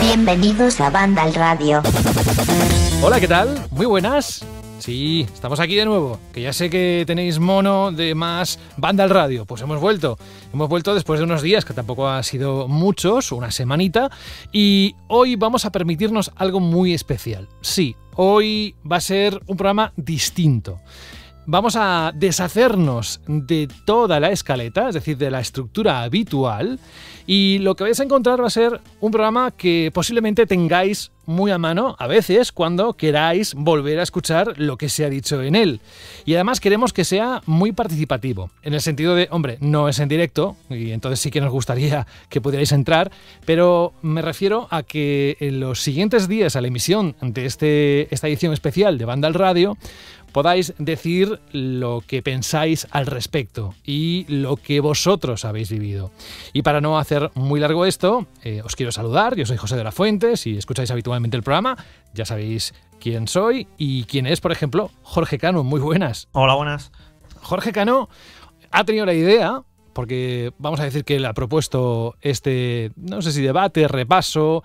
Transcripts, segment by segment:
Bienvenidos a Banda al Radio. Hola, ¿qué tal? Muy buenas. Sí, estamos aquí de nuevo, que ya sé que tenéis mono de más banda al radio, pues hemos vuelto. Hemos vuelto después de unos días, que tampoco ha sido muchos, una semanita, y hoy vamos a permitirnos algo muy especial. Sí, hoy va a ser un programa distinto vamos a deshacernos de toda la escaleta, es decir, de la estructura habitual, y lo que vais a encontrar va a ser un programa que posiblemente tengáis muy a mano a veces cuando queráis volver a escuchar lo que se ha dicho en él. Y además queremos que sea muy participativo, en el sentido de, hombre, no es en directo, y entonces sí que nos gustaría que pudierais entrar, pero me refiero a que en los siguientes días a la emisión de este, esta edición especial de Banda al Radio, podáis decir lo que pensáis al respecto y lo que vosotros habéis vivido. Y para no hacer muy largo esto, eh, os quiero saludar. Yo soy José de la Fuente. Si escucháis habitualmente el programa, ya sabéis quién soy y quién es, por ejemplo, Jorge Cano. Muy buenas. Hola, buenas. Jorge Cano ha tenido la idea porque vamos a decir que él ha propuesto este, no sé si debate, repaso,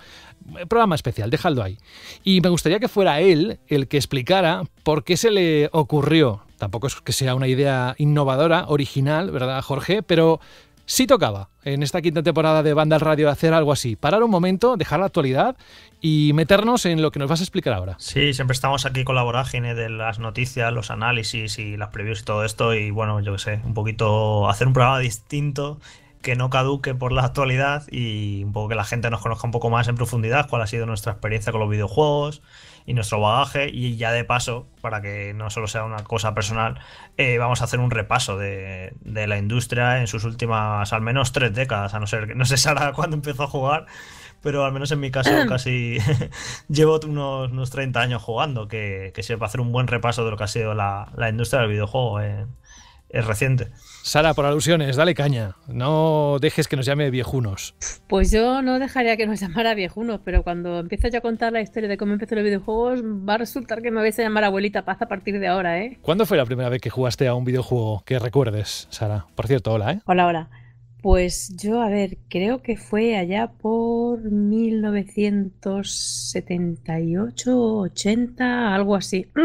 eh, programa especial, dejadlo ahí. Y me gustaría que fuera él el que explicara por qué se le ocurrió. Tampoco es que sea una idea innovadora, original, ¿verdad, Jorge? Pero sí tocaba en esta quinta temporada de Banda al Radio hacer algo así, parar un momento, dejar la actualidad y meternos en lo que nos vas a explicar ahora. Sí, siempre estamos aquí con la vorágine de las noticias, los análisis y las previews y todo esto. Y bueno, yo qué sé, un poquito hacer un programa distinto que no caduque por la actualidad y un poco que la gente nos conozca un poco más en profundidad cuál ha sido nuestra experiencia con los videojuegos y nuestro bagaje y ya de paso para que no solo sea una cosa personal eh, vamos a hacer un repaso de, la industria en sus últimas al menos tres décadas a no ser que no se Sara, cuándo empezó a jugar pero al menos en mi caso casi llevo unos, 30 años jugando, que, que a hacer un buen repaso de lo que ha sido la, industria del videojuego eh, es reciente. Sara, por alusiones, dale caña. No dejes que nos llame viejunos. Pues yo no dejaría que nos llamara viejunos, pero cuando empieces ya a contar la historia de cómo empezó los videojuegos, va a resultar que me vais a llamar abuelita paz a partir de ahora, ¿eh? ¿Cuándo fue la primera vez que jugaste a un videojuego que recuerdes, Sara? Por cierto, hola, ¿eh? Hola, hola. Pues yo, a ver, creo que fue allá por 1978, 80, algo así.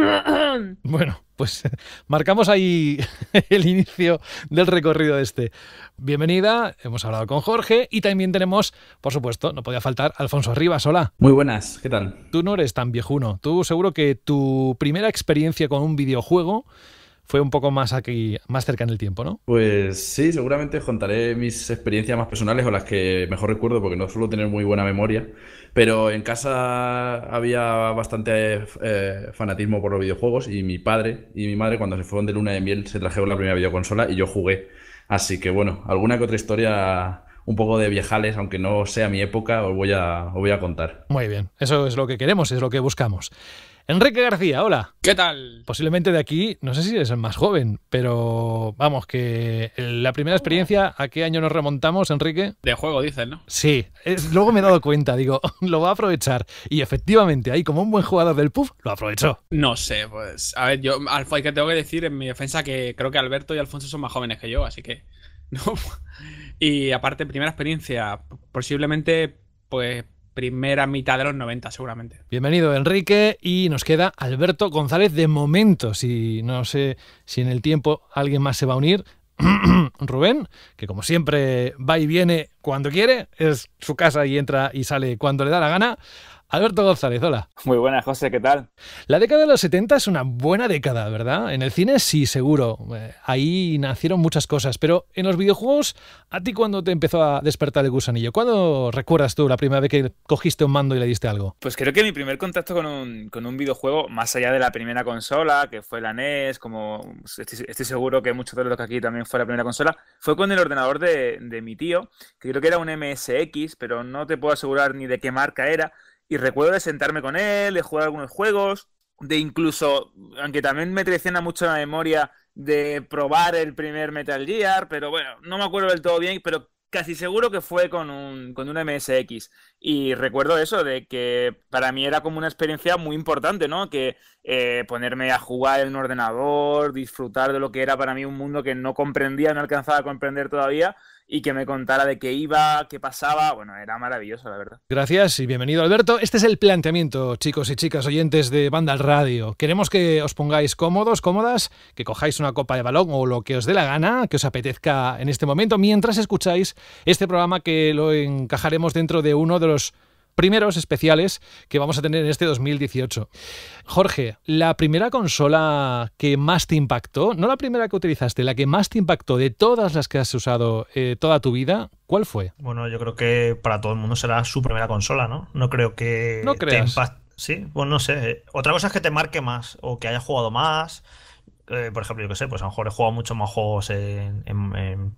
Bueno, pues marcamos ahí el inicio del recorrido de este. Bienvenida, hemos hablado con Jorge y también tenemos, por supuesto, no podía faltar, Alfonso Rivas, hola. Muy buenas, ¿qué tal? Tú no eres tan viejuno, tú seguro que tu primera experiencia con un videojuego fue un poco más aquí, más cerca en el tiempo, ¿no? Pues sí, seguramente contaré mis experiencias más personales o las que mejor recuerdo, porque no suelo tener muy buena memoria. Pero en casa había bastante eh, fanatismo por los videojuegos y mi padre y mi madre cuando se fueron de luna de miel se trajeron la primera videoconsola y yo jugué. Así que bueno, alguna que otra historia un poco de viejales, aunque no sea mi época, os voy os voy a contar. Muy bien, eso es lo que queremos, es lo que buscamos. Enrique García, hola. ¿Qué tal? Posiblemente de aquí, no sé si eres el más joven, pero vamos, que la primera experiencia, ¿a qué año nos remontamos, Enrique? De juego, dicen, ¿no? Sí, luego me he dado cuenta, digo, lo va a aprovechar. Y efectivamente, ahí como un buen jugador del PUF, lo aprovechó. No sé, pues, a ver, yo, que tengo que decir en mi defensa que creo que Alberto y Alfonso son más jóvenes que yo, así que... No. Y aparte, primera experiencia, posiblemente, pues primera mitad de los 90 seguramente. Bienvenido Enrique y nos queda Alberto González de momento, si no sé si en el tiempo alguien más se va a unir. Rubén, que como siempre va y viene cuando quiere, es su casa y entra y sale cuando le da la gana. Alberto González, hola. Muy buenas, José, ¿qué tal? La década de los 70 es una buena década, ¿verdad? En el cine sí, seguro. Eh, ahí nacieron muchas cosas, pero en los videojuegos, ¿a ti cuándo te empezó a despertar el gusanillo? ¿Cuándo recuerdas tú la primera vez que cogiste un mando y le diste algo? Pues creo que mi primer contacto con un, con un videojuego, más allá de la primera consola, que fue la NES, como estoy, seguro que muchos de los que aquí también fue la primera consola, fue con el ordenador de, de mi tío, que creo que era un MSX, pero no te puedo asegurar ni de qué marca era y recuerdo de sentarme con él, de jugar algunos juegos, de incluso, aunque también me traiciona mucho la memoria de probar el primer Metal Gear, pero bueno, no me acuerdo del todo bien, pero casi seguro que fue con un, con un MSX. Y recuerdo eso, de que para mí era como una experiencia muy importante, ¿no? Que eh, ponerme a jugar en un ordenador, disfrutar de lo que era para mí un mundo que no comprendía, no alcanzaba a comprender todavía, y que me contara de qué iba, qué pasaba. Bueno, era maravilloso, la verdad. Gracias y bienvenido, Alberto. Este es el planteamiento, chicos y chicas oyentes de Banda al Radio. Queremos que os pongáis cómodos, cómodas, que cojáis una copa de balón o lo que os dé la gana, que os apetezca en este momento, mientras escucháis este programa que lo encajaremos dentro de uno de los primeros especiales que vamos a tener en este 2018. Jorge, la primera consola que más te impactó, no la primera que utilizaste, la que más te impactó de todas las que has usado eh, toda tu vida, ¿cuál fue? Bueno, yo creo que para todo el mundo será su primera consola, ¿no? No creo que no te Sí, bueno, no sé. Otra cosa es que te marque más o que hayas jugado más eh, por ejemplo, yo que sé, pues a lo mejor he jugado mucho más juegos en,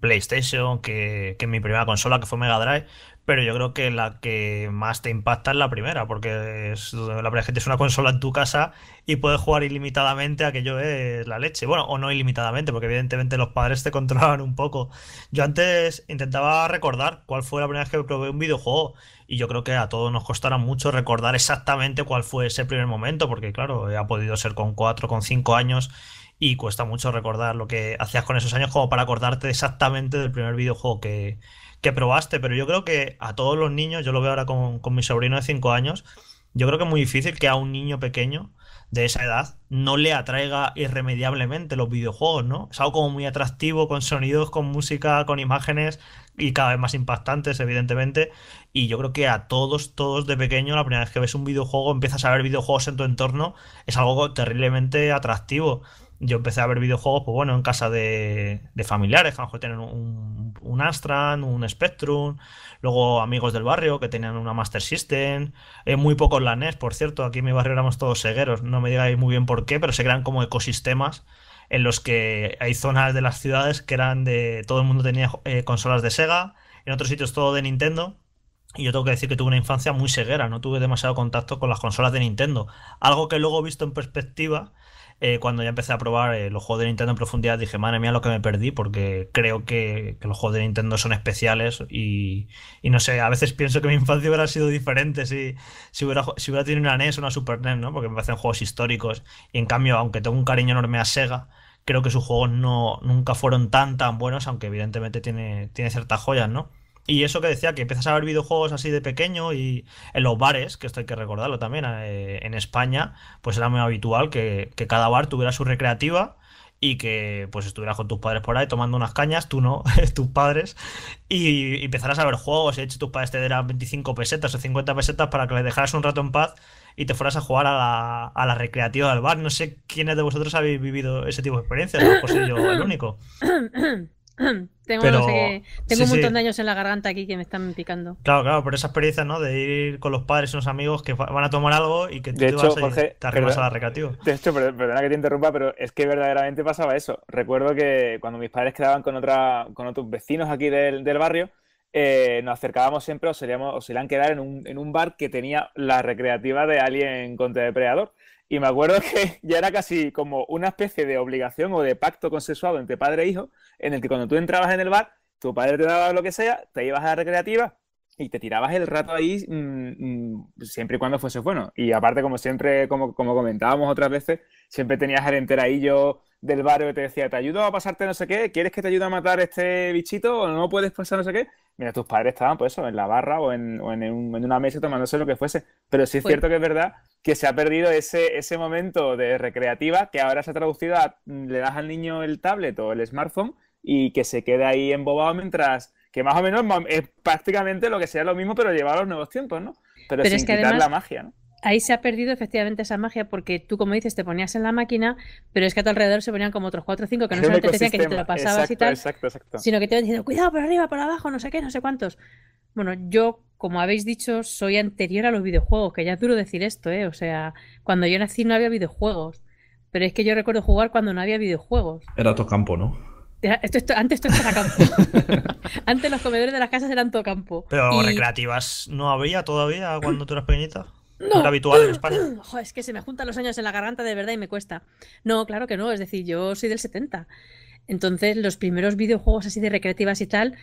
PlayStation que, en mi primera consola, que fue Mega Drive, pero yo creo que la que más te impacta es la primera, porque es, la gente es una consola en tu casa y puedes jugar ilimitadamente, aquello es eh, la leche. Bueno, o no ilimitadamente, porque evidentemente los padres te controlaban un poco. Yo antes intentaba recordar cuál fue la primera vez que probé un videojuego y yo creo que a todos nos costará mucho recordar exactamente cuál fue ese primer momento, porque claro, ha podido ser con cuatro con cinco años y cuesta mucho recordar lo que hacías con esos años como para acordarte exactamente del primer videojuego que, probaste, pero yo creo que a todos los niños, yo lo veo ahora con, con mi sobrino de 5 años, yo creo que es muy difícil que a un niño pequeño de esa edad no le atraiga irremediablemente los videojuegos, ¿no? Es algo como muy atractivo, con sonidos, con música, con imágenes y cada vez más impactantes, evidentemente. Y yo creo que a todos, todos de pequeño, la primera vez que ves un videojuego, empiezas a ver videojuegos en tu entorno, es algo terriblemente atractivo yo empecé a ver videojuegos, pues bueno, en casa de, familiares, que a lo mejor tenían un, un, un Spectrum, luego amigos del barrio que tenían una Master System, eh, muy pocos la e por cierto, aquí en mi barrio éramos todos segueros, no me digáis muy bien por qué, pero se crean como ecosistemas en los que hay zonas de las ciudades que eran de, todo el mundo tenía eh, consolas de Sega, en otros sitios todo de Nintendo, y yo tengo que decir que tuve una infancia muy ceguera, no tuve demasiado contacto con las consolas de Nintendo. Algo que luego he visto en perspectiva eh, cuando ya empecé a probar eh, los juegos de Nintendo en profundidad, dije, madre mía, lo que me perdí, porque creo que, los juegos de Nintendo son especiales y, no sé, a veces pienso que mi infancia hubiera sido diferente si, si, hubiera, si hubiera tenido una NES o una Super NES, ¿no? Porque me parecen juegos históricos y en cambio, aunque tengo un cariño enorme a Sega, creo que sus juegos no, nunca fueron tan tan buenos, aunque evidentemente tiene, tiene ciertas joyas, ¿no? Y eso que decía, que empiezas a ver videojuegos así de pequeño y en los bares, que esto hay que recordarlo también, eh, en España, pues era muy habitual que, cada bar tuviera su recreativa y que pues estuvieras con tus padres por ahí tomando unas cañas, tú no, tus padres, y, empezaras empezarás a ver juegos, de hecho tus padres te dieran 25 pesetas o 50 pesetas para que les dejaras un rato en paz y te fueras a jugar a la, recreativa del bar. No sé quiénes de vosotros habéis vivido ese tipo de experiencias, no soy yo el único. tengo, un montón de años en la garganta aquí que me están picando. Claro, claro, por esa experiencia, De ir con los padres y los amigos que van a tomar algo y que de te hecho, a, te a la recreativa. De hecho, perdona que te interrumpa, pero es que verdaderamente pasaba eso. Recuerdo que cuando mis padres quedaban con otra, con otros vecinos aquí del, barrio, eh, nos acercábamos siempre o se o a quedar en un, en un bar que tenía la recreativa de alguien contra Depredador. Y me acuerdo que ya era casi como una especie de obligación o de pacto consensuado entre padre e hijo, en el que cuando tú entrabas en el bar, tu padre te daba lo que sea, te ibas a la recreativa y te tirabas el rato ahí mm, mm, siempre y cuando fuese bueno. Y aparte, como siempre, como, comentábamos otras veces, siempre tenías al enteradillo del barrio que te decía, te ayudo a pasarte no sé qué, ¿quieres que te ayude a matar este bichito o no puedes pasar no sé qué? Mira, tus padres estaban, pues eso, en la barra o en, en, una mesa tomándose lo que fuese. Pero sí es pues cierto que es verdad que se ha perdido ese, ese momento de recreativa que ahora se ha traducido a mm, le das al niño el tablet o el smartphone y que se queda ahí embobado mientras que más o menos es prácticamente lo que sea lo mismo pero llevado a los nuevos tiempos, ¿no? Pero, es que la magia, ¿no? ahí se ha perdido efectivamente esa magia porque tú, como dices, te ponías en la máquina, pero es que a tu alrededor se ponían como otros cuatro o cinco que no solamente te decían que te lo pasabas y tal, exacto, exacto. sino que te iban diciendo, cuidado por arriba, por abajo, no sé qué, no sé cuántos. Bueno, yo, como habéis dicho, soy anterior a los videojuegos, que ya es duro decir esto, ¿eh? O sea, cuando yo nací no había videojuegos, pero es que yo recuerdo jugar cuando no había videojuegos. Era todo campo, ¿no? antes esto era campo. antes los comedores de las casas eran todo campo. Pero recreativas no había todavía cuando tú eras pequeñita. No. Era habitual en España. es que se me juntan los años en la garganta de verdad y me cuesta. No, claro que no. Es decir, yo soy del 70. Entonces, los primeros videojuegos así de recreativas y tal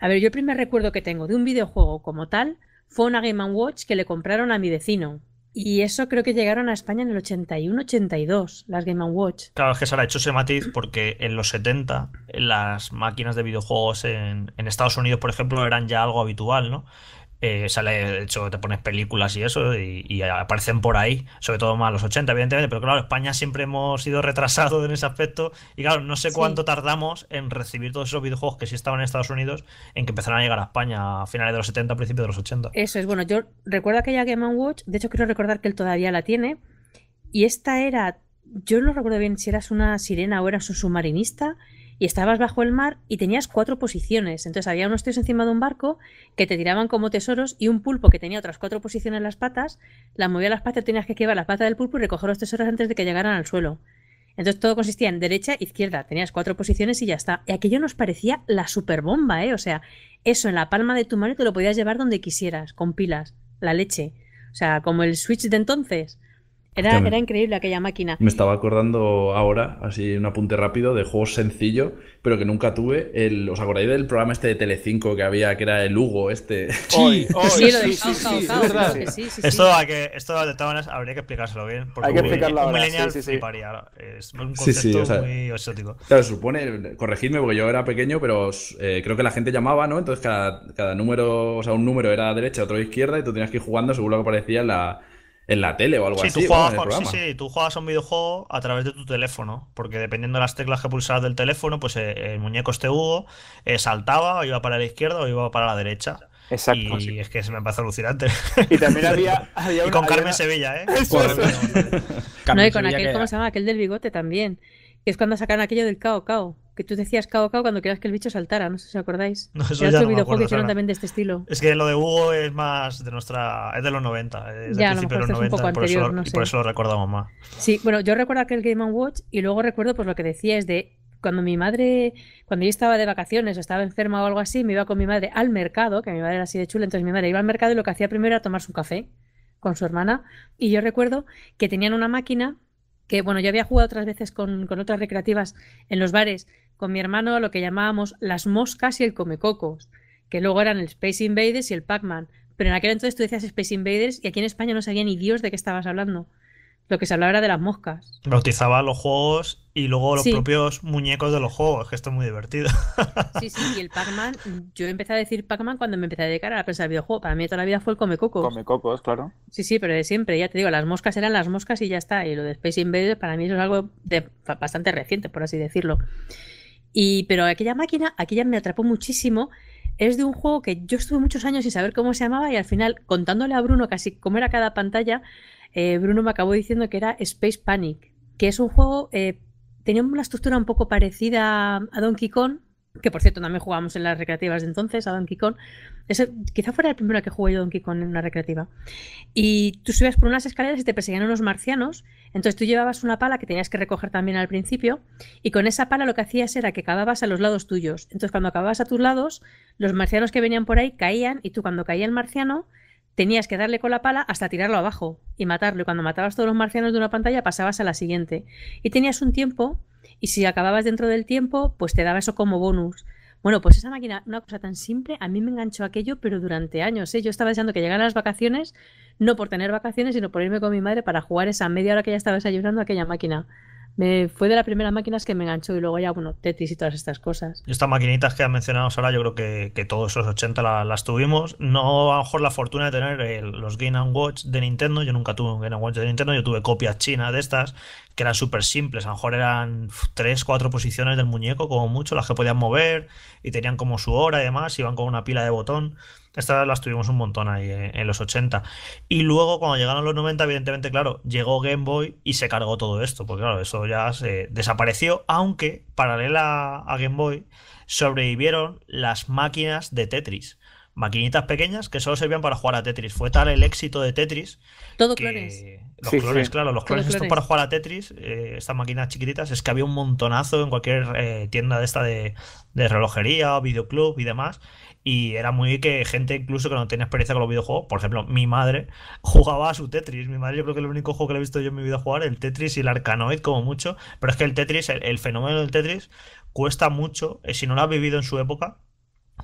a ver, yo el primer recuerdo que tengo de un videojuego como tal fue una Game Watch que le compraron a mi vecino. Y eso creo que llegaron a España en el 81-82, las Game Watch. Claro, es que se le ha hecho ese matiz porque en los 70 las máquinas de videojuegos en, en Estados Unidos, por ejemplo, eran ya algo habitual, ¿no? Eh, sale, de hecho, te pones películas y eso, y, aparecen por ahí, sobre todo más los 80, evidentemente, pero claro, España siempre hemos sido retrasados en ese aspecto, y claro, no sé cuánto tardamos en recibir todos esos videojuegos que sí estaban en Estados Unidos, en que empezaron a llegar a España a finales de los 70, principios de los 80. Eso es, bueno, yo recuerdo aquella Game Watch, de hecho quiero recordar que él todavía la tiene, y esta era, yo no recuerdo bien si eras una sirena o eras un submarinista, y estabas bajo el mar y tenías cuatro posiciones. Entonces había unos tíos encima de un barco que te tiraban como tesoros y un pulpo que tenía otras cuatro posiciones en las patas, las movía las patas, tenías que llevar las patas del pulpo y recoger los tesoros antes de que llegaran al suelo. Entonces todo consistía en derecha, izquierda, tenías cuatro posiciones y ya está. Y aquello nos parecía la superbomba, ¿eh? O sea, eso en la palma de tu mano te lo podías llevar donde quisieras, con pilas, la leche. O sea, como el Switch de entonces. Era, increíble aquella máquina. Me estaba acordando ahora, así un apunte rápido, de juegos sencillo, pero que nunca tuve. El, ¿Os acordáis del programa este de Telecinco que había, que era el Hugo este? Sí, sí, Esto a que esto de todas habría que explicárselo bien. Hay que explicarlo un, millennial sí, sí, Es un concepto muy exótico. se supone, corregidme porque yo era pequeño, pero eh, creo que la gente llamaba, ¿no? Entonces cada, número, o sea, un número era derecha, otro izquierda, y tú tenías que ir jugando según lo que parecía la en la tele o algo así. Tú sí, sí, tú jugabas a un videojuego a través de tu teléfono, porque dependiendo de las teclas que pulsabas del teléfono, pues eh, el muñeco este Hugo eh, saltaba, o iba para la izquierda o iba para la derecha. Exacto. Y es que se me parece alucinante. Y también había. y con Carmen Sevilla, ¿eh? No, y con aquel, ¿cómo se llama? Aquel del bigote también. Que es cuando sacan aquello del cao cao que tú decías cao cao cuando querías que el bicho saltara, no sé si os acordáis. No, eso ya también de este estilo. Es que lo de Hugo es más de nuestra, es de los 90, es ya, de principios de los 90, este anterior, no sé. por eso lo recordamos más. Sí, bueno, yo recuerdo aquel Game Watch y luego recuerdo pues lo que decía es de cuando mi madre, cuando yo estaba de vacaciones o estaba enferma o algo así, me iba con mi madre al mercado, que mi madre era así de chula, entonces mi madre iba al mercado y lo que hacía primero era tomar su café con su hermana. Y yo recuerdo que tenían una máquina que, bueno, yo había jugado otras veces con, con otras recreativas en los bares, con mi hermano lo que llamábamos las moscas y el comecocos, que luego eran el Space Invaders y el Pac-Man. Pero en aquel entonces tú decías Space Invaders y aquí en España no sabía ni Dios de qué estabas hablando. Lo que se hablaba era de las moscas. Bautizaba los juegos y luego los propios muñecos de los juegos, que esto es muy divertido. Sí, sí, y el Pac-Man, yo empecé a decir Pac-Man cuando me empecé a dedicar a la prensa de videojuego. Para mí toda la vida fue el Comecocos. Comecocos, claro. Sí, sí, pero de siempre, ya te digo, las moscas eran las moscas y ya está. Y lo de Space Invaders para mí es algo bastante reciente, por así decirlo. Y, pero aquella máquina, aquella me atrapó muchísimo. Es de un juego que yo estuve muchos años sin saber cómo se llamaba y al final, contándole a Bruno casi cómo era cada pantalla, eh, Bruno me acabó diciendo que era Space Panic, que es un juego, eh, tenía una estructura un poco parecida a Donkey Kong, que por cierto también jugábamos en las recreativas de entonces a Donkey Kong. Ese, quizá fuera el primero que jugué yo Donkey Kong en una recreativa. Y tú subías por unas escaleras y te perseguían unos marcianos. Entonces tú llevabas una pala que tenías que recoger también al principio. Y con esa pala lo que hacías era que acababas a los lados tuyos. Entonces cuando acababas a tus lados, los marcianos que venían por ahí caían. Y tú cuando caía el marciano, tenías que darle con la pala hasta tirarlo abajo y matarlo. Y cuando matabas todos los marcianos de una pantalla, pasabas a la siguiente. Y tenías un tiempo y si acababas dentro del tiempo, pues te daba eso como bonus. Bueno, pues esa máquina, una cosa tan simple, a mí me enganchó aquello, pero durante años. ¿eh? Yo estaba deseando que llegaran las vacaciones, no por tener vacaciones, sino por irme con mi madre para jugar esa media hora que ya estabas ayudando a aquella máquina. Me, fue de las primeras máquinas que me enganchó y luego ya, bueno, Tetris y todas estas cosas. Estas maquinitas que han mencionado ahora, yo creo que, todos esos 80 las tuvimos. No, a lo mejor la fortuna de tener eh, los Game Watch de Nintendo. Yo nunca tuve un Game Watch de Nintendo, yo tuve copias chinas de estas que eran súper simples. A lo mejor eran 3, 4 posiciones del muñeco, como mucho, las que podían mover y tenían como su hora y demás, iban con una pila de botón. Estas las tuvimos un montón ahí eh, en, los 80. Y luego, cuando llegaron los 90, evidentemente, claro, llegó Game Boy y se cargó todo esto, porque claro, eso ya se desapareció, aunque paralela a Game Boy sobrevivieron las máquinas de Tetris. Maquinitas pequeñas que solo servían para jugar a Tetris. Fue tal el éxito de Tetris. Todo que... clones. Los clones, claro, los clones, para jugar a Tetris, eh, estas máquinas chiquititas, es que había un montonazo en cualquier eh, tienda de esta de, relojería o videoclub y demás y era muy que gente incluso que no tenía experiencia con los videojuegos, por ejemplo, mi madre jugaba a su Tetris. Mi madre yo creo que es el único juego que le he visto yo en mi vida jugar, el Tetris y el Arcanoid como mucho, pero es que el Tetris, el, fenómeno del Tetris cuesta mucho, eh, si no lo has vivido en su época,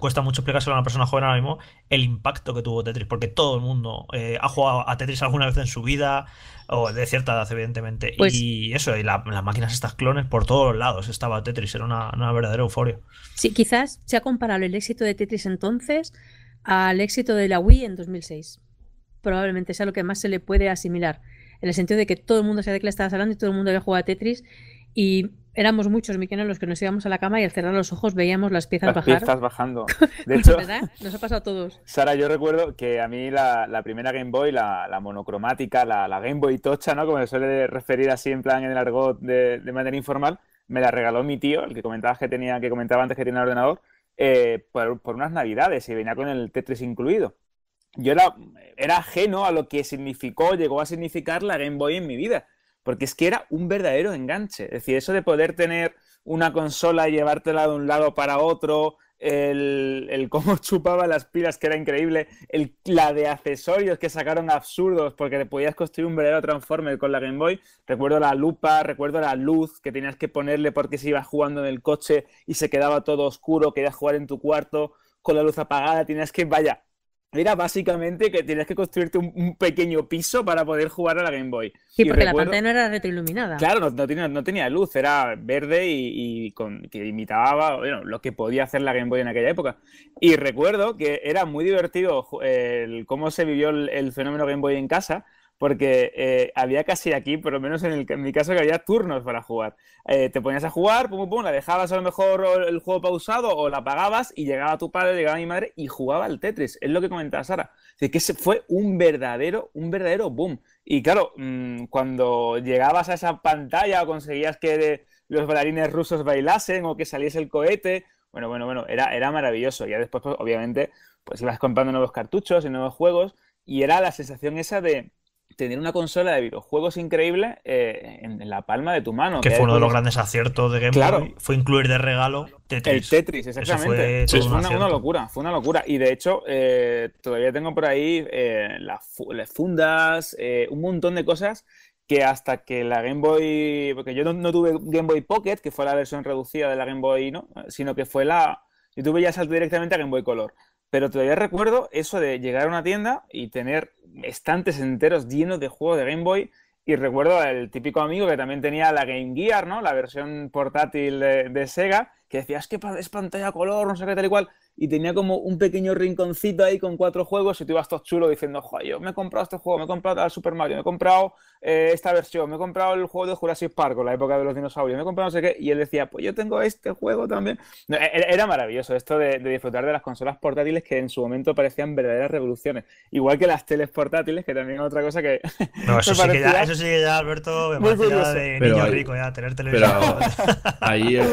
cuesta mucho explicárselo a una persona joven ahora mismo el impacto que tuvo Tetris, porque todo el mundo eh, ha jugado a Tetris alguna vez en su vida, o de cierta edad, evidentemente. Pues y eso, y las máquinas estas clones por todos lados estaba Tetris, era una, verdadera euforia. Sí, quizás se ha comparado el éxito de Tetris entonces al éxito de la Wii en 2006. Probablemente sea lo que más se le puede asimilar, en el sentido de que todo el mundo sabe de qué le estabas hablando y todo el mundo había jugado a Tetris. Y éramos muchos, Miquel, los que nos íbamos a la cama y al cerrar los ojos veíamos las piezas bajar. Las piezas bajando. De hecho, Nos ha pasado a todos. Sara, yo recuerdo que a mí la, la primera Game Boy, la, monocromática, la, Game Boy tocha, ¿no? Como se suele referir así en plan en el argot de, de, manera informal, me la regaló mi tío, el que comentabas que tenía, que comentaba antes que tenía el ordenador, eh, por, por unas navidades y venía con el Tetris incluido yo era, era, ajeno a lo que significó, llegó a significar la Game Boy en mi vida porque es que era un verdadero enganche. Es decir, eso de poder tener una consola y llevártela de un lado para otro, el, cómo chupaba las pilas, que era increíble, la de accesorios que sacaron absurdos, porque le podías construir un verdadero Transformer con la Game Boy. Recuerdo la lupa, recuerdo la luz que tenías que ponerle porque se iba jugando en el coche y se quedaba todo oscuro, querías jugar en tu cuarto con la luz apagada, tenías que, vaya, era básicamente que tenías que construirte un, pequeño piso para poder jugar a la Game Boy. Sí, porque la pantalla no era retroiluminada. Claro, no, tenía, no tenía luz, era verde y, con, que imitaba bueno, lo que podía hacer la Game Boy en aquella época. Y recuerdo que era muy divertido eh, el, cómo se vivió el fenómeno Game Boy en casa, porque eh, había casi aquí, por lo menos en, mi caso, que había turnos para jugar. Eh, te ponías a jugar, pum, pum, la dejabas a lo mejor el juego pausado o la apagabas y llegaba tu padre, llegaba mi madre y jugaba al Tetris. Es lo que comentaba Sara. Es que fue un verdadero, un verdadero boom. Y claro, mm, cuando llegabas a esa pantalla o conseguías que los bailarines rusos bailasen o que saliese el cohete, bueno, bueno, bueno, era, era maravilloso. Ya después, pues, obviamente, pues ibas comprando nuevos cartuchos y nuevos juegos y era la sensación esa de tener una consola de videojuegos increíble eh, en, la palma de tu mano. Que, fue uno de los grandes aciertos de Game claro. Boy. Fue incluir de regalo Tetris. El Tetris, exactamente. fue, una, locura, fue una locura. Y de hecho, eh, todavía tengo por ahí eh, las, fundas, un montón de cosas que hasta que la Game Boy, porque yo no, no, tuve Game Boy Pocket, que fue la versión reducida de la Game Boy, ¿no? sino que fue la, yo tuve ya salto directamente a Game Boy Color. Pero todavía recuerdo eso de llegar a una tienda y tener estantes enteros llenos de juegos de Game Boy. Y recuerdo el típico amigo que también tenía la Game Gear, ¿no? La versión portátil de, Sega, que decía, es que es pantalla color, no sé qué tal y cual y tenía como un pequeño rinconcito ahí con cuatro juegos y tú ibas todo chulo diciendo, joder, yo me he comprado este juego, me he comprado el Super Mario, me he comprado eh, esta versión, me he comprado el juego de Jurassic Park con la época de los dinosaurios, me he comprado no sé qué, y él decía, pues yo tengo este juego también. E, e, era maravilloso esto de, disfrutar de las consolas portátiles que en su momento parecían verdaderas revoluciones, igual que las teles portátiles, que también es otra cosa que... No, eso, sí que ya, Alberto, me de niño rico ya, tener televisión. ahí el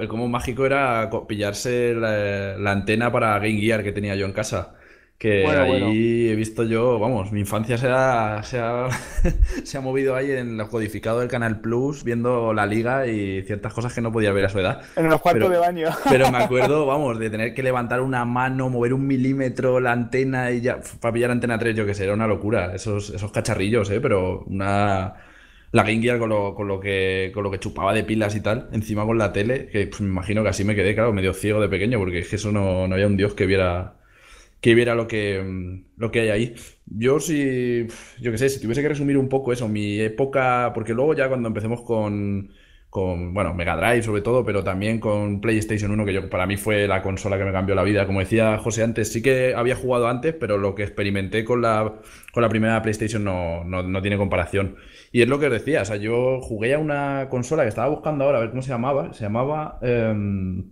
el combo mágico era pillarse la la antena para Game Gear que tenía yo en casa. Que ahí he visto yo, vamos, mi infancia se ha, se ha, movido ahí en los codificado del Canal Plus, viendo la liga y ciertas cosas que no podía ver a su edad. En los cuartos de baño. Pero me acuerdo, vamos, de tener que levantar una mano, mover un milímetro la antena y ya, para pillar antena 3, yo que sé, era una locura. Esos, esos cacharrillos, ¿eh? Pero una la Game con lo, con lo, que, con lo que chupaba de pilas y tal, encima con la tele, que pues, me imagino que así me quedé, claro, medio ciego de pequeño, porque es que eso no, había un dios que viera que viera lo que, mm, lo que hay ahí. Yo si, yo qué sé, si tuviese que resumir un poco eso, mi época, porque luego ya cuando empecemos con, con, bueno, Mega Drive sobre todo, pero también con PlayStation 1, que yo, para mí fue la consola que me cambió la vida. Como decía José antes, sí que había jugado antes, pero lo que experimenté con la, la primera PlayStation no, no, no tiene comparación. Y es lo que os decía, o sea, yo jugué a una consola que estaba buscando ahora, a ver cómo se llamaba. Se llamaba, em,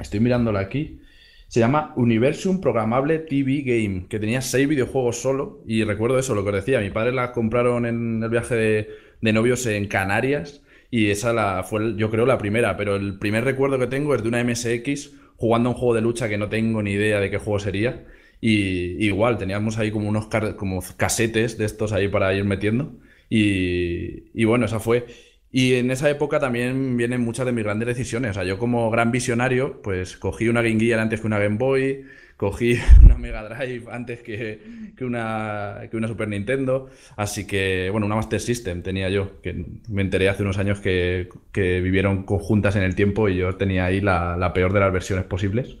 estoy mirándola aquí, se llama Universum Programable TV Game, que tenía seis videojuegos solo. Y recuerdo eso, lo que os decía, mi padre la compraron en el viaje de, de novios en Canarias y esa la, fue, yo creo, la primera. Pero el primer recuerdo que tengo es de una MSX jugando a un juego de lucha que no tengo ni idea de qué juego sería. Y igual, teníamos ahí como unos como casetes de estos ahí para ir metiendo. Y, bueno, esa fue. Y en esa época también vienen muchas de mis grandes decisiones. O sea, yo como gran visionario, pues cogí una Game antes que una Game Boy, cogí una Mega Drive antes que, que, una, que una Super Nintendo. Así que, bueno, una Master System tenía yo, que me enteré hace unos años que, que vivieron conjuntas en el tiempo y yo tenía ahí la, la, peor de las versiones posibles.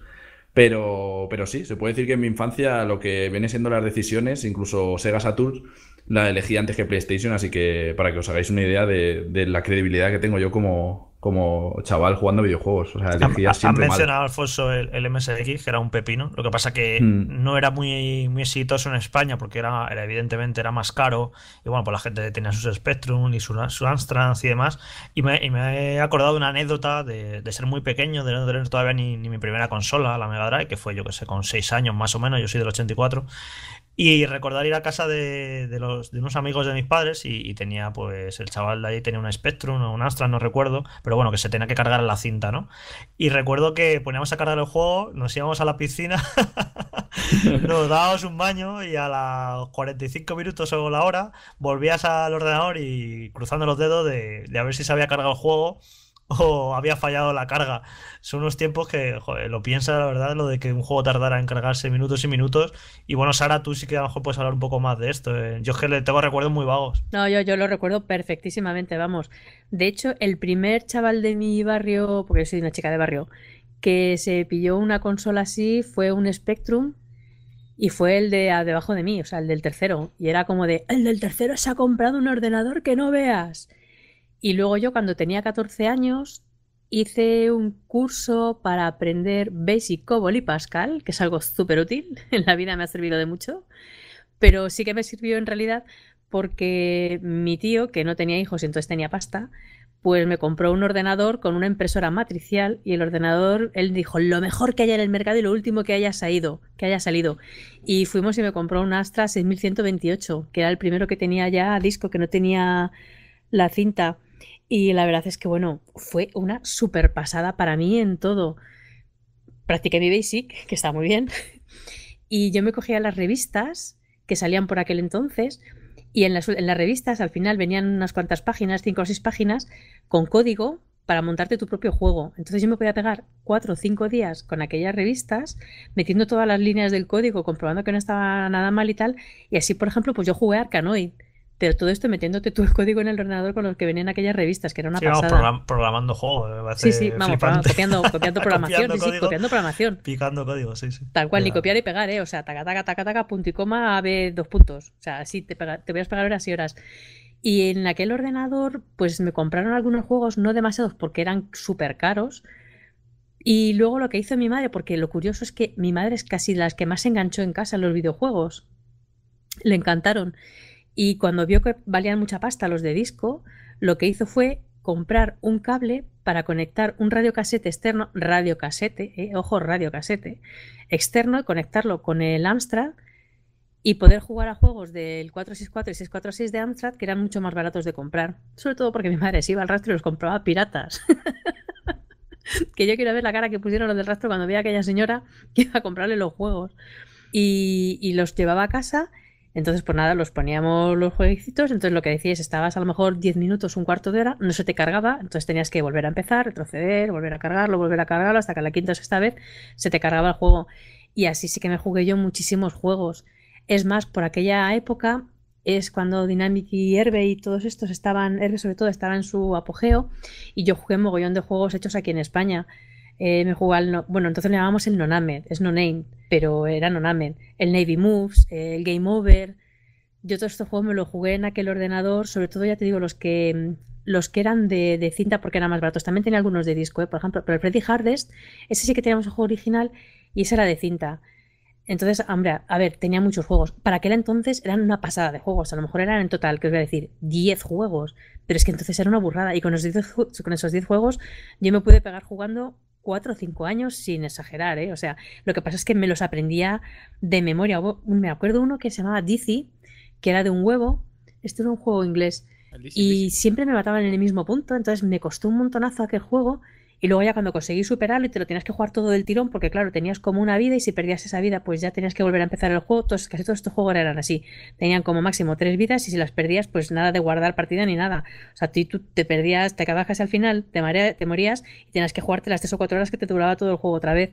Pero, pero sí, se puede decir que en mi infancia lo que viene siendo las decisiones, incluso Sega Saturn, la elegí antes que PlayStation, así que para que os hagáis una idea de, de la credibilidad que tengo yo como, como chaval jugando videojuegos. O mencionado, Alfonso, el, MSX, que era un pepino. Lo que pasa que hmm. no era muy, muy exitoso en España porque era, era, evidentemente era más caro. Y bueno, pues la gente tenía sus Spectrum y sus su Amstrad y demás. Y me, he acordado una anécdota de, de ser muy pequeño, de no tener todavía ni, ni, mi primera consola, la Mega Drive, que fue, yo que sé, con 6 años más o menos. Yo soy del 84. Y recordar ir a casa de, unos amigos de mis padres y, tenía, pues, el chaval de ahí tenía un Spectrum o un Astra, no recuerdo, pero bueno, que se tenía que cargar la cinta, ¿no? Y recuerdo que poníamos a cargar el juego, nos íbamos a la piscina, nos dábamos un baño y a las 45 minutos o la hora volvías al ordenador y cruzando los dedos de a ver si se había cargado el juego o había fallado la carga. Son unos tiempos que, joder, lo piensa la verdad, lo de que un juego tardara en cargarse minutos y minutos. Y bueno, Sara, tú sí que a lo mejor puedes hablar un poco más de esto. Eh. Yo es que le tengo recuerdos muy vagos. No, yo, lo recuerdo perfectísimamente, vamos. De hecho, el primer chaval de mi barrio, porque yo soy una chica de barrio, que se pilló una consola así fue un Spectrum y fue el de a debajo de mí, o sea, el del tercero. Y era como de, el del tercero se ha comprado un ordenador que no veas. Y luego yo cuando tenía 14 años hice un curso para aprender Basic Cobol y Pascal, que es algo súper útil, en la vida me ha servido de mucho, pero sí que me sirvió en realidad porque mi tío, que no tenía hijos y entonces tenía pasta, pues me compró un ordenador con una impresora matricial y el ordenador, él dijo, lo mejor que haya en el mercado y lo último que haya salido, que haya salido. Y fuimos y me compró un Astra 6128, que era el primero que tenía ya disco, que no tenía la cinta. Y la verdad es que, bueno, fue una super pasada para mí en todo. Practiqué mi basic, que está muy bien. Y yo me cogía las revistas que salían por aquel entonces. Y en las, en las revistas al final venían unas cuantas páginas, cinco o seis páginas, con código para montarte tu propio juego. Entonces yo me podía pegar cuatro o cinco días con aquellas revistas, metiendo todas las líneas del código, comprobando que no estaba nada mal y tal. Y así, por ejemplo, pues yo jugué Arkanoid pero todo esto metiéndote tú el código en el ordenador con los que venían aquellas revistas, que era una sí, pasada. programando juegos, Sí, sí, vamos, copiando, programación, sí, copiando programación. Picando código, sí, sí. Tal cual, ni copiar y pegar, ¿eh? O sea, taca, taca, taca, taca, punto y coma, ab dos puntos. O sea, así te, te voy a pegar horas y horas. Y en aquel ordenador, pues me compraron algunos juegos, no demasiados porque eran súper caros, y luego lo que hizo mi madre, porque lo curioso es que mi madre es casi la que más enganchó en casa en los videojuegos. Le encantaron. Y cuando vio que valían mucha pasta los de disco, lo que hizo fue comprar un cable para conectar un radiocasete externo, radiocasete, eh, ojo, radiocasete, externo, y conectarlo con el Amstrad y poder jugar a juegos del 464 y 646 de Amstrad que eran mucho más baratos de comprar. Sobre todo porque mi madre se iba al rastro y los compraba piratas. que yo quiero ver la cara que pusieron los del rastro cuando vi a aquella señora que iba a comprarle los juegos. Y, y los llevaba a casa entonces, por pues nada, los poníamos los jueguecitos, entonces lo que decías, estabas a lo mejor 10 minutos, un cuarto de hora, no se te cargaba, entonces tenías que volver a empezar, retroceder, volver a cargarlo, volver a cargarlo, hasta que a la quinta o sexta vez se te cargaba el juego. Y así sí que me jugué yo muchísimos juegos. Es más, por aquella época es cuando Dynamic y Herbe y todos estos estaban, Herbe sobre todo, estaba en su apogeo, y yo jugué mogollón de juegos hechos aquí en España me eh, jugaba el Bueno, entonces le llamábamos el noname es No Name, pero era Nonamed. El Navy Moves, el Game Over. Yo todos estos juegos me los jugué en aquel ordenador, sobre todo ya te digo, los que los que eran de, cinta porque eran más baratos. También tenía algunos de disco, ¿eh? por ejemplo, pero el Freddy Hardest, ese sí que teníamos un juego original y ese era de cinta. Entonces, hombre, a ver, tenía muchos juegos. Para aquel entonces eran una pasada de juegos. A lo mejor eran en total, que os voy a decir, 10 juegos. Pero es que entonces era una burrada. Y con, con esos 10 juegos yo me pude pegar jugando cuatro o cinco años sin exagerar, ¿eh? O sea, lo que pasa es que me los aprendía de memoria. Me acuerdo uno que se llamaba Dizzy, que era de un huevo. Esto era un juego inglés. y siempre me mataban en el mismo punto, entonces me costó un montonazo aquel juego y luego ya cuando conseguís superarlo y te lo tenías que jugar todo del tirón, porque claro, tenías como una vida y si perdías esa vida, pues ya tenías que volver a empezar el juego. Todos, casi todos estos juegos eran así. Tenían como máximo tres vidas y si las perdías, pues nada de guardar partida ni nada. O sea, tú, te perdías, te acabas casi al final, te, te morías y tenías que jugarte las tres o cuatro horas que te duraba todo el juego otra vez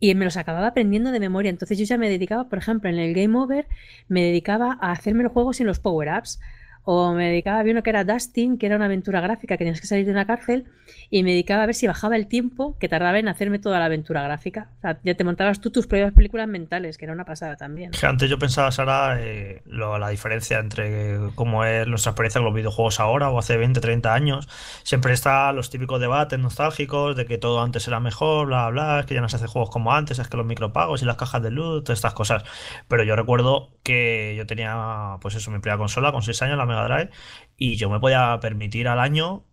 y me los acababa aprendiendo de memoria. Entonces yo ya me dedicaba, por ejemplo, en el Game Over, me dedicaba a hacerme los juegos sin los power-ups. O me dedicaba, había uno que era Dustin, que era una aventura gráfica, que tenías que salir de una cárcel, y me dedicaba a ver si bajaba el tiempo que tardaba en hacerme toda la aventura gráfica. O sea, ya te montabas tú tus propias películas mentales, que era una pasada también. antes yo pensaba, Sara, eh, la diferencia entre cómo es nuestra experiencia con los videojuegos ahora o hace 20, 30 años. Siempre está los típicos debates nostálgicos de que todo antes era mejor, bla, bla, que ya no se hace juegos como antes, es que los micropagos y las cajas de luz, todas estas cosas. Pero yo recuerdo que yo tenía, pues eso, mi primera consola con 6 años, la y yo me podía permitir al año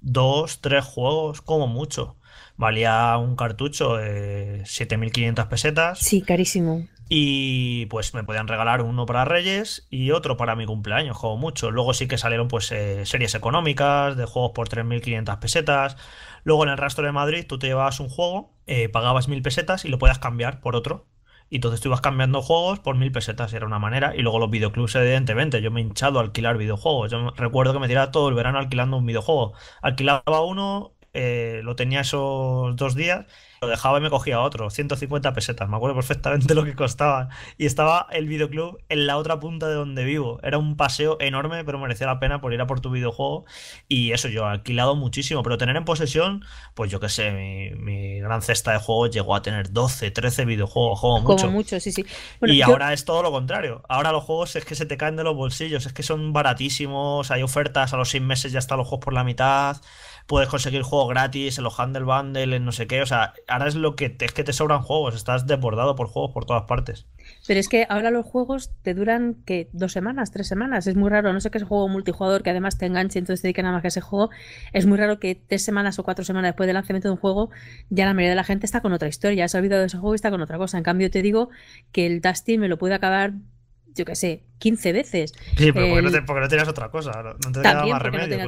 dos, tres juegos como mucho. Valía un cartucho 7.500 pesetas. Sí, carísimo. Y pues me podían regalar uno para Reyes y otro para mi cumpleaños, juego mucho. Luego sí que salieron pues eh, series económicas de juegos por 3.500 pesetas. Luego en el rastro de Madrid tú te llevabas un juego, eh, pagabas 1.000 pesetas y lo podías cambiar por otro. Y entonces tú ibas cambiando juegos por mil pesetas, era una manera. Y luego los videoclubs, evidentemente. Yo me he hinchado alquilar videojuegos. Yo recuerdo que me tiraba todo el verano alquilando un videojuego. Alquilaba uno, eh, lo tenía esos dos días dejaba y me cogía otro, 150 pesetas, me acuerdo perfectamente lo que costaba. Y estaba el videoclub en la otra punta de donde vivo. Era un paseo enorme, pero merecía la pena por ir a por tu videojuego. Y eso, yo alquilado muchísimo, pero tener en posesión, pues yo qué sé, mi, gran cesta de juegos llegó a tener 12, 13 videojuegos, juego mucho. mucho, y ahora es todo lo contrario. Ahora los juegos es que se te caen de los bolsillos, es que son baratísimos, hay ofertas, a los 6 meses ya están los juegos por la mitad puedes conseguir juegos gratis, en los Handle Bundle, en no sé qué. O sea, ahora es lo que es que te sobran juegos, estás desbordado por juegos por todas partes. Pero es que ahora los juegos te duran que dos semanas, tres semanas. Es muy raro, no sé qué es juego multijugador que además te enganche, entonces te dedica nada más que ese juego. Es muy raro que tres semanas o cuatro semanas después del lanzamiento de un juego, ya la mayoría de la gente está con otra historia, se ha olvidado de ese juego y está con otra cosa. En cambio, te digo que el Dusty me lo puede acabar, yo qué sé, 15 veces. Sí, pero porque, no tenías otra cosa, no te más remedio.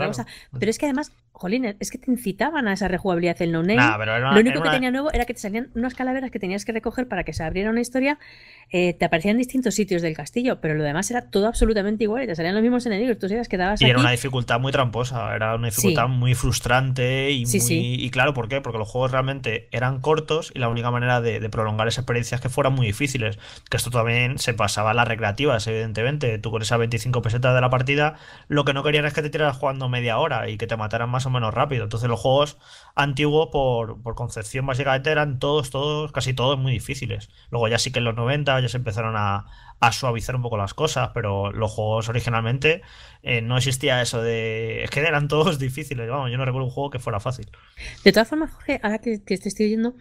Pero es que además, jolín, es que te incitaban a esa rejugabilidad el no name. Lo único que tenía nuevo era que te salían unas calaveras que tenías que recoger para que se abriera una historia, eh, te aparecían distintos sitios del castillo, pero lo demás era todo absolutamente igual y te salían los mismos enemigos, tú Y era una dificultad muy tramposa, era una dificultad muy frustrante y claro, ¿por qué? Porque los juegos realmente eran cortos y la única manera de, prolongar esa experiencia es que fueran muy difíciles, que esto también se pasaba a las recreativas, evidentemente Tú con esas 25 pesetas de la partida, lo que no querían es que te tiraras jugando media hora y que te mataran más o menos rápido. Entonces los juegos antiguos, por, concepción básicamente, eran todos, todos, casi todos muy difíciles. Luego ya sí que en los 90 ya se empezaron a, suavizar un poco las cosas, pero los juegos originalmente eh, no existía eso de... Es que eran todos difíciles, vamos, yo no recuerdo un juego que fuera fácil. De todas formas, Jorge, ahora que, que te estoy oyendo,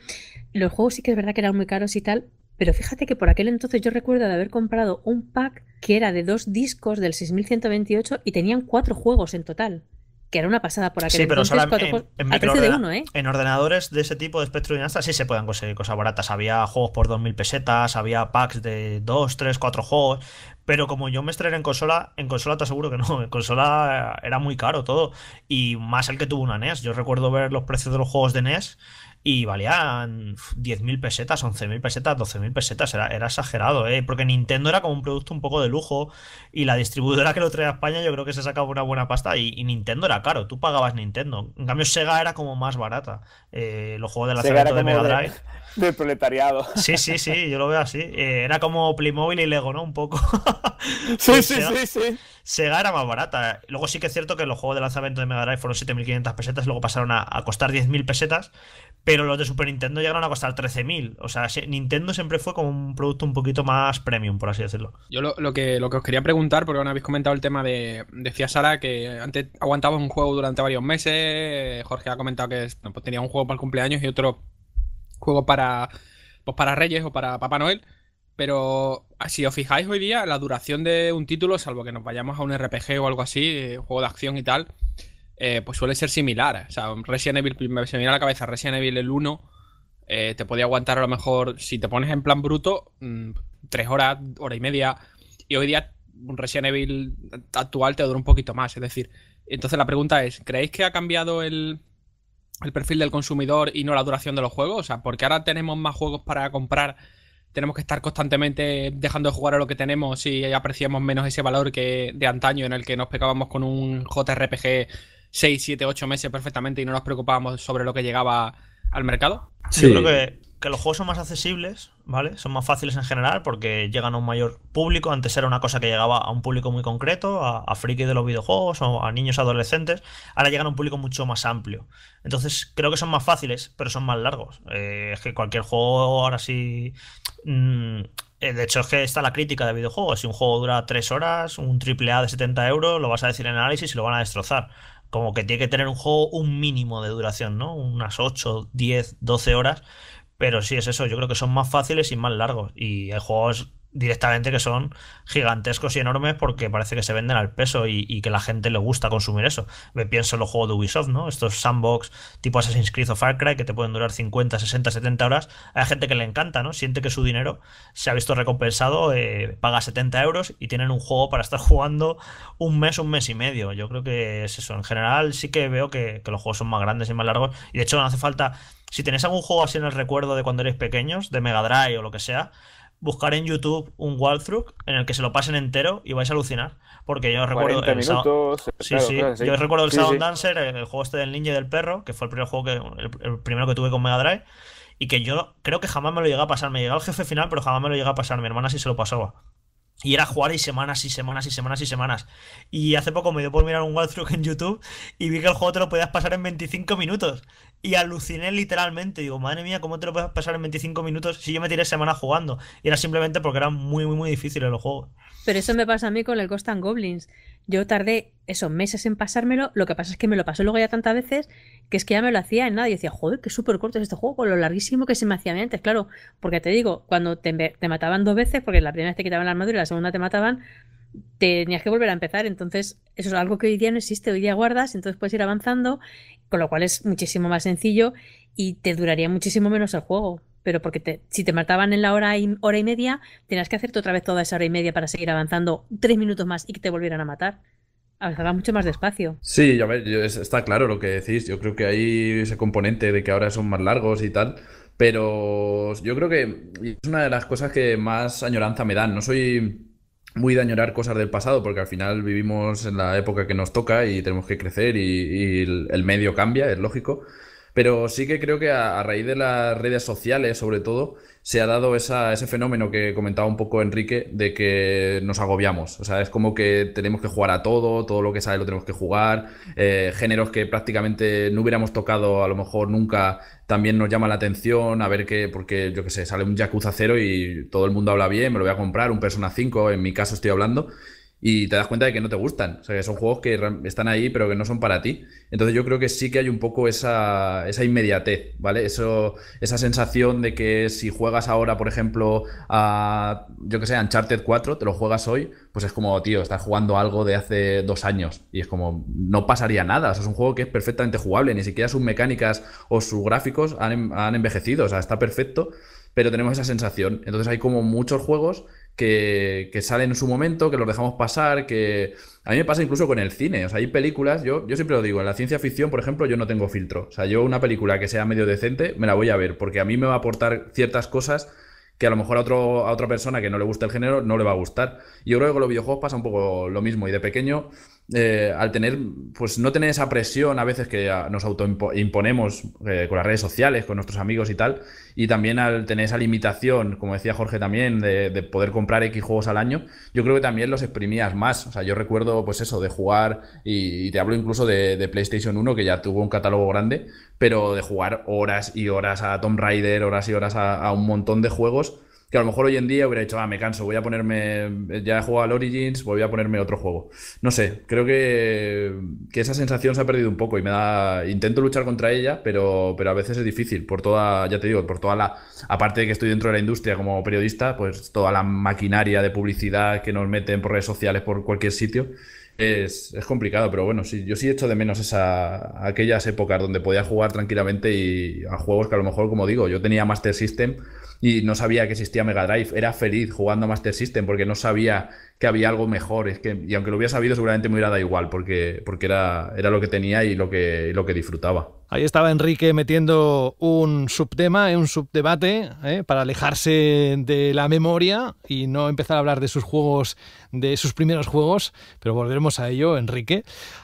los juegos sí que es verdad que eran muy caros y tal, pero fíjate que por aquel entonces yo recuerdo de haber comprado un pack que era de dos discos del 6128 y tenían cuatro juegos en total. Que era una pasada por aquel sí, pero ¿eh? en, ordenadores de ese tipo de espectro sí se pueden conseguir cosas baratas. Había juegos por 2.000 pesetas, había packs de dos tres cuatro juegos. Pero como yo me estrené en consola, en consola te aseguro que no. En consola era muy caro todo. Y más el que tuvo una NES. Yo recuerdo ver los precios de los juegos de NES y valían 10.000 pesetas, 11.000 pesetas, 12.000 pesetas, era, exagerado, eh, porque Nintendo era como un producto un poco de lujo y la distribuidora que lo traía a España yo creo que se sacaba una buena pasta y, Nintendo era caro, tú pagabas Nintendo, en cambio Sega era como más barata, eh, los juegos de lanzamiento de Mega Drive. del proletariado. Sí, sí, sí, yo lo veo así, eh, era como Playmobil y Lego, ¿no? Un poco. sí, sí, sí, sí. Sega era más barata. ¿eh? Luego sí que es cierto que los juegos de lanzamiento de Mega Drive fueron 7.500 pesetas, luego pasaron a, costar 10.000 pesetas, pero los de Super Nintendo llegaron a costar 13.000. O sea, Nintendo siempre fue como un producto un poquito más premium, por así decirlo. Yo lo, que, lo que os quería preguntar, porque habéis comentado el tema de, decía Sara, que antes aguantabas un juego durante varios meses, Jorge ha comentado que pues, tenía un juego para el cumpleaños y otro juego para, pues, para Reyes o para Papá Noel. Pero ah, si os fijáis hoy día, la duración de un título, salvo que nos vayamos a un RPG o algo así, eh, juego de acción y tal, eh, pues suele ser similar. O sea, Resident Evil, me se me viene a la cabeza Resident Evil el 1, eh, te podía aguantar a lo mejor, si te pones en plan bruto, mm, tres horas, hora y media. Y hoy día un Resident Evil actual te dura un poquito más. Es decir, entonces la pregunta es, ¿creéis que ha cambiado el, el perfil del consumidor y no la duración de los juegos? O sea, porque ahora tenemos más juegos para comprar tenemos que estar constantemente dejando de jugar a lo que tenemos y apreciamos menos ese valor que de antaño en el que nos pecábamos con un JRPG 6, 7, 8 meses perfectamente y no nos preocupábamos sobre lo que llegaba al mercado. Sí. creo que que los juegos son más accesibles, ¿vale? Son más fáciles en general porque llegan a un mayor público. Antes era una cosa que llegaba a un público muy concreto, a, a frikis de los videojuegos o a niños adolescentes. Ahora llegan a un público mucho más amplio. Entonces creo que son más fáciles, pero son más largos. Eh, es que cualquier juego ahora sí... Mm, eh, de hecho, es que está la crítica de videojuegos. Si un juego dura 3 horas, un AAA de 70 euros, lo vas a decir en análisis y lo van a destrozar. Como que tiene que tener un juego un mínimo de duración, ¿no? Unas 8, 10, 12 horas pero sí es eso, yo creo que son más fáciles y más largos. Y hay juegos directamente que son gigantescos y enormes porque parece que se venden al peso y, que la gente le gusta consumir eso. Me pienso en los juegos de Ubisoft, ¿no? Estos sandbox tipo Assassin's Creed o Far Cry que te pueden durar 50, 60, 70 horas. Hay gente que le encanta, ¿no? Siente que su dinero se ha visto recompensado, eh, paga 70 euros y tienen un juego para estar jugando un mes, un mes y medio. Yo creo que es eso. En general sí que veo que, que los juegos son más grandes y más largos y de hecho no hace falta... Si tenéis algún juego así en el recuerdo de cuando erais pequeños, de Mega Drive o lo que sea, buscar en YouTube un walkthrough en el que se lo pasen entero y vais a alucinar. Porque yo recuerdo. el eh, sí, sí. Yo recuerdo el Sound Dancer, el, juego este del ninja y del perro, que fue el primer juego que. El, primero que tuve con Mega Drive. Y que yo creo que jamás me lo llegué a pasar. Me llega al jefe final, pero jamás me lo llega a pasar. Mi hermana sí se lo pasaba. Y era jugar y semanas y semanas y semanas y semanas. Y hace poco me dio por mirar un walkthrough en YouTube y vi que el juego te lo podías pasar en 25 minutos y aluciné literalmente. Digo, madre mía, ¿cómo te lo puedes pasar en 25 minutos si yo me tiré semana jugando? Y era simplemente porque eran muy, muy, muy difíciles los juegos. Pero eso me pasa a mí con el Ghost and Goblins. Yo tardé esos meses en pasármelo. Lo que pasa es que me lo pasé luego ya tantas veces que es que ya me lo hacía en nada. Y decía, joder, qué súper corto es este juego, con lo larguísimo que se me hacía antes. Claro, porque te digo, cuando te, te mataban dos veces, porque la primera vez te quitaban la armadura y la segunda te mataban tenías que volver a empezar. Entonces, eso es algo que hoy día no existe. Hoy día guardas, entonces puedes ir avanzando, con lo cual es muchísimo más sencillo y te duraría muchísimo menos el juego. Pero porque si te mataban en la hora y, hora y media, tenías que hacerte otra vez toda esa hora y media para seguir avanzando tres minutos más y que te volvieran a matar. Avanzaba mucho más despacio. Sí, está claro lo que decís. Yo creo que hay ese componente de que ahora son más largos y tal. Pero yo creo que es una de las cosas que más añoranza me dan. No soy muy de añorar cosas del pasado, porque al final vivimos en la época que nos toca y tenemos que crecer y, el medio cambia, es lógico. Pero sí que creo que a raíz de las redes sociales, sobre todo, se ha dado ese fenómeno que comentaba un poco Enrique de que nos agobiamos. O sea, es como que tenemos que jugar a todo, todo lo que sale lo tenemos que jugar, eh, géneros que prácticamente no hubiéramos tocado a lo mejor nunca también nos llama la atención, a ver qué, porque yo qué sé, sale un Yakuza cero y todo el mundo habla bien, me lo voy a comprar, un Persona 5, en mi caso estoy hablando, y te das cuenta de que no te gustan. O sea, que son juegos que están ahí, pero que no son para ti. Entonces yo creo que sí que hay un poco esa, esa inmediatez, ¿vale? Eso, esa sensación de que si juegas ahora, por ejemplo, a, yo que sé, Uncharted 4, te lo juegas hoy, pues es como, tío, estás jugando algo de hace dos años. Y es como, no pasaría nada. O sea, es un juego que es perfectamente jugable. Ni siquiera sus mecánicas o sus gráficos han, han envejecido. O sea, está perfecto pero tenemos esa sensación. Entonces hay como muchos juegos que, salen en su momento, que los dejamos pasar, que... A mí me pasa incluso con el cine. O sea, hay películas, yo, yo siempre lo digo, en la ciencia ficción, por ejemplo, yo no tengo filtro. O sea, yo una película que sea medio decente me la voy a ver, porque a mí me va a aportar ciertas cosas que a lo mejor a, otro, a otra persona que no le gusta el género no le va a gustar. Y yo creo que con los videojuegos pasa un poco lo mismo. Y de pequeño eh, al tener, pues no tener esa presión a veces que nos autoimponemos eh, con las redes sociales, con nuestros amigos y tal, y también al tener esa limitación, como decía Jorge también, de, poder comprar X juegos al año, yo creo que también los exprimías más. O sea, yo recuerdo, pues eso, de jugar, y, te hablo incluso de, PlayStation 1, que ya tuvo un catálogo grande, pero de jugar horas y horas a Tomb Raider, horas y horas a un montón de juegos que a lo mejor hoy en día hubiera dicho, ah, me canso, voy a ponerme, eh, ya he jugado al Origins, voy a ponerme otro juego. No sé, creo que, esa sensación se ha perdido un poco y me da, intento luchar contra ella, pero, pero a veces es difícil, por toda, ya te digo, por toda la, aparte de que estoy dentro de la industria como periodista, pues toda la maquinaria de publicidad que nos meten por redes sociales, por cualquier sitio. Es, complicado, pero bueno, sí, yo sí echo de menos esa, aquellas épocas donde podía jugar tranquilamente y a juegos que a lo mejor, como digo, yo tenía Master System y no sabía que existía Mega Drive. Era feliz jugando a Master System porque no sabía que había algo mejor. Es que, y aunque lo hubiera sabido, seguramente me hubiera dado igual porque, porque era, era lo que tenía y lo que, lo que disfrutaba. Ahí estaba Enrique metiendo un subtema, eh, un subdebate, eh, para alejarse de la memoria y no empezar a hablar de sus juegos, de sus primeros juegos, pero volveremos a ello, Enrique.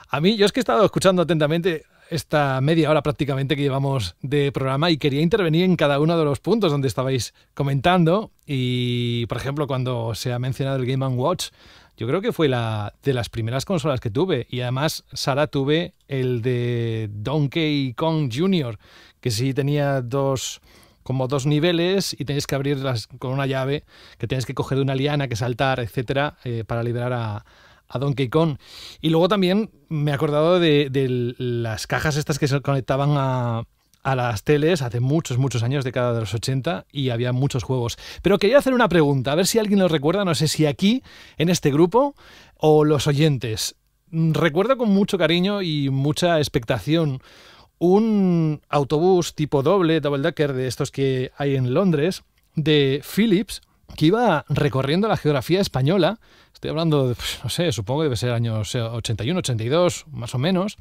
A mí, yo es que he estado escuchando atentamente, esta media hora prácticamente que llevamos de programa y quería intervenir en cada uno de los puntos donde estabais comentando y, por ejemplo, cuando se ha mencionado el Game Watch, yo creo que fue la de las primeras consolas que tuve y además Sara tuve el de Donkey Kong Jr., que sí tenía dos como dos niveles y tenéis que abrirlas con una llave que tenéis que coger de una liana que saltar, etcétera, eh, para liberar a, a Donkey Kong. Y luego también me he acordado de, las cajas estas que se conectaban a, las teles hace muchos, muchos años, década de los 80, y había muchos juegos. Pero quería hacer una pregunta, a ver si alguien lo recuerda, no sé si aquí, en este grupo, o los oyentes. Recuerdo con mucho cariño y mucha expectación un autobús tipo doble, double decker, de estos que hay en Londres, de Philips, que iba recorriendo la geografía española, estoy hablando, de, pues, no sé, supongo que debe ser años 81, 82, más o menos,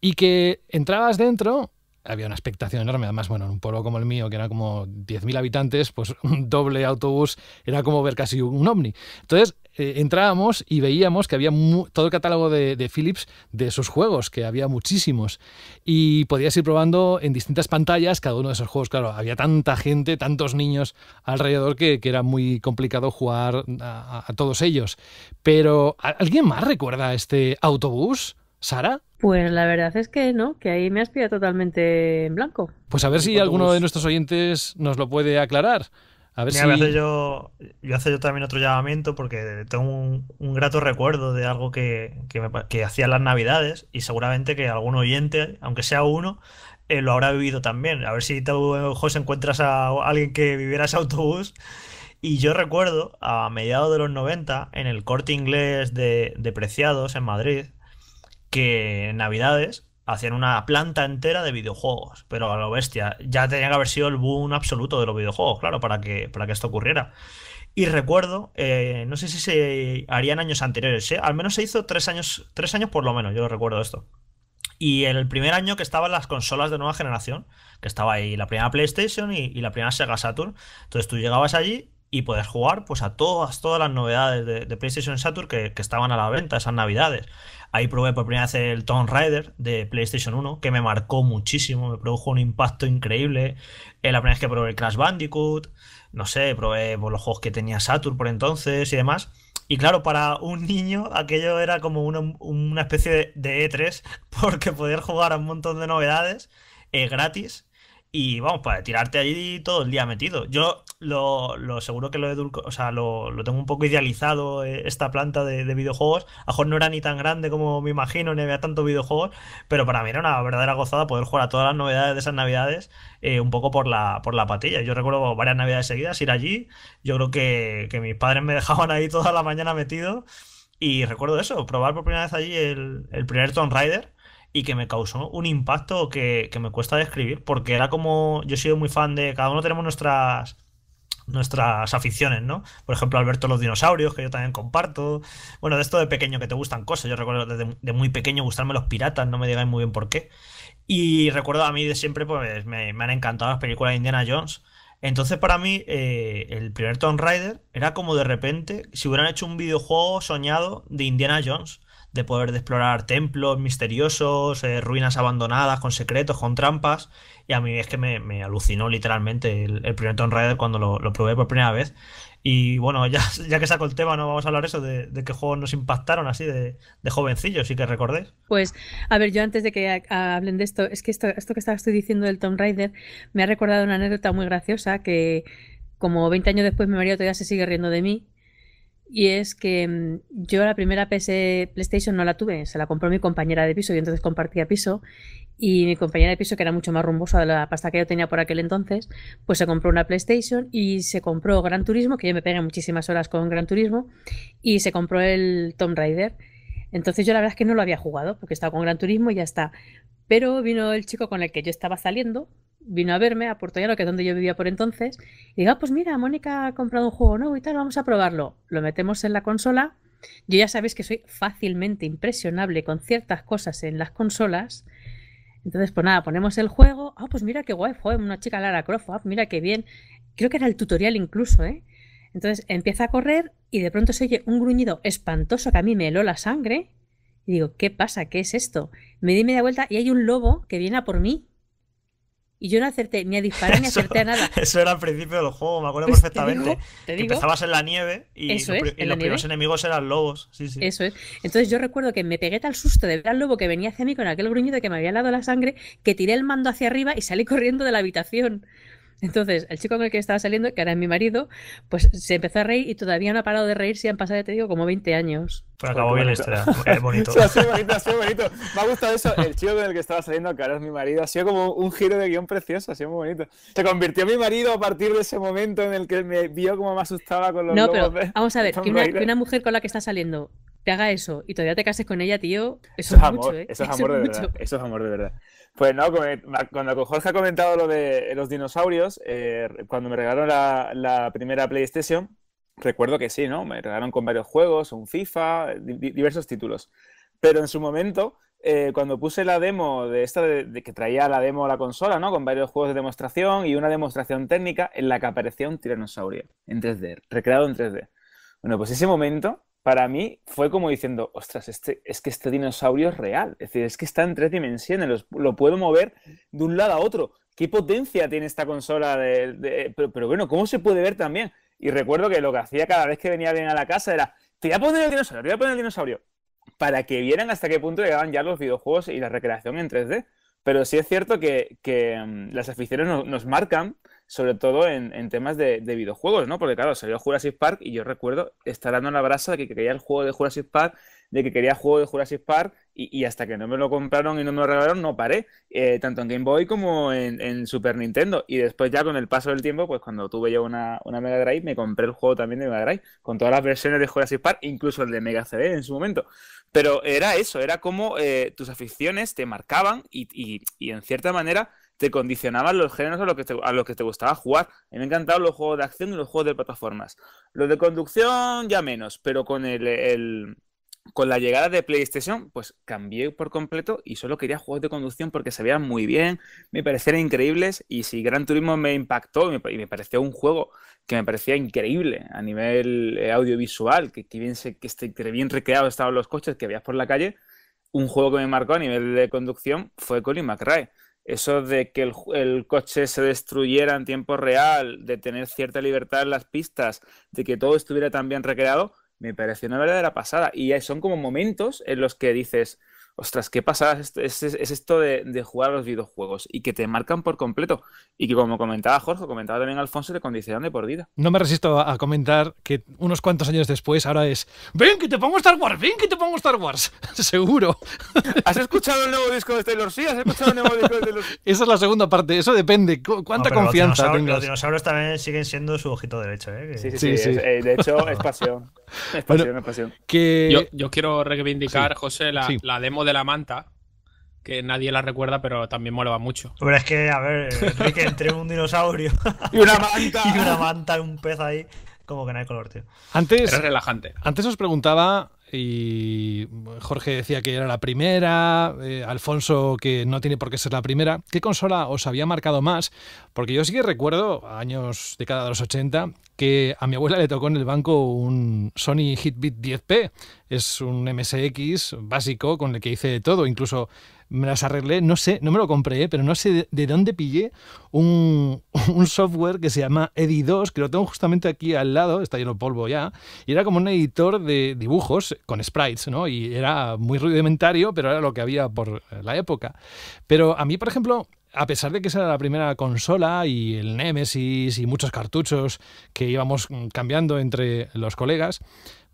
y que entrabas dentro, había una expectación enorme, además, bueno, en un pueblo como el mío, que era como 10.000 habitantes, pues un doble autobús era como ver casi un ovni. Entonces, eh, entrábamos y veíamos que había todo el catálogo de, Philips de esos juegos, que había muchísimos. Y podías ir probando en distintas pantallas cada uno de esos juegos. Claro, había tanta gente, tantos niños alrededor que, era muy complicado jugar a, todos ellos. Pero ¿alguien más recuerda este autobús? ¿Sara? Pues la verdad es que no, que ahí me has pillado totalmente en blanco. Pues a ver si alguno de nuestros oyentes nos lo puede aclarar. A ver si... yo, yo hace yo también otro llamamiento porque tengo un, grato recuerdo de algo que, que, me, hacía las navidades y seguramente que algún oyente, aunque sea uno, eh, lo habrá vivido también. A ver si tú, José, encuentras a alguien que viviera ese autobús. Y yo recuerdo a mediados de los 90, en el corte inglés de, de Preciados, en Madrid, que en Navidades hacían una planta entera de videojuegos, pero a lo bestia. Ya tenía que haber sido el boom absoluto de los videojuegos, claro, para que, para que esto ocurriera. Y recuerdo, eh, no sé si se harían años anteriores, ¿eh? al menos se hizo tres años, tres años por lo menos, yo lo recuerdo esto. Y en el primer año que estaban las consolas de nueva generación, que estaba ahí la primera PlayStation y, la primera Sega Saturn, entonces tú llegabas allí y podías jugar pues a todas, todas las novedades de, de PlayStation Saturn que, que estaban a la venta esas navidades. Ahí probé por primera vez el Tomb Raider de PlayStation 1, que me marcó muchísimo, me produjo un impacto increíble. la primera vez que probé el Crash Bandicoot, no sé, probé por los juegos que tenía Saturn por entonces y demás. Y claro, para un niño aquello era como una, especie de, E3, e porque poder jugar a un montón de novedades eh, gratis y vamos, para tirarte allí todo el día metido. Yo lo, seguro que lo o sea, lo, tengo un poco idealizado eh, esta planta de, videojuegos. A mejor no era ni tan grande como me imagino, ni había tantos videojuegos, pero para mí era una verdadera gozada poder jugar a todas las novedades de esas navidades eh, un poco por la, por la patilla. Yo recuerdo varias navidades seguidas ir allí. Yo creo que, mis padres me dejaban ahí toda la mañana metido. Y recuerdo eso, probar por primera vez allí el, el primer Tomb Raider y que me causó un impacto que, me cuesta describir, porque era como, yo he sido muy fan de, cada uno tenemos nuestras nuestras aficiones, ¿no? Por ejemplo, Alberto los dinosaurios, que yo también comparto. Bueno, de esto de pequeño que te gustan cosas. Yo recuerdo desde de muy pequeño gustarme los piratas, no me digáis muy bien por qué. Y recuerdo a mí de siempre, pues me, han encantado las películas de Indiana Jones. Entonces, para mí, eh, el primer Tomb Raider era como de repente si hubieran hecho un videojuego soñado de Indiana Jones de poder explorar templos misteriosos, eh, ruinas abandonadas, con secretos, con trampas. Y a mí es que me, alucinó literalmente el, primer Tomb Raider cuando lo, probé por primera vez. Y bueno, ya, ya que sacó el tema, no vamos a hablar eso, de, de qué juegos nos impactaron así de, de jovencillos y que recordéis. Pues, a ver, yo antes de que hablen de esto, es que esto, esto que estaba, estoy diciendo del Tomb Raider me ha recordado una anécdota muy graciosa que como 20 años después mi marido todavía se sigue riendo de mí, y es que mm, yo la primera PS PlayStation no la tuve, se la compró mi compañera de piso, y entonces compartía piso, y mi compañera de piso, que era mucho más rumbosa de la pasta que yo tenía por aquel entonces, pues se compró una PlayStation y se compró Gran Turismo, que yo me pegué muchísimas horas con Gran Turismo, y se compró el Tomb Raider. Entonces yo la verdad es que no lo había jugado, porque estaba con Gran Turismo y ya está. Pero vino el chico con el que yo estaba saliendo, vino a verme a Puerto que es donde yo vivía por entonces, y digo, ah, pues mira, Mónica ha comprado un juego nuevo y tal, vamos a probarlo. Lo metemos en la consola. Yo ya sabéis que soy fácilmente impresionable con ciertas cosas en las consolas. Entonces, pues nada, ponemos el juego. Ah, pues mira qué guay, fue una chica Lara Croft, ah, mira qué bien. Creo que era el tutorial incluso, ¿eh? Entonces empieza a correr y de pronto se oye un gruñido espantoso que a mí me heló la sangre. Y digo, ¿qué pasa? ¿Qué es esto? Me di media vuelta y hay un lobo que viene a por mí y yo no acerté ni a disparar ni a acerté a nada. Eso era al principio del juego, me acuerdo pues perfectamente. que empezabas en la nieve y, los, primeros enemigos eran lobos. Eso es. Entonces yo recuerdo que me pegué tal susto de ver al lobo que venía hacia mí con aquel gruñido que me había helado la sangre que tiré el mando hacia arriba y salí corriendo de la habitación. Entonces, el chico con el que estaba saliendo, que ahora es mi marido, pues se empezó a reír y todavía no ha parado de reír si han pasado, te digo, como 20 años. Pero pues acabó bien este, la Es bonito. ha sido bonito, ha sido bonito. Me ha gustado eso. El chico con el que estaba saliendo, que ahora es mi marido, ha sido como un giro de guión precioso, ha sido muy bonito. Se convirtió mi marido a partir de ese momento en el que me vio como me asustaba con los No, pero vamos a ver, que una, mujer con la que está saliendo te haga eso y todavía te cases con ella, tío, eso, es, amor, mucho, ¿eh? Eso es amor de verdad. Eso es amor de verdad. Pues no, cuando Jorge ha comentado lo de los dinosaurios, eh, cuando me regalaron la, primera PlayStation, recuerdo que sí, ¿no? Me regalaron con varios juegos, un FIFA, eh, diversos títulos. Pero en su momento, eh, cuando puse la demo de esta de, que traía la demo a la consola, ¿no? Con varios juegos de demostración y una demostración técnica en la que aparecía un tiranosaurio en 3D, recreado en 3D. Bueno, pues ese momento para mí fue como diciendo, ostras, este, es que este dinosaurio es real, es decir, es que está en tres dimensiones, lo puedo mover de un lado a otro. ¿Qué potencia tiene esta consola? De, pero, bueno, ¿cómo se puede ver también? Y recuerdo que lo que hacía cada vez que venía bien a la casa era, te voy a poner el dinosaurio, te voy a poner el dinosaurio, para que vieran hasta qué punto llegaban ya los videojuegos y la recreación en 3D. Pero sí es cierto que, mm, las aficiones nos marcan sobre todo en, temas de, videojuegos, ¿no? Porque claro, salió Jurassic Park y yo recuerdo estar dando la brasa de que quería el juego de Jurassic Park, de que quería el juego de Jurassic Park y, hasta que no me lo compraron y no me lo regalaron no paré, eh, tanto en Game Boy como en, Super Nintendo. Y después ya con el paso del tiempo, pues cuando tuve yo una, Mega Drive, me compré el juego también de Mega Drive, con todas las versiones de Jurassic Park, incluso el de Mega CD en su momento. Pero era eso, era como eh, tus aficiones te marcaban y en cierta manera te condicionaban los géneros a los que te, a los que te gustaba jugar. me encantaban los juegos de acción y los juegos de plataformas. Los de conducción ya menos, pero con el, con la llegada de PlayStation, pues cambié por completo y solo quería juegos de conducción porque se veían muy bien, me parecían increíbles y si Gran Turismo me impactó y me, pareció un juego que me parecía increíble a nivel eh, audiovisual, que, bien, se, este, que, bien recreado estaban los coches que veías por la calle, un juego que me marcó a nivel de conducción fue Colin McRae eso de que el, coche se destruyera en tiempo real, de tener cierta libertad en las pistas, de que todo estuviera tan bien recreado, me pareció una verdadera pasada. Y son como momentos en los que dices, ostras, qué pasa? es, esto de, jugar a los videojuegos y que te marcan por completo. Y que como comentaba Jorge, comentaba también Alfonso, te condicionan de por vida. No me resisto a comentar que unos cuantos años después ahora es, ven que te pongo Star Wars, ven que te pongo Star Wars, seguro. ¿Has escuchado el nuevo disco de Taylor? Sí, has escuchado el nuevo disco de Taylor. Esa es la segunda parte, eso depende, cuánta confianza los dinosaurios, Los dinosaurios también siguen siendo su ojito derecho. ¿eh? Sí, sí, sí, eh, de hecho, es pasión. Es pasión, Que... Yo, quiero reivindicar, José, la, demo de la manta que nadie la recuerda, pero también molaba mucho. Pero es que, a ver, que entre un dinosaurio y una manta y una manta un pez ahí, como que no hay color, tío. Antes, pero es relajante. Antes os preguntaba, y Jorge decía que era la primera, eh, Alfonso que no tiene por qué ser la primera, ¿qué consola os había marcado más? Porque yo sí que recuerdo, años, década de los 80, que a mi abuela le tocó en el banco un Sony Hitbit 10P. Es un MSX básico con el que hice todo, incluso me las arreglé, no sé, no me lo compré, ¿eh? pero no sé de dónde pillé un, software que se llama Edi 2, que lo tengo justamente aquí al lado, está lleno de polvo ya, y era como un editor de dibujos con sprites, ¿no? Y era muy rudimentario, pero era lo que había por la época. Pero a mí, por ejemplo, a pesar de que esa era la primera consola y el Nemesis y muchos cartuchos que íbamos cambiando entre los colegas,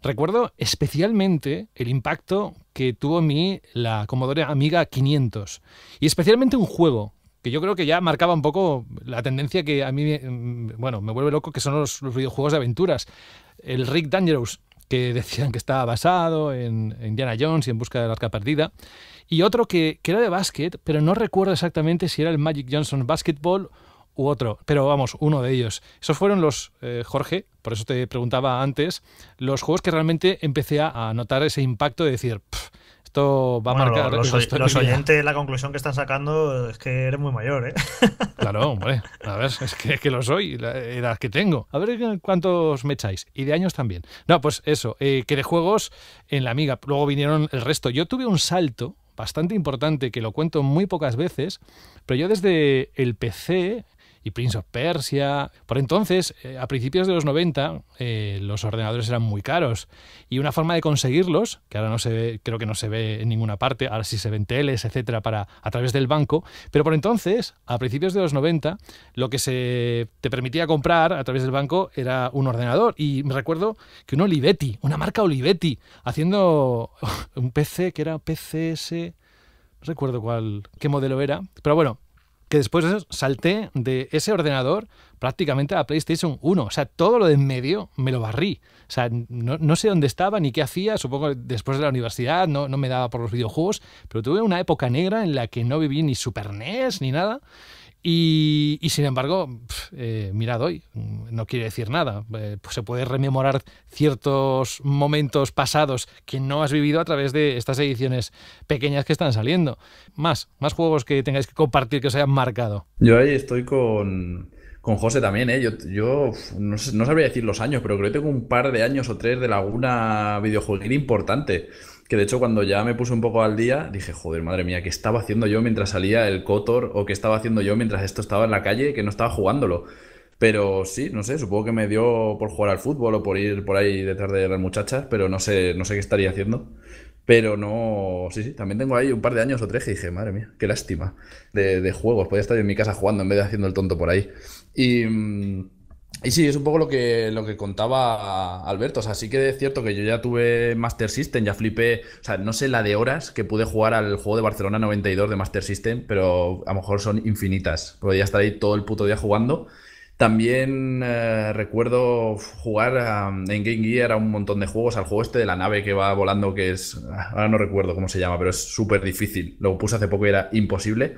recuerdo especialmente el impacto que tuvo en mí la Commodore Amiga 500 y especialmente un juego que yo creo que ya marcaba un poco la tendencia que a mí, mm, bueno, me vuelve loco, que son los, videojuegos de aventuras. El Rick Dangerous, que decían que estaba basado en Indiana Jones y en busca de la arca perdida y otro que, era de básquet, pero no recuerdo exactamente si era el Magic Johnson Basketball u otro, pero vamos, uno de ellos. Esos fueron los, eh, Jorge, por eso te preguntaba antes, los juegos que realmente empecé a, notar ese impacto de decir, esto va a marcar. Los, los, los oyentes, la conclusión que están sacando es que eres muy mayor, ¿eh? Claro, hombre, a ver, es que, lo soy, la edad que tengo. A ver cuántos me echáis, y de años también. No, pues eso, eh, que de juegos en la amiga, luego vinieron el resto. Yo tuve un salto, bastante importante, que lo cuento muy pocas veces, pero yo desde el PC y Prince of Persia. Por entonces, eh, a principios de los 90, eh, los ordenadores eran muy caros y una forma de conseguirlos, que ahora no se creo que no se ve en ninguna parte, ahora sí se ven teles, etcétera, para, a través del banco, pero por entonces, a principios de los 90, lo que se te permitía comprar a través del banco era un ordenador y me recuerdo que un Olivetti, una marca Olivetti, haciendo un PC que era PCS no recuerdo cuál, qué modelo era, pero bueno, que después de salté de ese ordenador prácticamente a PlayStation 1. O sea, todo lo de en medio me lo barrí. O sea, no, sé dónde estaba ni qué hacía. Supongo que después de la universidad no, no me daba por los videojuegos, pero tuve una época negra en la que no viví ni Super NES ni nada. Y, sin embargo, eh, mirad hoy, no quiere decir nada. Eh, pues se puede rememorar ciertos momentos pasados que no has vivido a través de estas ediciones pequeñas que están saliendo. Más, más juegos que tengáis que compartir que os hayan marcado. Yo ahí estoy con, con José también, ¿eh? Yo, yo no, sabría decir los años, pero creo que tengo un par de años o tres de laguna videojuego importante que de hecho cuando ya me puse un poco al día, dije, joder, madre mía, ¿qué estaba haciendo yo mientras salía el Cotor o qué estaba haciendo yo mientras esto estaba en la calle, que no estaba jugándolo? Pero sí, no sé, supongo que me dio por jugar al fútbol o por ir por ahí detrás de las muchachas, pero no sé, no sé qué estaría haciendo. Pero no, sí, sí, también tengo ahí un par de años o tres que dije, madre mía, qué lástima de, juegos. Podía estar en mi casa jugando en vez de haciendo el tonto por ahí. Y... Mm, y sí, es un poco lo que, lo que contaba Alberto. O sea, sí que es cierto que yo ya tuve Master System, ya flipé. O sea, no sé la de horas que pude jugar al juego de Barcelona 92 de Master System, pero a lo mejor son infinitas. Podría estar ahí todo el puto día jugando. También eh, recuerdo jugar um, en Game Gear a un montón de juegos, al juego este de la nave que va volando, que es. Ahora no recuerdo cómo se llama, pero es súper difícil. Lo puse hace poco y era imposible.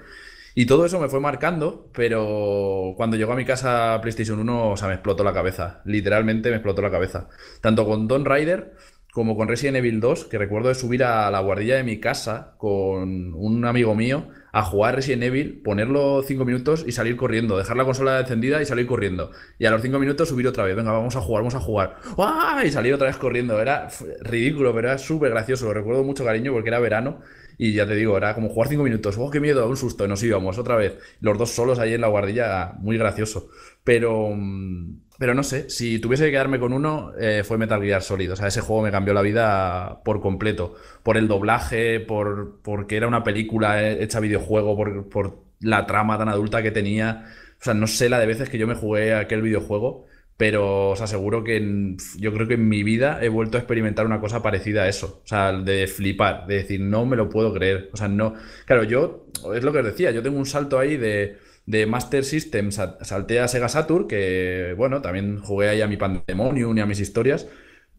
Y todo eso me fue marcando, pero cuando llegó a mi casa PlayStation 1, o sea, me explotó la cabeza. Literalmente me explotó la cabeza. Tanto con Don Rider como con Resident Evil 2, que recuerdo de subir a la guardilla de mi casa con un amigo mío a jugar Resident Evil, ponerlo 5 minutos y salir corriendo, dejar la consola encendida y salir corriendo. Y a los 5 minutos subir otra vez, venga, vamos a jugar, vamos a jugar. ¡Uah! Y salir otra vez corriendo. Era ridículo, pero era súper gracioso. Lo recuerdo mucho cariño porque era verano y ya te digo, era como jugar cinco minutos, ¡oh, qué miedo! Un susto, y nos íbamos otra vez. Los dos solos ahí en la guardilla, muy gracioso. Pero, mm, pero no sé, si tuviese que quedarme con uno, eh, fue Metal Gear Solid. O sea, ese juego me cambió la vida por completo. Por el doblaje, por porque era una película eh, hecha videojuego, por, por la trama tan adulta que tenía. O sea, no sé la de veces que yo me jugué aquel videojuego pero os aseguro que yo creo que en mi vida he vuelto a experimentar una cosa parecida a eso, o sea, de flipar, de decir, no me lo puedo creer, o sea, no, claro, yo, es lo que os decía, yo tengo un salto ahí de, de Master System, salté a Sega Saturn, que bueno, también jugué ahí a mi Pandemonium y a mis historias,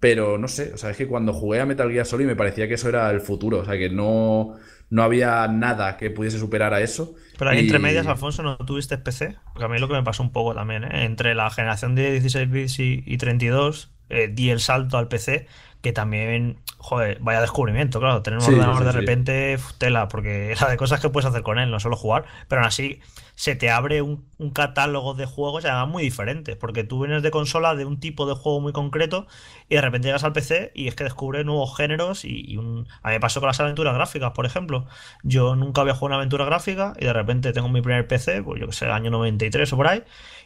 pero no sé, o sea, es que cuando jugué a Metal Gear Solid me parecía que eso era el futuro, o sea, que no, no había nada que pudiese superar a eso. Pero entre medias, Alfonso, ¿no tuviste PC? Porque a mí lo que me pasó un poco también, ¿eh? entre la generación de 16 bits y, 32, eh, di el salto al PC que también, joder, vaya descubrimiento, claro, tener un ordenador de repente tela, porque la de cosas que puedes hacer con él, no solo jugar, pero aún así se te abre un, catálogo de juegos además muy diferentes, porque tú vienes de consola de un tipo de juego muy concreto y de repente llegas al PC y es que descubres nuevos géneros y, a mí me pasó con las aventuras gráficas, por ejemplo, yo nunca había jugado una aventura gráfica y de repente tengo mi primer PC, pues yo que sé, año 93 o por ahí,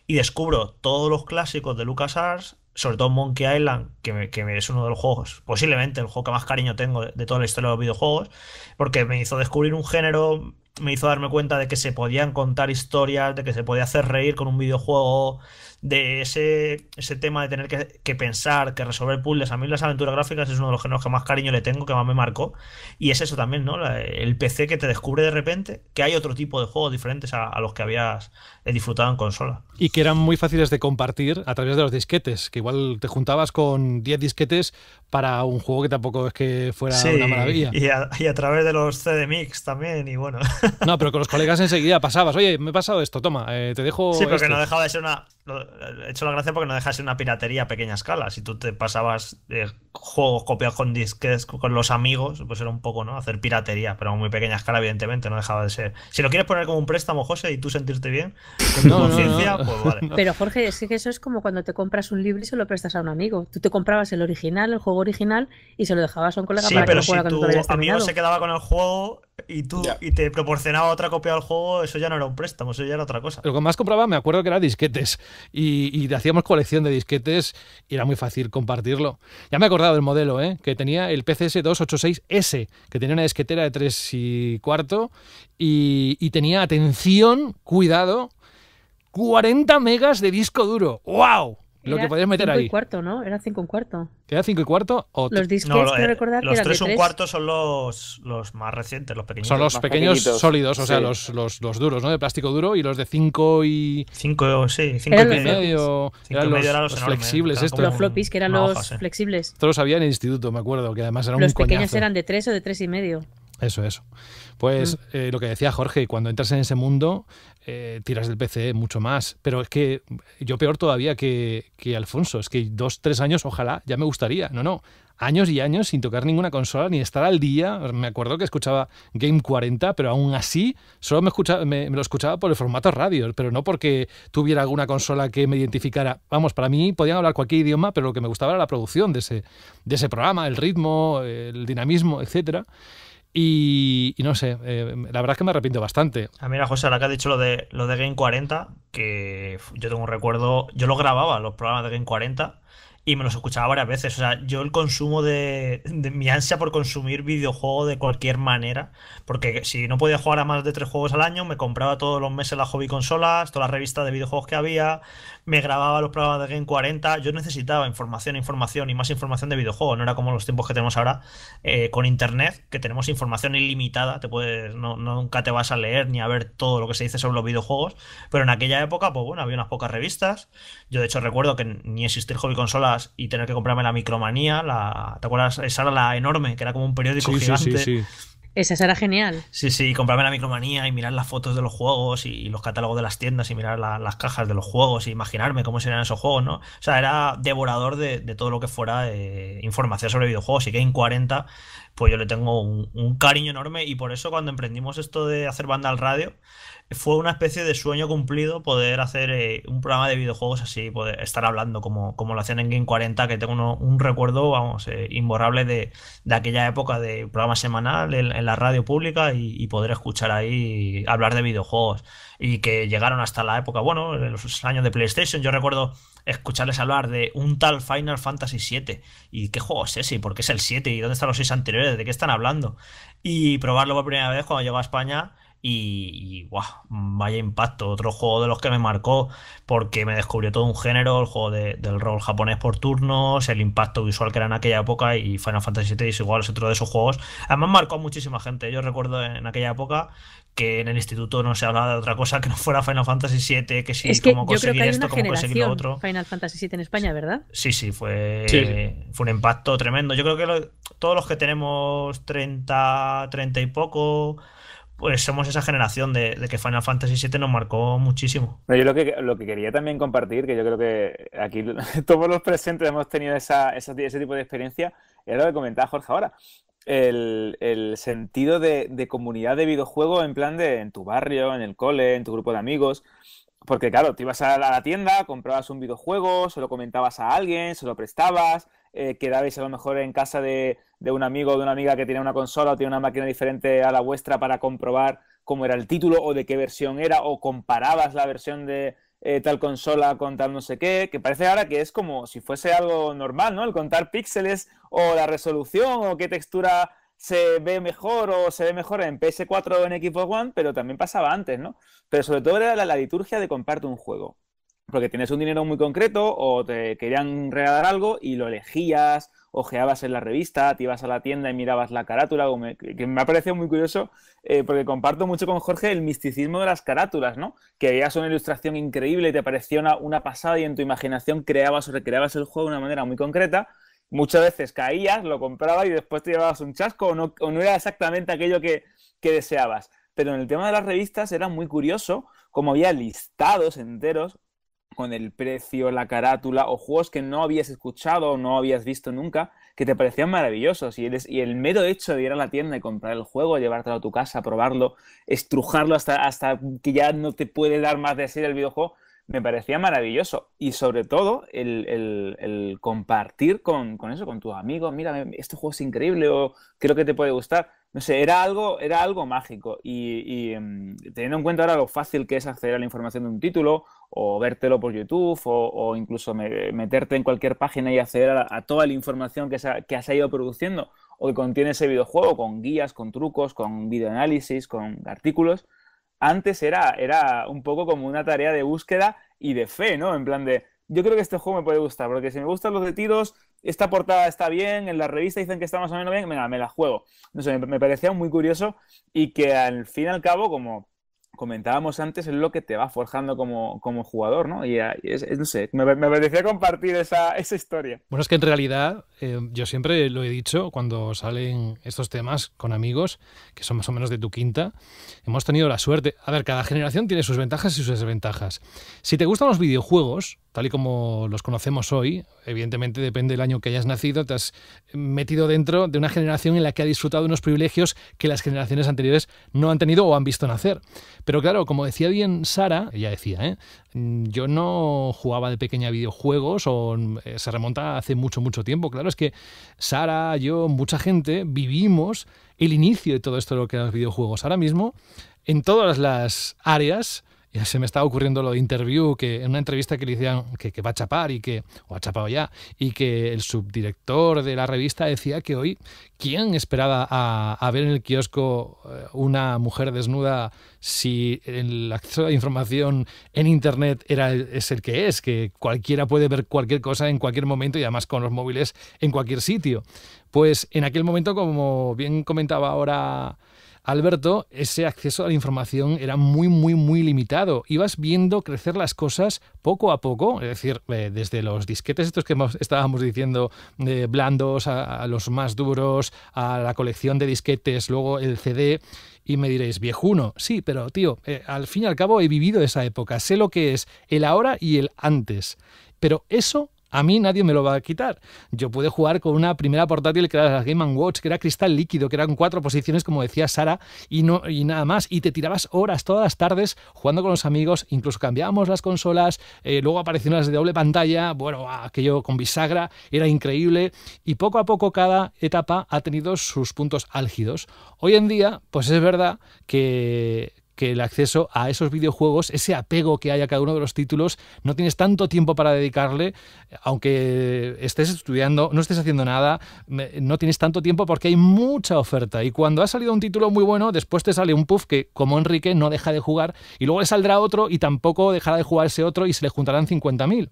y descubro todos los clásicos de LucasArts sobre todo Monkey Island, que, que es uno de los juegos, posiblemente el juego que más cariño tengo de, toda la historia de los videojuegos, porque me hizo descubrir un género, me hizo darme cuenta de que se podían contar historias, de que se podía hacer reír con un videojuego, de ese, ese tema de tener que, pensar, que resolver puzzles. A mí las aventuras gráficas es uno de los géneros que más cariño le tengo, que más me marcó. Y es eso también, ¿no? el PC que te descubre de repente que hay otro tipo de juegos diferentes a, los que habías eh, disfrutado en consola. Y que eran muy fáciles de compartir a través de los disquetes, que igual te juntabas con 10 disquetes para un juego que tampoco es que fuera una maravilla. Y a, través de los CD Mix también, y bueno. No, pero con los colegas enseguida pasabas, oye, me he pasado esto, toma, eh, te dejo. Sí, porque que no dejaba de ser una He hecho la gracia porque no deja una piratería a pequeña escala. Si tú te pasabas eh, juegos copiados con disquetes, con los amigos, pues era un poco, ¿no? Hacer piratería, pero a muy pequeña escala, evidentemente, no dejaba de ser. Si lo quieres poner como un préstamo, José, y tú sentirte bien, con conciencia, pues vale. Pero Jorge, es que eso es como cuando te compras un libro y se lo prestas a un amigo. Tú te comprabas el original, el juego original, y se lo dejabas a un colega sí, para pero que si tu amigo se quedaba con el juego y tú y te proporcionaba otra copia del juego, eso ya no era un préstamo, eso ya era otra cosa. Lo que más compraba, me acuerdo que era disquetes. Y, y hacíamos colección de disquetes y era muy fácil compartirlo. Ya me acordaba del modelo, ¿eh? que tenía el PCS 286S, que tenía una esquetera de 3 y cuarto y, y tenía, atención, cuidado, 40 megas de disco duro. ¡Wow! Era lo que podías meter cinco ahí. y cuarto, ¿no? Era 5 y cuarto. ¿Era 5 y cuarto? O los disques, no, recordar los que eran tres tres. un cuarto son los, los más recientes, los pequeños. Son los pequeños sólidos, o sea, los, los, los, duros, ¿no? De plástico duro y los de 5 y. 5, sí, 5 y medio. eran los, medio eran los, los flexibles, estos. Los floppies, que eran los flexibles. Todos los había en el instituto, me acuerdo, que además eran los un pequeños coñazo. eran de 3 o de 3 y medio. Eso, eso. Pues mm. eh, lo que decía Jorge, cuando entras en ese mundo, eh, tiras del PC mucho más. Pero es que yo peor todavía que, que Alfonso, es que dos, tres años, ojalá, ya me gustaría. No, no, años y años sin tocar ninguna consola ni estar al día. Me acuerdo que escuchaba Game 40, pero aún así solo me, escuchaba, me, lo escuchaba por el formato radio, pero no porque tuviera alguna consola que me identificara. Vamos, para mí podían hablar cualquier idioma, pero lo que me gustaba era la producción de ese, de ese programa, el ritmo, el dinamismo, etcétera. Y, no sé, eh, la verdad es que me arrepiento bastante. A ah, mira, José, ahora que has dicho lo de, lo de Game 40, que yo tengo un recuerdo, yo lo grababa, los programas de Game 40, y me los escuchaba varias veces. O sea, yo el consumo de, de mi ansia por consumir videojuegos de cualquier manera, porque si no podía jugar a más de tres juegos al año, me compraba todos los meses las hobby consolas, todas las revistas de videojuegos que había, me grababa los programas de Game 40. Yo necesitaba información, información y más información de videojuegos. No era como los tiempos que tenemos ahora eh, con internet, que tenemos información ilimitada. Te puedes, no, nunca te vas a leer ni a ver todo lo que se dice sobre los videojuegos. Pero en aquella época, pues bueno, había unas pocas revistas. Yo de hecho recuerdo que ni existir hobby consolas y tener que comprarme la micromanía. La, ¿Te acuerdas? Esa era la enorme, que era como un periódico sí, gigante. Sí, sí, esa será genial. Sí, sí, comprarme la micromanía y mirar las fotos de los juegos y, los catálogos de las tiendas y mirar las cajas de los juegos y imaginarme cómo serían esos juegos, ¿no? O sea, era devorador de, todo lo que fuera eh, información sobre videojuegos y que en 40 pues yo le tengo un, cariño enorme y por eso cuando emprendimos esto de hacer banda al radio, fue una especie de sueño cumplido poder hacer eh, un programa de videojuegos así, poder estar hablando como, como lo hacían en Game 40, que tengo un recuerdo, vamos, eh, imborrable de, de, aquella época de programa semanal en, la radio pública y, poder escuchar ahí hablar de videojuegos y que llegaron hasta la época, bueno, en los años de PlayStation, yo recuerdo escucharles hablar de un tal Final Fantasy VII y qué juego es ese y por qué es el 7 y dónde están los seis anteriores, de qué están hablando y probarlo por primera vez cuando llegó a España y, guau, vaya impacto. Otro juego de los que me marcó porque me descubrió todo un género, el juego del rol japonés por turnos, el impacto visual que era en aquella época y Final Fantasy VII es igual, es otro de esos juegos. Además marcó a muchísima gente. Yo recuerdo en aquella época que en el instituto no se hablaba de otra cosa que no fuera Final Fantasy VII, que sí, cómo conseguir esto, cómo conseguir lo otro. Final Fantasy VII en España, ¿verdad? Sí, sí, fue, fue un impacto tremendo. Yo creo que todos los que tenemos 30, 30 y poco pues somos esa generación de, que Final Fantasy VII nos marcó muchísimo. yo lo que, lo que quería también compartir, que yo creo que aquí todos los presentes hemos tenido esa, ese tipo de experiencia, era lo que comentaba Jorge ahora. El, sentido de, comunidad de videojuego en plan de en tu barrio, en el cole, en tu grupo de amigos. Porque claro, te ibas a la tienda, comprabas un videojuego, se lo comentabas a alguien, se lo prestabas, eh, quedabais a lo mejor en casa de, un amigo o de una amiga que tiene una consola o tiene una máquina diferente a la vuestra para comprobar cómo era el título o de qué versión era o comparabas la versión de eh, tal consola con tal no sé qué, que parece ahora que es como si fuese algo normal, ¿no? El contar píxeles o la resolución o qué textura se ve mejor o se ve mejor en PS4 o en Xbox One, pero también pasaba antes, ¿no? Pero sobre todo era la, liturgia de comparte un juego porque tienes un dinero muy concreto o te querían regalar algo y lo elegías, ojeabas en la revista, te ibas a la tienda y mirabas la carátula, que me ha parecido muy curioso eh, porque comparto mucho con Jorge el misticismo de las carátulas, ¿no? Que veías una ilustración increíble y te parecía una, pasada y en tu imaginación creabas o recreabas el juego de una manera muy concreta. Muchas veces caías, lo comprabas y después te llevabas un chasco o no, era exactamente aquello que, que deseabas. Pero en el tema de las revistas era muy curioso como había listados enteros con el precio, la carátula o juegos que no habías escuchado o no habías visto nunca que te parecían maravillosos y, eres, y el mero hecho de ir a la tienda y comprar el juego, llevártelo a tu casa, probarlo, estrujarlo hasta, hasta que ya no te puede dar más de ser el videojuego, me parecía maravilloso. Y sobre todo el, compartir con, con, eso, con tus amigos, mira, este juego es increíble o creo que te puede gustar no sé, era algo, era algo mágico. Y, mm, teniendo en cuenta ahora lo fácil que es acceder a la información de un título, o vértelo por YouTube, o, incluso meterte en cualquier página y acceder a, toda la información que has ido produciendo, o que contiene ese videojuego, con guías, con trucos, con videoanálisis, con artículos, antes era, era un poco como una tarea de búsqueda y de fe, ¿no? En plan de, yo creo que este juego me puede gustar, porque si me gustan los de tiros, esta portada está bien, en la revista dicen que está más o menos bien, venga, me la juego. No sé, me, parecía muy curioso y que al fin y al cabo, como comentábamos antes, es lo que te va forjando como, jugador, ¿no? Y ah, es, no sé, me, parecía compartir esa, esa, historia. Bueno, es que en realidad eh, yo siempre lo he dicho cuando salen estos temas con amigos que son más o menos de tu quinta, hemos tenido la suerte. A ver, cada generación tiene sus ventajas y sus desventajas. Si te gustan los videojuegos, tal y como los conocemos hoy, evidentemente depende del año que hayas nacido, te has metido dentro de una generación en la que ha disfrutado de unos privilegios que las generaciones anteriores no han tenido o han visto nacer. Pero claro, como decía bien Sara, ella decía, ¿eh? mm, yo no jugaba de pequeña videojuegos o mm, eh, se remonta hace mucho, mucho tiempo. Claro, es que Sara, yo, mucha gente vivimos el inicio de todo esto de lo que eran los videojuegos. Ahora mismo, en todas las áreas, ya se me estaba ocurriendo lo de interview, que en una entrevista que le decían que, va a chapar y que, o ha chapado ya, y que el subdirector de la revista decía que hoy, ¿quién esperaba a, ver en el kiosco eh, una mujer desnuda si el acceso a la información en Internet era, es el que es, que cualquiera puede ver cualquier cosa en cualquier momento y además con los móviles en cualquier sitio? Pues en aquel momento, como bien comentaba ahora Alberto, ese acceso a la información era muy, muy, muy limitado. Ibas viendo crecer las cosas poco a poco, es decir, eh, desde los disquetes estos que estábamos diciendo, eh, blandos a, los más duros, a la colección de disquetes, luego el CD. Y me diréis, viejuno, sí, pero tío, eh, al fin y al cabo he vivido esa época, sé lo que es el ahora y el antes. Pero eso a mí nadie me lo va a quitar. Yo pude jugar con una primera portátil que era la Game Watch, que era cristal líquido, que eran cuatro posiciones, como decía Sara, y, no, y nada más. Y te tirabas horas todas las tardes jugando con los amigos, incluso cambiábamos las consolas, eh, luego aparecieron las de doble pantalla, bueno, aquello con bisagra, era increíble. Y poco a poco cada etapa ha tenido sus puntos álgidos. Hoy en día, pues es verdad que, que el acceso a esos videojuegos, ese apego que hay a cada uno de los títulos, no tienes tanto tiempo para dedicarle, aunque estés estudiando, no estés haciendo nada, no tienes tanto tiempo porque hay mucha oferta. Y cuando ha salido un título muy bueno, después te sale un puff que, como Enrique, no deja de jugar, y luego le saldrá otro y tampoco dejará de jugar ese otro y se le juntarán 50.000.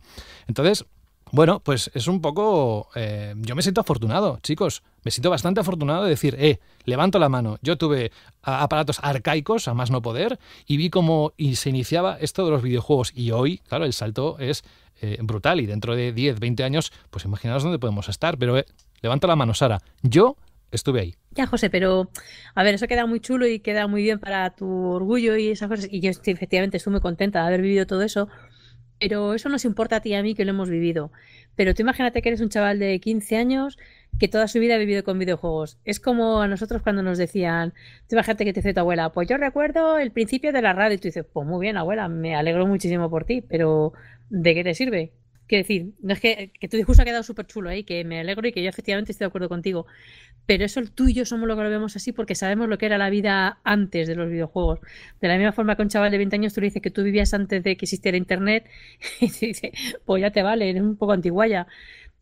Entonces, bueno, pues es un poco... Eh, yo me siento afortunado, chicos. Me siento bastante afortunado de decir, eh, levanto la mano. Yo tuve aparatos arcaicos, a más no poder, y vi cómo se iniciaba esto de los videojuegos. Y hoy, claro, el salto es eh, brutal. Y dentro de 10, 20 años, pues imaginaos dónde podemos estar. Pero eh, levanta la mano, Sara. Yo estuve ahí. Ya, José, pero a ver, eso queda muy chulo y queda muy bien para tu orgullo y esas cosas. Y yo efectivamente estoy muy contenta de haber vivido todo eso pero eso nos importa a ti y a mí que lo hemos vivido. Pero tú imagínate que eres un chaval de 15 años que toda su vida ha vivido con videojuegos. Es como a nosotros cuando nos decían, tú imagínate que te dice tu abuela, pues yo recuerdo el principio de la radio y tú dices, pues muy bien abuela, me alegro muchísimo por ti, pero ¿de qué te sirve? Quiero decir, no es que, tu discurso ha quedado súper chulo ahí, que me alegro y que yo efectivamente estoy de acuerdo contigo, pero eso tú y yo somos lo que lo vemos así porque sabemos lo que era la vida antes de los videojuegos. De la misma forma que un chaval de 20 años tú le dices que tú vivías antes de que existiera Internet y te dice, pues ya te vale, eres un poco antiguaya,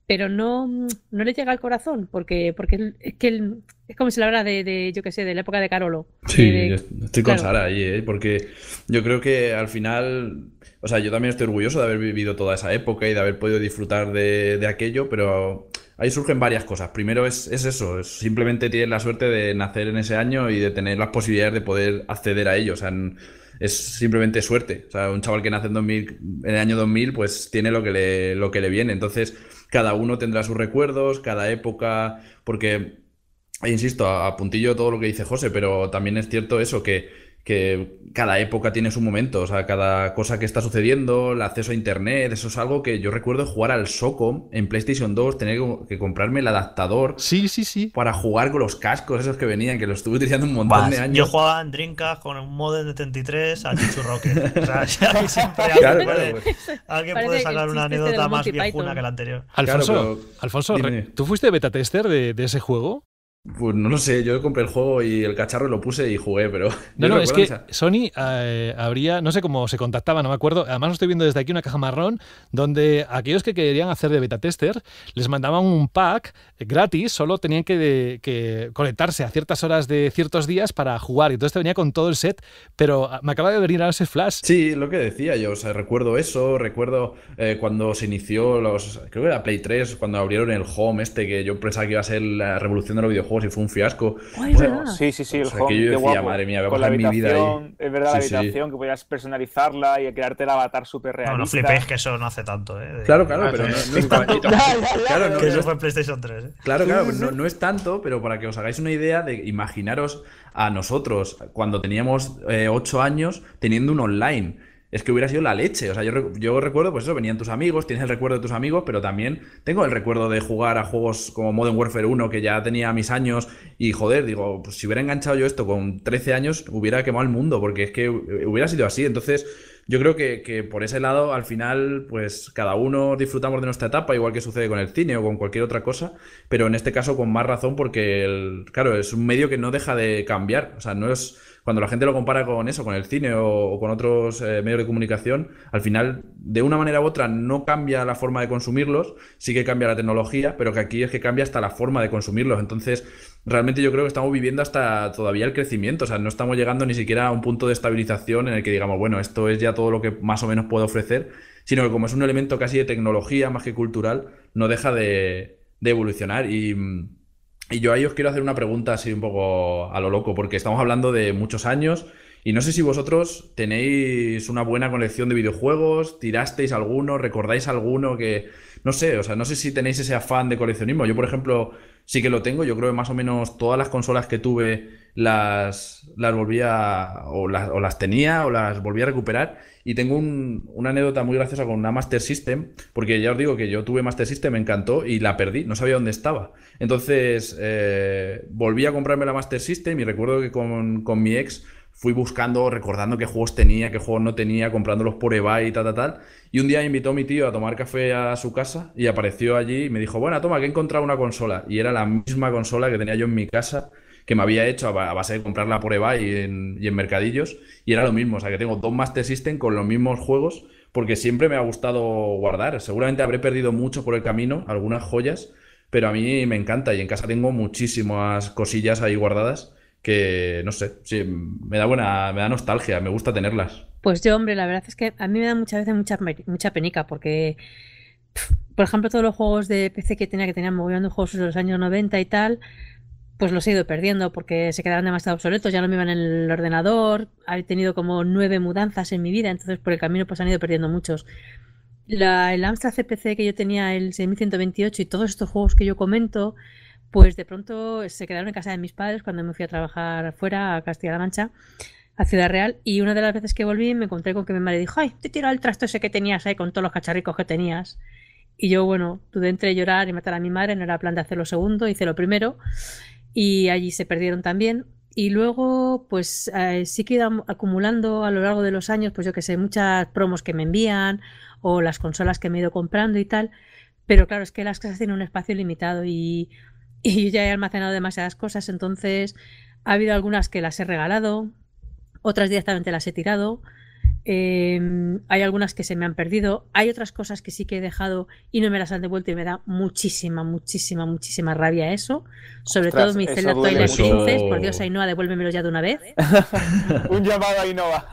pero no, le llega al corazón porque, porque es que es como si le hablas de, yo qué sé, de la época de Carolo. Sí, estoy con Sara ahí, ¿eh? porque yo creo que al final o sea, yo también estoy orgulloso de haber vivido toda esa época y de haber podido disfrutar de, aquello, pero ahí surgen varias cosas. Primero es, eso, simplemente tienes la suerte de nacer en ese año y de tener las posibilidades de poder acceder a ello. O sea, es simplemente suerte. O sea, un chaval que nace en, 2000, en el año 2000, pues tiene lo que, le, lo que le viene. Entonces, cada uno tendrá sus recuerdos, cada época, porque, insisto, a, a puntillo todo lo que dice José, pero también es cierto eso, que que cada época tiene su momento, o sea, cada cosa que está sucediendo, el acceso a internet, eso es algo que yo recuerdo jugar al Socom en PlayStation 2, tener que comprarme el adaptador sí, sí, sí. para jugar con los cascos esos que venían, que los estuve utilizando un montón de años. Yo jugaba en Dreamcast con un modem de 33 a Chichu Rocket. o sea, siempre alguien, puede, pues. sacar una anécdota más viejuna que la anterior. Alfonso, Alfonso ¿tú fuiste beta tester de, de ese juego? Pues no lo sé, yo compré el juego y el cacharro y lo puse y jugué, pero. No, no, es que Sony eh, habría, no sé cómo se contactaba, no me acuerdo. Además, no estoy viendo desde aquí una caja marrón donde aquellos que querían hacer de beta tester les mandaban un pack gratis, solo tenían que, conectarse a ciertas horas de ciertos días para jugar. Y entonces te venía con todo el set, pero ah, me acaba de venir a ese flash. Sí, lo que decía yo, o sea, recuerdo eso, recuerdo eh, cuando se inició los. Creo que era Play 3, cuando abrieron el home este, que yo pensaba que iba a ser la revolución de los videojuegos si fue un fiasco. sí, sí, sí, el yo decía, madre mía, voy a vida ahí. Es verdad, la habitación, que podías personalizarla y crearte el avatar súper real. No, no flipéis que eso no hace tanto, eh, Claro, claro, ah, pero no, es tanto. claro, que eso fue en PlayStation 3. Eh. Claro, claro, no, es tanto, pero para que os hagáis una idea de imaginaros a nosotros cuando teníamos 8 eh, años teniendo un online es que hubiera sido la leche. O sea, yo, yo recuerdo, pues eso, venían tus amigos, tienes el recuerdo de tus amigos, pero también tengo el recuerdo de jugar a juegos como Modern Warfare 1, que ya tenía mis años, y joder, digo, pues si hubiera enganchado yo esto con 13 años, hubiera quemado el mundo, porque es que eh, hubiera sido así. Entonces, yo creo que, que por ese lado, al final, pues cada uno disfrutamos de nuestra etapa, igual que sucede con el cine o con cualquier otra cosa, pero en este caso con más razón, porque, el, claro, es un medio que no deja de cambiar. O sea, no es cuando la gente lo compara con eso, con el cine o, con otros eh, medios de comunicación, al final, de una manera u otra, no cambia la forma de consumirlos, sí que cambia la tecnología, pero que aquí es que cambia hasta la forma de consumirlos. Entonces, realmente yo creo que estamos viviendo hasta todavía el crecimiento, o sea, no estamos llegando ni siquiera a un punto de estabilización en el que digamos, bueno, esto es ya todo lo que más o menos puedo ofrecer, sino que como es un elemento casi de tecnología más que cultural, no deja de, de evolucionar y mm, y yo ahí os quiero hacer una pregunta así un poco a lo loco, porque estamos hablando de muchos años y no sé si vosotros tenéis una buena colección de videojuegos, tirasteis alguno, recordáis alguno que, no sé, o sea, no sé si tenéis ese afán de coleccionismo. Yo, por ejemplo, sí que lo tengo. Yo creo que más o menos todas las consolas que tuve las, las volví a, o las, tenía o las volví a recuperar. Y tengo una anécdota muy graciosa con una Master System, porque ya os digo que yo tuve Master System, me encantó y la perdí, no sabía dónde estaba. Entonces eh, volví a comprarme la Master System y recuerdo que con, con mi ex fui buscando, recordando qué juegos tenía, qué juegos no tenía, comprándolos por eBay y tal, tal, tal. Y un día invitó mi tío a tomar café a su casa y apareció allí y me dijo, bueno, toma, que he encontrado una consola. Y era la misma consola que tenía yo en mi casa, que me había hecho a base de comprarla por eBay y en, mercadillos. Y era lo mismo, o sea, que tengo dos Master System con los mismos juegos, porque siempre me ha gustado guardar. Seguramente habré perdido mucho por el camino, algunas joyas, pero a mí me encanta y en casa tengo muchísimas cosillas ahí guardadas que no sé, sí, me da buena, me da nostalgia, me gusta tenerlas. Pues yo, hombre, la verdad es que a mí me da muchas veces mucha, mucha penica porque, por ejemplo, todos los juegos de PC que tenía, que tenían moviendo juegos de los años 90 y tal, pues los he ido perdiendo porque se quedaban demasiado obsoletos, ya no me iban en el ordenador, he tenido como nueve mudanzas en mi vida, entonces por el camino pues han ido perdiendo muchos. el Amstrad CPC que yo tenía, el 6128 y todos estos juegos que yo comento, pues de pronto se quedaron en casa de mis padres cuando me fui a trabajar fuera a Castilla-La Mancha, a Ciudad Real, y una de las veces que volví me encontré con que mi madre dijo, ay, te tiró el trasto ese que tenías ahí con todos los cacharricos que tenías. Y yo, bueno, tuve entre llorar y matar a mi madre, no era plan de hacer lo segundo, hice lo primero, y allí se perdieron también. Y luego, pues eh, sí que acumulando a lo largo de los años, pues yo que sé, muchas promos que me envían o las consolas que me he ido comprando y tal. Pero claro, es que las casas tienen un espacio limitado y y yo ya he almacenado demasiadas cosas, entonces ha habido algunas que las he regalado, otras directamente las he tirado. Em, hay algunas que se me han perdido, hay otras cosas que sí que he dejado y no me las han devuelto y me da muchísima, muchísima, muchísima rabia eso. Sobre todo mi celda por Dios, Ainhoa, devuélvemelo ya de una vez. Un llamado a Ainhoa.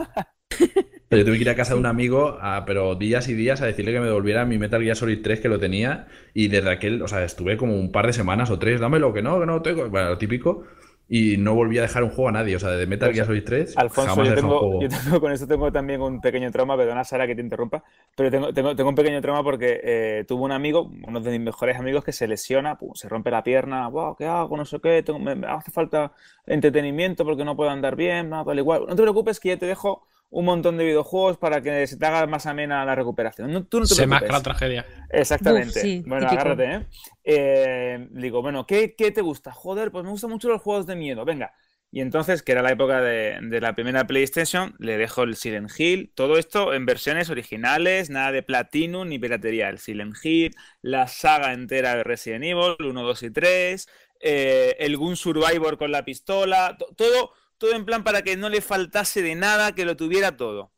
Yo tuve que ir a casa de un amigo, pero días y días, a decirle que me devolviera mi Metal Gear Solid 3 que lo tenía. Y desde aquel, o sea, estuve como un par de semanas o tres, dámelo, que no, que no tengo. Bueno, lo típico. Y no volví a dejar un juego a nadie. O sea, de Metal pues, Gear Solid 3. Alfonso, yo, tengo, un yo con esto tengo también un pequeño trauma, perdona Sara que te interrumpa, pero tengo, un pequeño trauma porque tuvo eh, tuve un amigo, uno de mis mejores amigos, que se lesiona, se rompe la pierna, wow, ¿qué hago? No sé qué, me, hace falta entretenimiento porque no puedo andar bien, nada, tal igual. No te preocupes que ya te dejo un montón de videojuegos para que se te haga más amena la recuperación. tú no te se la tragedia. Exactamente. bueno, agárrate, ¿eh? ¿eh? Digo, bueno, ¿qué, te gusta? Joder, pues me gustan mucho los juegos de miedo. Venga, y entonces, que era la época de, la primera PlayStation, le dejo el Silent Hill, todo esto en versiones originales, nada de Platinum ni piratería. El Silent Hill, la saga entera de Resident Evil, 1, 2 y 3, eh, el Gun Survivor con la pistola, todo todo en plan para que no le faltase de nada, que lo tuviera todo.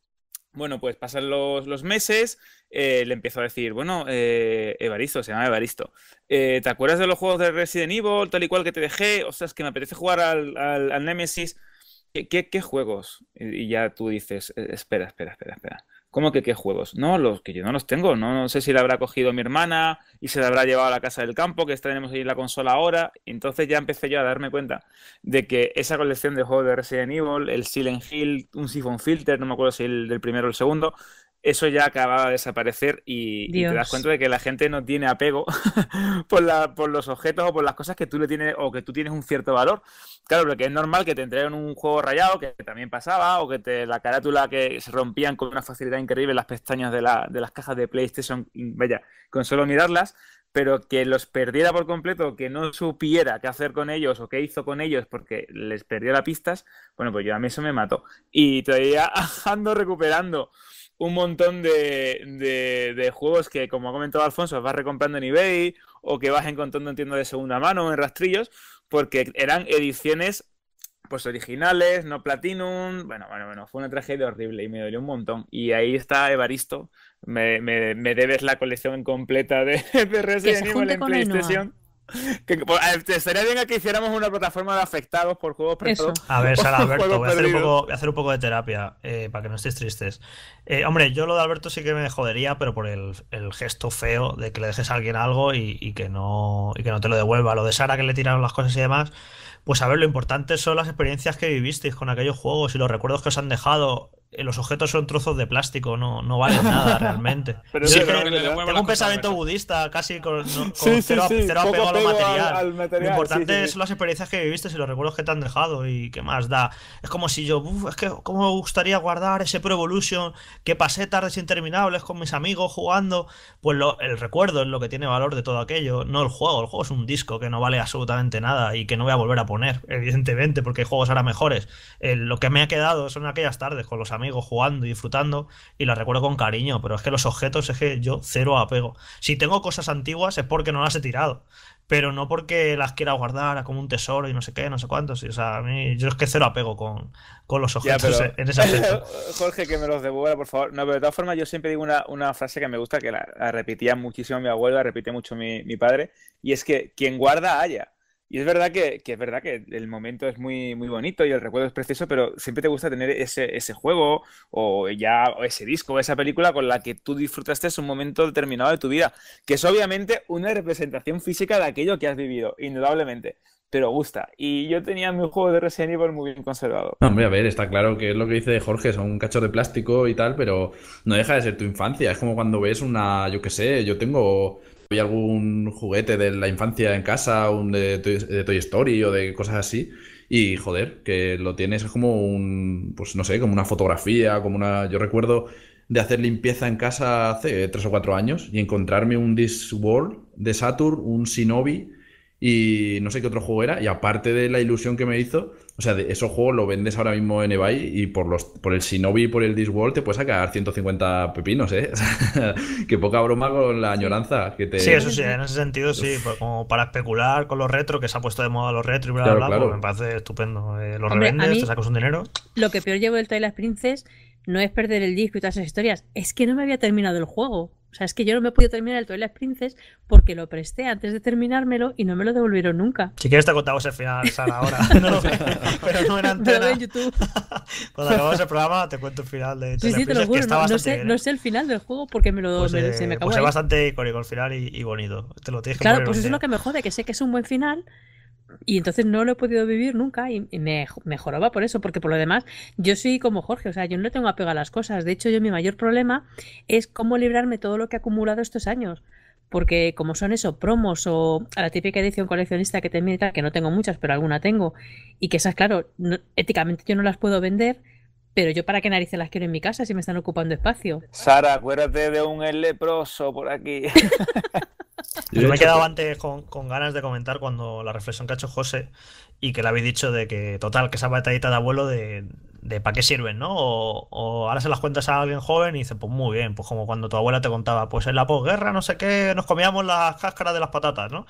Bueno, pues pasan los, meses, eh, le empiezo a decir, bueno, eh, Evaristo, se llama Evaristo, eh, ¿te acuerdas de los juegos de Resident Evil, tal y cual que te dejé? O sea, es que me apetece jugar al, al, Nemesis. ¿Qué, qué, juegos? y ya tú dices, espera, espera, espera, espera. ¿Cómo que qué juegos? No, los que yo no los tengo. No, sé si la habrá cogido mi hermana y se la habrá llevado a la casa del campo, que tenemos ahí la consola ahora. Entonces ya empecé yo a darme cuenta de que esa colección de juegos de Resident Evil, el Silent Hill, un Siphon Filter, no me acuerdo si el del primero o el segundo, eso ya acababa de desaparecer y, te das cuenta de que la gente no tiene apego por, los objetos o por las cosas que tú le tienes o que tú tienes un cierto valor. Claro, porque es normal que te entreguen un juego rayado, que también pasaba, o que la carátula que se rompían con una facilidad increíble las pestañas de, las cajas de PlayStation, mm, vaya, con solo mirarlas, pero que los perdiera por completo, que no supiera qué hacer con ellos o qué hizo con ellos porque les perdió las pistas, bueno, pues yo a mí eso me mató. Y todavía ando recuperando un montón de, de, juegos que, como ha comentado Alfonso, vas recomprando en eBay o que vas encontrando en tiendas de segunda mano o en rastrillos, porque eran ediciones pues originales, no platinum. Bueno, bueno, bueno, fue una tragedia horrible y me dolió un montón. Y ahí está Evaristo. Me, me, me debes la colección completa de, de Resident Evil en PlayStation. Pues, eh, estaría bien que hiciéramos una plataforma de afectados por juegos perdidos. A ver, Sara, Alberto, voy a, hacer un poco, de terapia eh, para que no estéis tristes. Eh, hombre, yo lo de Alberto sí que me jodería, pero por el, el gesto feo de que le dejes a alguien algo y, que no, y que no te lo devuelva. Lo de Sara que le tiraron las cosas y demás. Pues a ver, lo importante son las experiencias que vivisteis con aquellos juegos y los recuerdos que os han dejado. Eh, los objetos son trozos de plástico, no, no valen nada realmente. tengo un pensamiento budista casi con, cero, lo material. Al, material. Lo importante son las experiencias que viviste y los recuerdos que te han dejado y qué más da. Es como si yo, uf, es que cómo me gustaría guardar ese Pro Evolution que pasé tardes interminables con mis amigos jugando. Pues lo, el recuerdo es lo que tiene valor de todo aquello, no el juego. El juego es un disco que no vale absolutamente nada y que no voy a volver a poner, evidentemente, porque hay juegos ahora mejores. Eh, lo que me ha quedado son aquellas tardes con los amigos Amigo jugando y disfrutando y la recuerdo con cariño, pero es que los objetos es que yo cero apego. Si tengo cosas antiguas es porque no las he tirado, pero no porque las quiera guardar ah, como un tesoro y no sé qué, no sé cuántos. O sea, a mí yo es que cero apego con, los objetos en ese Jorge, que me los devuelva, por favor. No, pero de todas formas yo siempre digo una, frase que me gusta, que la, repetía muchísimo mi abuela, repite mucho mi, mi padre, y es que quien guarda haya. Y es verdad que, es verdad que el momento es muy, muy bonito y el recuerdo es precioso, pero siempre te gusta tener ese, ese juego o ya o ese disco o esa película con la que tú disfrutaste un momento determinado de tu vida, que es obviamente una representación física de aquello que has vivido, indudablemente pero gusta. Y yo tenía mi juego de Resident Evil muy bien conservado. hombre, a ver, está claro que es lo que dice Jorge, son un cacho de plástico y tal, pero no deja de ser tu infancia. Es como cuando ves una, yo qué sé, yo tengo había algún juguete de la infancia en casa, un de, Toy Story o de cosas así. Y joder, que lo tienes como un, pues no sé, como una fotografía, como una... Yo recuerdo de hacer limpieza en casa hace tres o cuatro años y encontrarme un Discworld de Saturn, un Shinobi y no sé qué otro juego era. Y aparte de la ilusión que me hizo, o sea, de esos juegos lo vendes ahora mismo en eBay y por, los, por el Shinobi y por el Discworld te puedes sacar 150 pepinos, ¿eh? que poca broma con la añoranza que te... Sí, eso sí, en ese sentido sí, pues como para especular con los retro, que se ha puesto de moda los retro y bla, bla, bla, pues me parece estupendo. Eh, los revendes, te sacas un dinero. Lo que peor llevo del Twilight Princess no es perder el disco y todas esas historias, es que no me había terminado el juego. O sea, es que yo no me he podido terminar el Twilight Princess porque lo presté antes de terminármelo y no me lo devolvieron nunca. Si quieres te contamos el final, Sara, ahora. No, pero no en antena. Pero en YouTube. Cuando acabamos el programa te cuento el final de Twilight sí, sí, te lo juro, no, sé, no, ¿eh? sé, el final del juego porque me lo pues, eh, se me acabó pues es bastante icónico el final y, bonito. Te lo tienes Claro, pues eso es lo que me jode, que sé que es un buen final y entonces no lo he podido vivir nunca y, me, mejoraba por eso, porque por lo demás yo soy como Jorge, o sea, yo no tengo apego a las cosas. De hecho, yo mi mayor problema es cómo librarme todo lo que he acumulado estos años. Porque como son eso, promos o a la típica edición coleccionista que te invita, que no tengo muchas, pero alguna tengo, y que esas, claro, éticamente yo no las puedo vender, pero yo para qué narices las quiero en mi casa si me están ocupando espacio. Sara, acuérdate de un leproso por aquí. Yo me he quedado antes con, ganas de comentar cuando la reflexión que ha hecho José y que le habéis dicho de que, total, que esa batallita de abuelo de, para qué sirven, ¿no? O, ahora se las cuentas a alguien joven y dice, pues muy bien, pues como cuando tu abuela te contaba, pues en la posguerra, no sé qué, nos comíamos las cáscaras de las patatas, ¿no?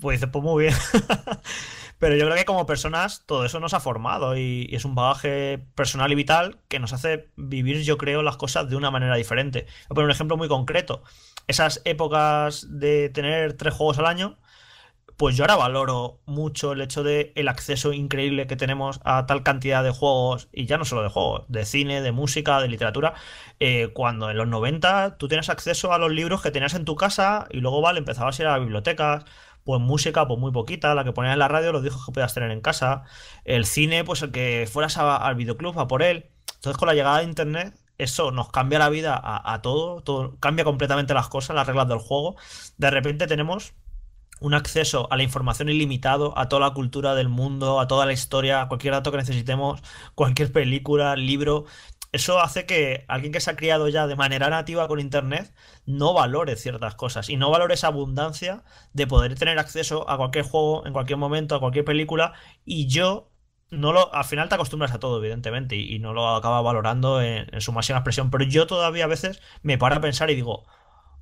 Pues dices, pues muy bien. Pero yo creo que como personas todo eso nos ha formado y, y, es un bagaje personal y vital que nos hace vivir, yo creo, las cosas de una manera diferente. Voy a poner un ejemplo muy concreto esas épocas de tener tres juegos al año, pues yo ahora valoro mucho el hecho de el acceso increíble que tenemos a tal cantidad de juegos, y ya no solo de juegos, de cine, de música, de literatura, eh, cuando en los 90 tú tenías acceso a los libros que tenías en tu casa y luego, vale, empezabas a ir a bibliotecas, pues música, pues muy poquita, la que ponías en la radio, los discos que podías tener en casa, el cine, pues el que fueras al videoclub a por él. Entonces con la llegada de Internet eso nos cambia la vida a, todo, cambia completamente las cosas, las reglas del juego. De repente tenemos un acceso a la información ilimitado, a toda la cultura del mundo, a toda la historia, a cualquier dato que necesitemos, cualquier película, libro. Eso hace que alguien que se ha criado ya de manera nativa con Internet no valore ciertas cosas y no valore esa abundancia de poder tener acceso a cualquier juego, en cualquier momento, a cualquier película. Y yo no lo, al final te acostumbras a todo, evidentemente, y, no lo acaba valorando en, su máxima expresión. Pero yo todavía a veces me paro a pensar y digo,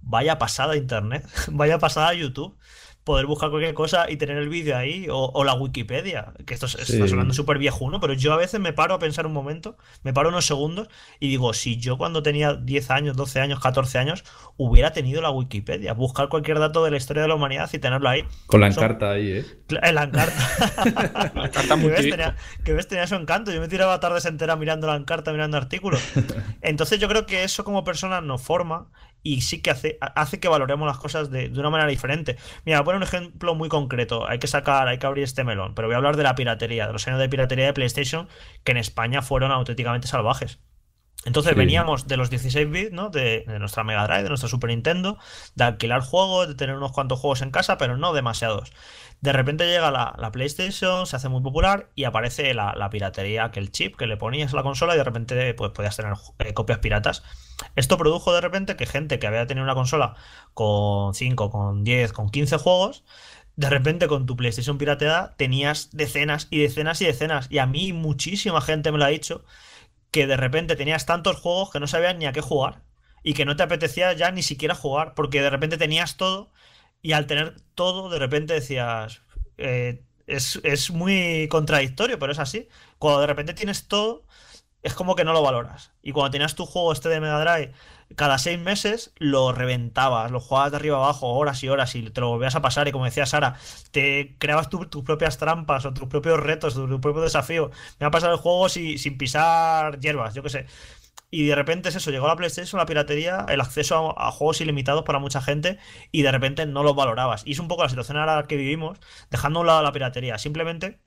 vaya pasada Internet, vaya pasada YouTube poder buscar cualquier cosa y tener el vídeo ahí, o, la Wikipedia, que esto, está sonando súper viejo uno pero yo a veces me paro a pensar un momento, me paro unos segundos y digo, si yo cuando tenía 10 años, 12 años, 14 años, hubiera tenido la Wikipedia, buscar cualquier dato de la historia de la humanidad y tenerlo ahí. Con la encarta ahí, ¿eh? eh la encarta. la encarta muy que ves, tenía su encanto, yo me tiraba tardes enteras mirando la encarta, mirando artículos. Entonces yo creo que eso como persona nos forma y sí que hace, hace que valoremos las cosas de, una manera diferente. Mira, voy a poner un ejemplo muy concreto. Hay que sacar, hay que abrir este melón, pero voy a hablar de la piratería, de los años de piratería de PlayStation que en España fueron auténticamente salvajes. Entonces veníamos de los 16 bits, ¿no? De, de, nuestra Mega Drive, de nuestra Super Nintendo, de alquilar juegos, de tener unos cuantos juegos en casa, pero no demasiados. De repente llega la, PlayStation, se hace muy popular y aparece la, piratería, que el chip que le ponías a la consola y de repente pues, podías tener eh, copias piratas. Esto produjo de repente que gente que había tenido una consola con 5, con 10, con 15 juegos, de repente con tu PlayStation pirateada tenías decenas y decenas y decenas. Y a mí muchísima gente me lo ha dicho, que de repente tenías tantos juegos que no sabías ni a qué jugar y que no te apetecía ya ni siquiera jugar, porque de repente tenías todo y al tener todo, de repente decías, eh, es, muy contradictorio, pero es así. Cuando de repente tienes todo, es como que no lo valoras. Y cuando tenías tu juego este de Mega Drive, cada seis meses lo reventabas, lo jugabas de arriba abajo horas y horas y te lo volvías a pasar. Y como decía Sara, te creabas tus propias trampas o tus propios retos, tu propio desafío Me ha pasado el juego sin pisar hierbas, yo qué sé. Y de repente es eso, llegó la PlayStation, la piratería, el acceso a, juegos ilimitados para mucha gente y de repente no los valorabas. Y es un poco la situación ahora que vivimos, dejando a un lado la piratería. Simplemente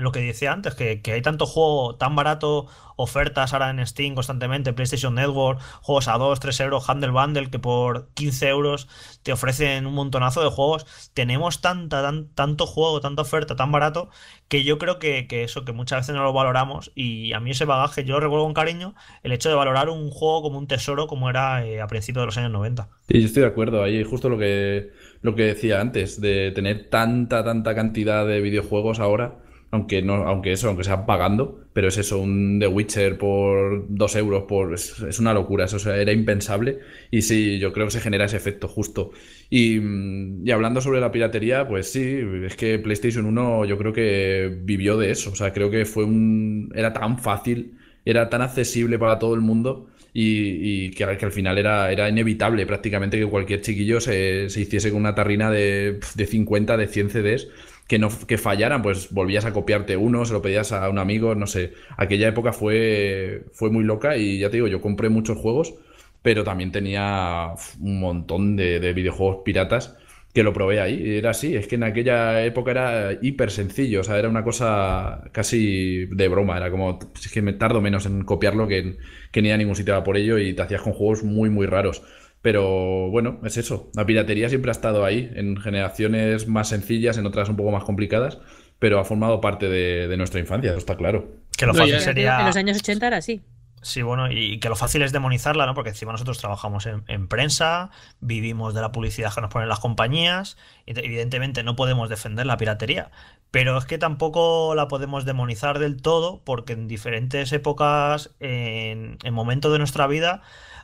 lo que decía antes, que, hay tanto juego tan barato, ofertas ahora en Steam constantemente, PlayStation Network, juegos a 2, 3 euros, Handle Bundle, que por 15 euros te ofrecen un montonazo de juegos. Tenemos tanta, tan, tanto juego, tanta oferta, tan barato, que yo creo que, eso, que muchas veces no lo valoramos. Y a mí ese bagaje, yo lo recuerdo con cariño, el hecho de valorar un juego como un tesoro, como era eh, a principios de los años 90. Sí, yo estoy de acuerdo, ahí justo lo que, lo que decía antes, de tener tanta, tanta cantidad de videojuegos ahora aunque no, aunque eso, aunque sea pagando, pero es eso, un The Witcher por dos euros, por, es, una locura, eso sea, era impensable y sí, yo creo que se genera ese efecto justo. Y, mm, y, hablando sobre la piratería, pues sí, es que PlayStation 1 yo creo que vivió de eso, o sea, creo que fue un, era tan fácil, era tan accesible para todo el mundo. Y, que, al final era, era inevitable prácticamente que cualquier chiquillo se, se hiciese con una tarrina de, de 50, de 100 CDs que, no, fallaran, pues volvías a copiarte uno, se lo pedías a un amigo, no sé. Aquella época fue, fue muy loca y ya te digo, yo compré muchos juegos, pero también tenía un montón de, videojuegos piratas que lo probé ahí. era así, es que en aquella época era hiper sencillo, o sea, era una cosa casi de broma, era como, es que me tardo menos en copiarlo que, que ni a ningún sitio por ello y te hacías con juegos muy, muy raros. Pero bueno, es eso. La piratería siempre ha estado ahí, en generaciones más sencillas, en otras un poco más complicadas, pero ha formado parte de, nuestra infancia, eso está claro. Que lo fácil sería. En los años 80 era así. Sí, bueno, y que lo fácil es demonizarla, ¿no? Porque encima nosotros trabajamos en, prensa, vivimos de la publicidad que nos ponen las compañías, evidentemente no podemos defender la piratería, pero es que tampoco la podemos demonizar del todo porque en diferentes épocas, en, en momentos de nuestra vida,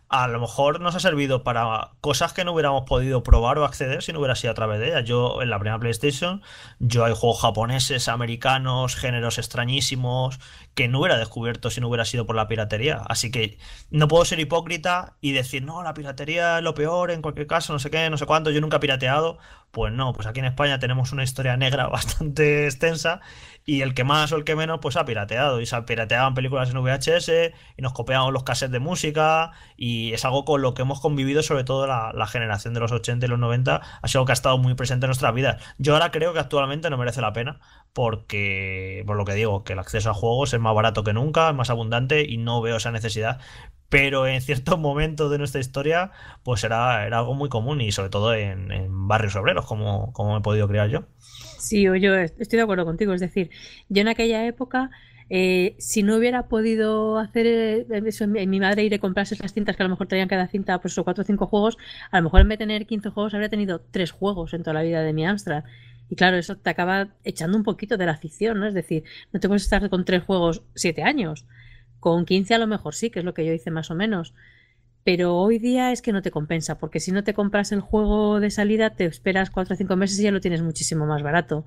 a lo mejor nos ha servido para cosas que no hubiéramos podido probar o acceder si no hubiera sido a través de ella. Yo en la primera PlayStation, yo hay juegos japoneses, americanos, géneros extrañísimos que no hubiera descubierto si no hubiera sido por la piratería. Así que no puedo ser hipócrita y decir, no, la piratería es lo peor, en cualquier caso, no sé qué, no sé cuánto, yo nunca he pirateado. Pues no, pues aquí en España tenemos una historia negra bastante extensa y el que más o el que menos pues ha pirateado y se pirateaban películas en VHS y nos copiaban los cassettes de música y es algo con lo que hemos convivido sobre todo la, generación de los 80 y los 90 ha sido algo que ha estado muy presente en nuestras vidas yo ahora creo que actualmente no merece la pena porque por lo que digo que el acceso a juegos es más barato que nunca es más abundante y no veo esa necesidad pero en ciertos momentos de nuestra historia pues era, era algo muy común y sobre todo en, barrios obreros como, como he podido crear yo. Sí, yo estoy de acuerdo contigo. Es decir, yo en aquella época, eh, si no hubiera podido hacer eh, eso, mi madre ir a comprarse esas cintas que a lo mejor traían cada cinta, pues esos cuatro o cinco juegos, a lo mejor en vez de tener 15 juegos habría tenido tres juegos en toda la vida de mi Amstrad. Y claro, eso te acaba echando un poquito de la afición, ¿no? Es decir, no te puedes estar con tres juegos siete años. Con 15 a lo mejor sí, que es lo que yo hice más o menos pero hoy día es que no te compensa, porque si no te compras el juego de salida, te esperas cuatro o cinco meses y ya lo tienes muchísimo más barato.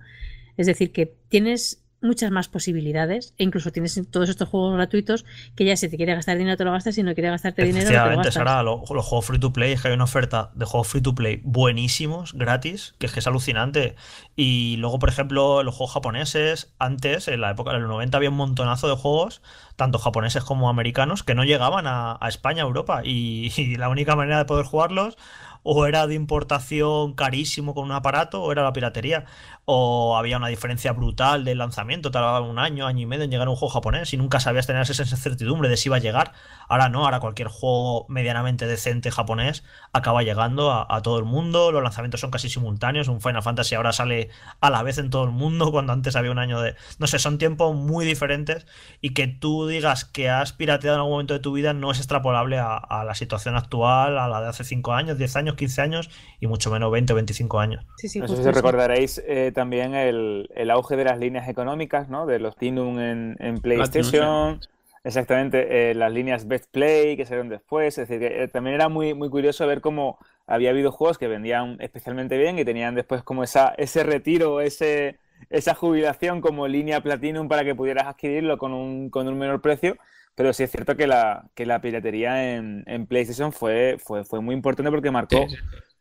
Es decir, que tienes muchas más posibilidades e incluso tienes todos estos juegos gratuitos que ya si te quiere gastar dinero te lo gastas, si no quiere gastarte dinero no Sara, los, juegos free to play, es que hay una oferta de juegos free to play buenísimos, gratis, que es que es alucinante. Y luego, por ejemplo, los juegos japoneses, antes, en la época de los 90 había un montonazo de juegos, tanto japoneses como americanos, que no llegaban a, España, a Europa, y la única manera de poder jugarlos o era de importación carísimo con un aparato, o era la piratería, o había una diferencia brutal del lanzamiento, tardaba un año, año y medio en llegar a un juego japonés y nunca sabías tener esa incertidumbre de si iba a llegar. Ahora no, ahora cualquier juego medianamente decente japonés acaba llegando a, todo el mundo, los lanzamientos son casi simultáneos, un Final Fantasy ahora sale a la vez en todo el mundo cuando antes había un año de... No sé, son tiempos muy diferentes y que tú digas que has pirateado en algún momento de tu vida no es extrapolable a, a la situación actual, a la de hace 5 años, 10 años 15 años y mucho menos 20 o 25 años. no sé si recordaréis eh, también el, el, auge de las líneas económicas, ¿no? De los Tindum en, PlayStation. Exactamente, eh, las líneas Best Play que ven después. Es decir, que, eh, también era muy, muy curioso ver cómo había habido juegos que vendían especialmente bien y tenían después como esa, ese retiro, ese, esa jubilación como línea Platinum para que pudieras adquirirlo con un, con un menor precio pero sí es cierto que la, la piratería en, PlayStation fue, fue, fue, muy importante porque marcó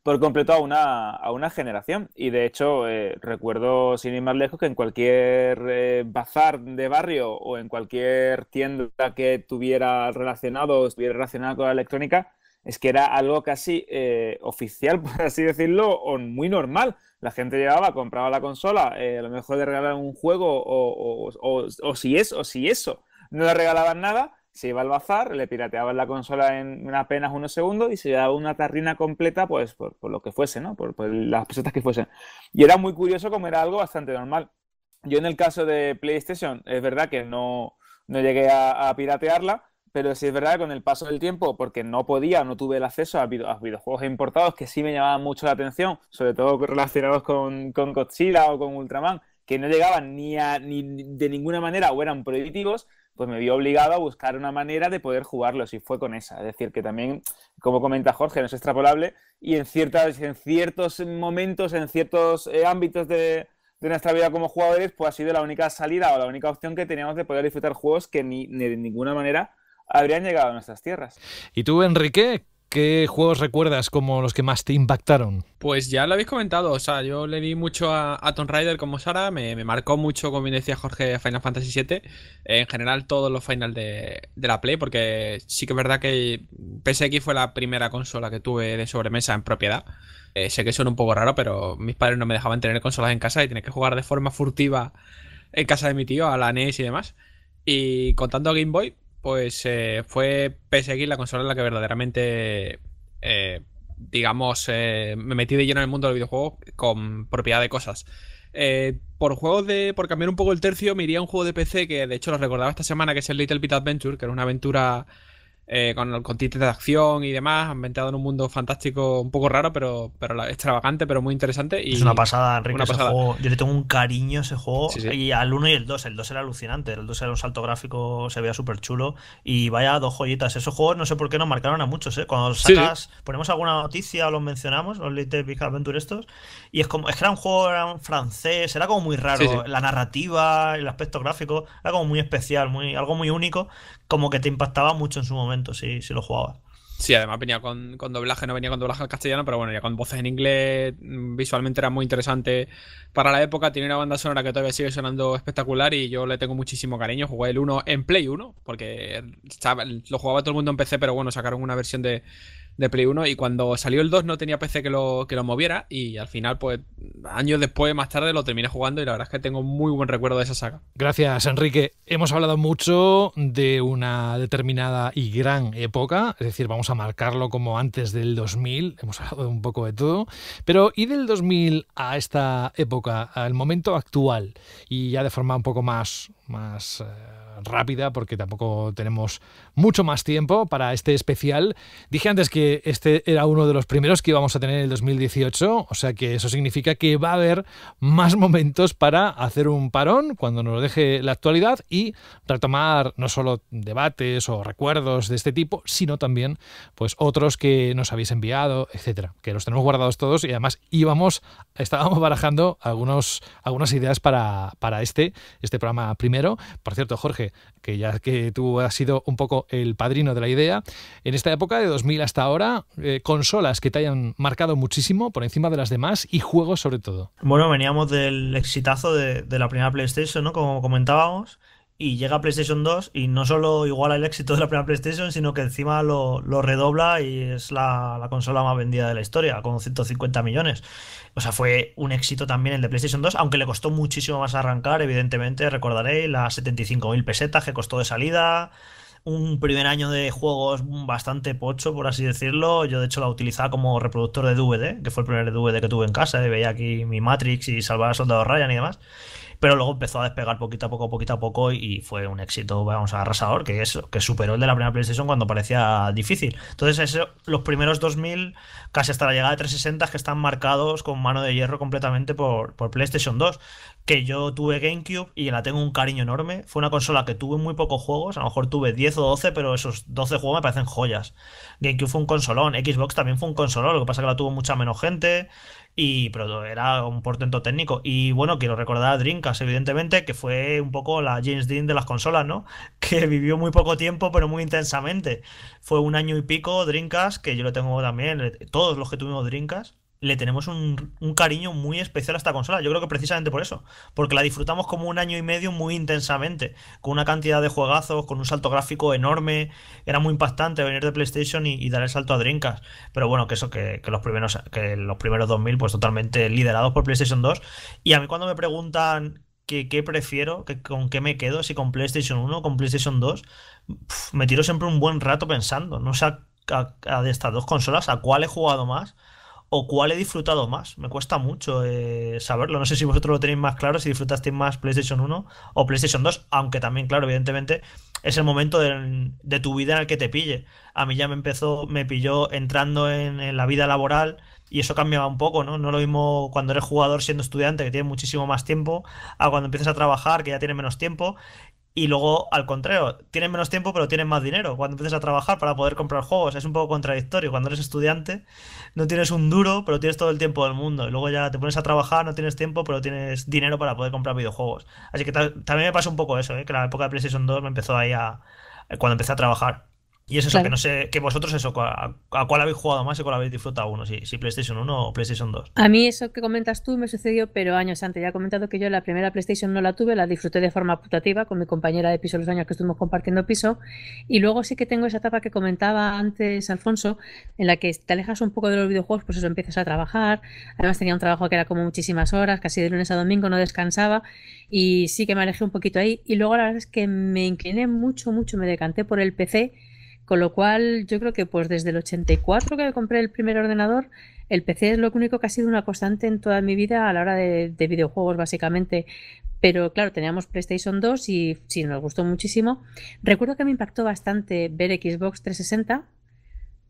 por completo a una, a una generación. Y de hecho, eh, recuerdo, sin ir más lejos, que en cualquier eh, bazar de barrio o en cualquier tienda que tuviera relacionado o estuviera relacionada con la electrónica, es que era algo casi eh, oficial, por así decirlo, o muy normal. La gente llevaba compraba la consola, a lo mejor de regalar un juego o, o si es, o si eso no le regalaban nada, se iba al bazar, le pirateaban la consola en apenas unos segundos y se daba una tarrina completa, pues por, lo que fuese, ¿no? Por, las pesetas que fuesen. Y era muy curioso como era algo bastante normal. Yo en el caso de PlayStation, es verdad que no, llegué a, piratearla, pero sí es verdad que con el paso del tiempo, porque no podía, no tuve el acceso a, a videojuegos importados que sí me llamaban mucho la atención, sobre todo relacionados con, con Godzilla o con Ultraman, que no llegaban ni, ni de ninguna manera o eran prohibitivos, pues me vio obligado a buscar una manera de poder jugarlos y fue con esa. Es decir, que también, como comenta Jorge, no es extrapolable y en, en ciertos momentos, en ciertos eh, ámbitos de, nuestra vida como jugadores, pues ha sido la única salida o la única opción que teníamos de poder disfrutar juegos que ni de ninguna manera habrían llegado a nuestras tierras. ¿Y tú, Enrique, ¿Qué juegos recuerdas como los que más te impactaron? Pues ya lo habéis comentado, o sea, yo le di mucho a, Tomb Raider como Sara, me, marcó mucho, como bien decía Jorge, Final Fantasy VII, en general todos los Final de, la Play, porque sí que es verdad que PSX fue la primera consola que tuve de sobremesa en propiedad. Eh, sé que suena un poco raro, pero mis padres no me dejaban tener consolas en casa y tenía que jugar de forma furtiva en casa de mi tío a la NES y demás. Y contando a Game Boy, pues eh, fue PSX la consola en la que verdaderamente, eh, digamos, eh, me metí de lleno en el mundo del videojuego con propiedad de cosas. Eh, por juegos de. Por cambiar un poco el tercio, me iría a un juego de PC que de hecho lo recordaba esta semana, que es el Little Bit Adventure, que era una aventura eh, con, con de acción y demás, ambientado en un mundo fantástico un poco raro, pero, pero extravagante, pero muy interesante. Y es una pasada, Enrique, juego. Yo le tengo un cariño a ese juego. Y al 1 y el 2, el 2 era alucinante, el 2 era un salto gráfico, se veía súper chulo. Y vaya dos joyitas. Esos juegos no sé por qué nos marcaron a muchos, ¿eh? Cuando sacas, ponemos alguna noticia o los mencionamos, los Little Big Adventure estos, y es como, es que era un juego era un francés, era como muy raro, la narrativa, el aspecto gráfico, era como muy especial, muy, algo muy único, como que te impactaba mucho en su momento si, si lo jugabas. Sí, además venía con, doblaje, no venía con doblaje al castellano, pero bueno, ya con voces en inglés, mm, visualmente era muy interesante para la época, tiene una banda sonora que todavía sigue sonando espectacular y yo le tengo muchísimo cariño, jugué el 1 en Play 1, porque eh, lo jugaba todo el mundo en PC, pero bueno, sacaron una versión de, de Play 1 y cuando salió el 2 no tenía PC que lo, que lo moviera y al final pues años después, más tarde, lo terminé jugando y la verdad es que tengo muy buen recuerdo de esa saga. Gracias, Enrique. Hemos hablado mucho de una determinada y gran época, es decir, vamos a marcarlo como antes del 2000, hemos hablado un poco de todo, pero ¿y del 2000 a esta época, al momento actual y ya de forma un poco más más eh, rápida porque tampoco tenemos mucho más tiempo para este especial. Dije antes que este era uno de los primeros que íbamos a tener en el 2018, o sea que eso significa que va a haber más momentos para hacer un parón cuando nos deje la actualidad y retomar no solo debates o recuerdos de este tipo, sino también pues otros que nos habéis enviado, etcétera, que los tenemos guardados todos y además íbamos estábamos barajando algunos algunas ideas para para este este programa primero por cierto, Jorge, que ya que tú has sido un poco el padrino de la idea, en esta época de 2000 hasta ahora, eh, consolas que te hayan marcado muchísimo por encima de las demás y juegos sobre todo. Bueno, veníamos del exitazo de, de la primera PlayStation, ¿no? Como comentábamos y llega a PlayStation 2 y no solo iguala el éxito de la primera PlayStation, sino que encima lo, redobla y es la, consola más vendida de la historia, con 150 millones. O sea, fue un éxito también el de PlayStation 2, aunque le costó muchísimo más arrancar, evidentemente, recordaré las 75.000 pesetas que costó de salida, un primer año de juegos bastante pocho, por así decirlo. Yo de hecho la utilizaba como reproductor de DVD, que fue el primer DVD que tuve en casa, y veía aquí mi Matrix y Salvar a Soldado Ryan y demás pero luego empezó a despegar poquito a poco, poquito a poco y fue un éxito, vamos, arrasador, que es que superó el de la primera PlayStation cuando parecía difícil. Entonces, eso, los primeros 2000, casi hasta la llegada de 360, que están marcados con mano de hierro completamente por, PlayStation 2, que yo tuve GameCube y la tengo un cariño enorme. Fue una consola que tuve muy pocos juegos, a lo mejor tuve 10 o 12, pero esos 12 juegos me parecen joyas. GameCube fue un consolón, Xbox también fue un consolón, lo que pasa es que la tuvo mucha menos gente y pero era un portento técnico. Y bueno, quiero recordar a Drinkas, evidentemente, que fue un poco la James Dean de las consolas, ¿no? Que vivió muy poco tiempo, pero muy intensamente. Fue un año y pico Drinkas, que yo lo tengo también, eh, todos los que tuvimos Drinkas le tenemos un, cariño muy especial a esta consola. Yo creo que precisamente por eso. Porque la disfrutamos como un año y medio muy intensamente. Con una cantidad de juegazos, con un salto gráfico enorme. Era muy impactante venir de PlayStation y, dar el salto a Dreamcast. Pero bueno, que eso, que, los primeros, que los primeros 2000, pues totalmente liderados por PlayStation 2. Y a mí cuando me preguntan qué prefiero, que, con qué me quedo, si con PlayStation 1 o con PlayStation 2, me tiro siempre un buen rato pensando. No sé a de estas dos consolas a cuál he jugado más o cuál he disfrutado más. Me cuesta mucho eh, saberlo. No sé si vosotros lo tenéis más claro, si disfrutasteis más PlayStation 1 o PlayStation 2, aunque también, claro, evidentemente es el momento de, tu vida en el que te pille. A mí ya me empezó, me pilló entrando en, en la vida laboral y eso cambiaba un poco, ¿no? No lo mismo cuando eres jugador siendo estudiante, que tienes muchísimo más tiempo, a cuando empiezas a trabajar, que ya tienes menos tiempo. Y luego, al contrario, tienen menos tiempo pero tienen más dinero cuando empiezas a trabajar para poder comprar juegos. Es un poco contradictorio. Cuando eres estudiante no tienes un duro pero tienes todo el tiempo del mundo. Y luego ya te pones a trabajar, no tienes tiempo pero tienes dinero para poder comprar videojuegos. Así que también me pasa un poco eso, ¿eh? que la época de PlayStation 2 me empezó ahí a... cuando empecé a trabajar. Y es eso, que no sé, que vosotros eso, a, cuál habéis jugado más y cuál habéis disfrutado uno, si, si PlayStation 1 o PlayStation 2. A mí eso que comentas tú me sucedió, pero años antes. Ya he comentado que yo la primera PlayStation no la tuve, la disfruté de forma putativa con mi compañera de piso los años que estuvimos compartiendo piso. Y luego sí que tengo esa etapa que comentaba antes Alfonso, en la que te alejas un poco de los videojuegos, pues eso empiezas a trabajar. Además tenía un trabajo que era como muchísimas horas, casi de lunes a domingo no descansaba. Y sí que me alejé un poquito ahí. Y luego la verdad es que me incliné mucho, mucho, me decanté por el PC con lo cual, yo creo que pues desde el 84 que compré el primer ordenador, el PC es lo único que ha sido una constante en toda mi vida a la hora de, de videojuegos, básicamente. Pero claro, teníamos PlayStation 2 y sí, nos gustó muchísimo. Recuerdo que me impactó bastante ver Xbox 360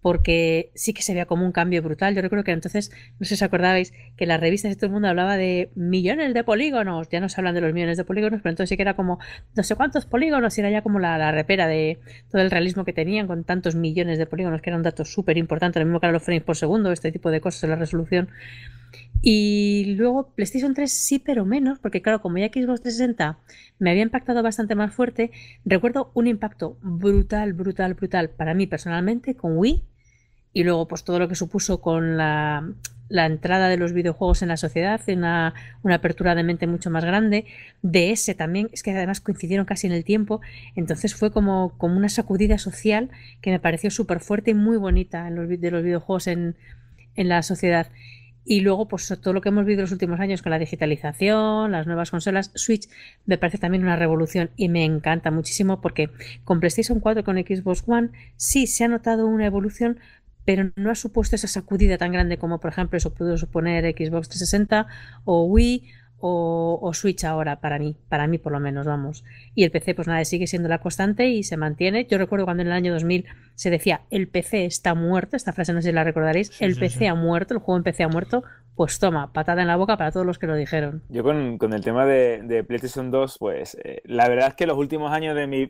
porque sí que se veía como un cambio brutal. Yo recuerdo que entonces, no sé si os acordabais, que las revistas de todo el mundo hablaba de millones de polígonos, ya no se hablan de los millones de polígonos, pero entonces sí que era como no sé cuántos polígonos, y era ya como la, repera de todo el realismo que tenían con tantos millones de polígonos, que eran datos dato súper importante, lo mismo que los frames por segundo, este tipo de cosas en la resolución. Y luego PlayStation 3 sí, pero menos, porque claro, como ya Xbox 360 me había impactado bastante más fuerte, recuerdo un impacto brutal, brutal, brutal para mí personalmente con Wii y luego pues todo lo que supuso con la, entrada de los videojuegos en la sociedad, una, una apertura de mente mucho más grande, de ese también, es que además coincidieron casi en el tiempo, entonces fue como, como una sacudida social que me pareció súper fuerte y muy bonita en los, de los videojuegos en, en la sociedad. Y luego, pues todo lo que hemos vivido los últimos años con la digitalización, las nuevas consolas, Switch me parece también una revolución y me encanta muchísimo porque con PlayStation 4 con Xbox One sí se ha notado una evolución, pero no ha supuesto esa sacudida tan grande como por ejemplo eso pudo suponer Xbox 360 o Wii o, Switch ahora para mí, para mí por lo menos, vamos. Y el PC, pues nada, sigue siendo la constante y se mantiene. Yo recuerdo cuando en el año 2000 se decía, el PC está muerto, esta frase no sé si la recordaréis, el PC ha muerto, el juego en PC ha muerto, pues toma, patada en la boca para todos los que lo dijeron. Yo con, el tema de, de, PlayStation 2, pues eh, la verdad es que los últimos años de mi,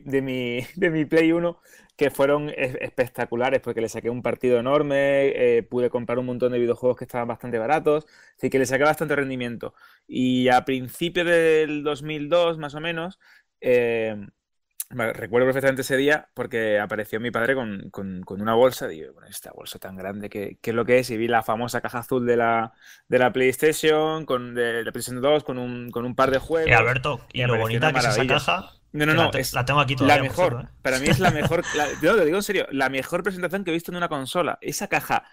mi, Play 1, que fueron espectaculares, porque le saqué un partido enorme, eh, pude comprar un montón de videojuegos que estaban bastante baratos, así que le saqué bastante rendimiento. Y a principios del 2002, más o menos, eh, Recuerdo perfectamente ese día porque apareció mi padre con, una bolsa. Digo, bueno, esta bolsa tan grande, ¿qué, es lo que es? Y vi la famosa caja azul de la, de la PlayStation, con, de la PlayStation 2, con un, con un par de eh, juegos. Alberto, y lo bonita que es esa caja. No, no, no. La, tengo aquí todavía. La mejor. ¿eh? Para mí es la mejor. te lo digo en serio. La mejor presentación que he visto en una consola. Esa caja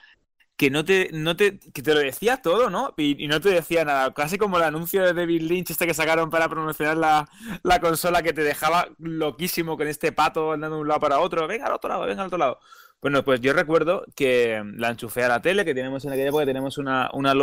que no te, no te, lo decía todo, ¿no? Y, no te decía nada, casi como el anuncio de David Lynch este que sacaron para promocionar la, consola que te dejaba loquísimo con este pato andando de un lado para otro, venga al otro lado, venga al otro lado. Bueno, pues yo recuerdo que la enchufé a la tele, que tenemos en aquella época, tenemos una, una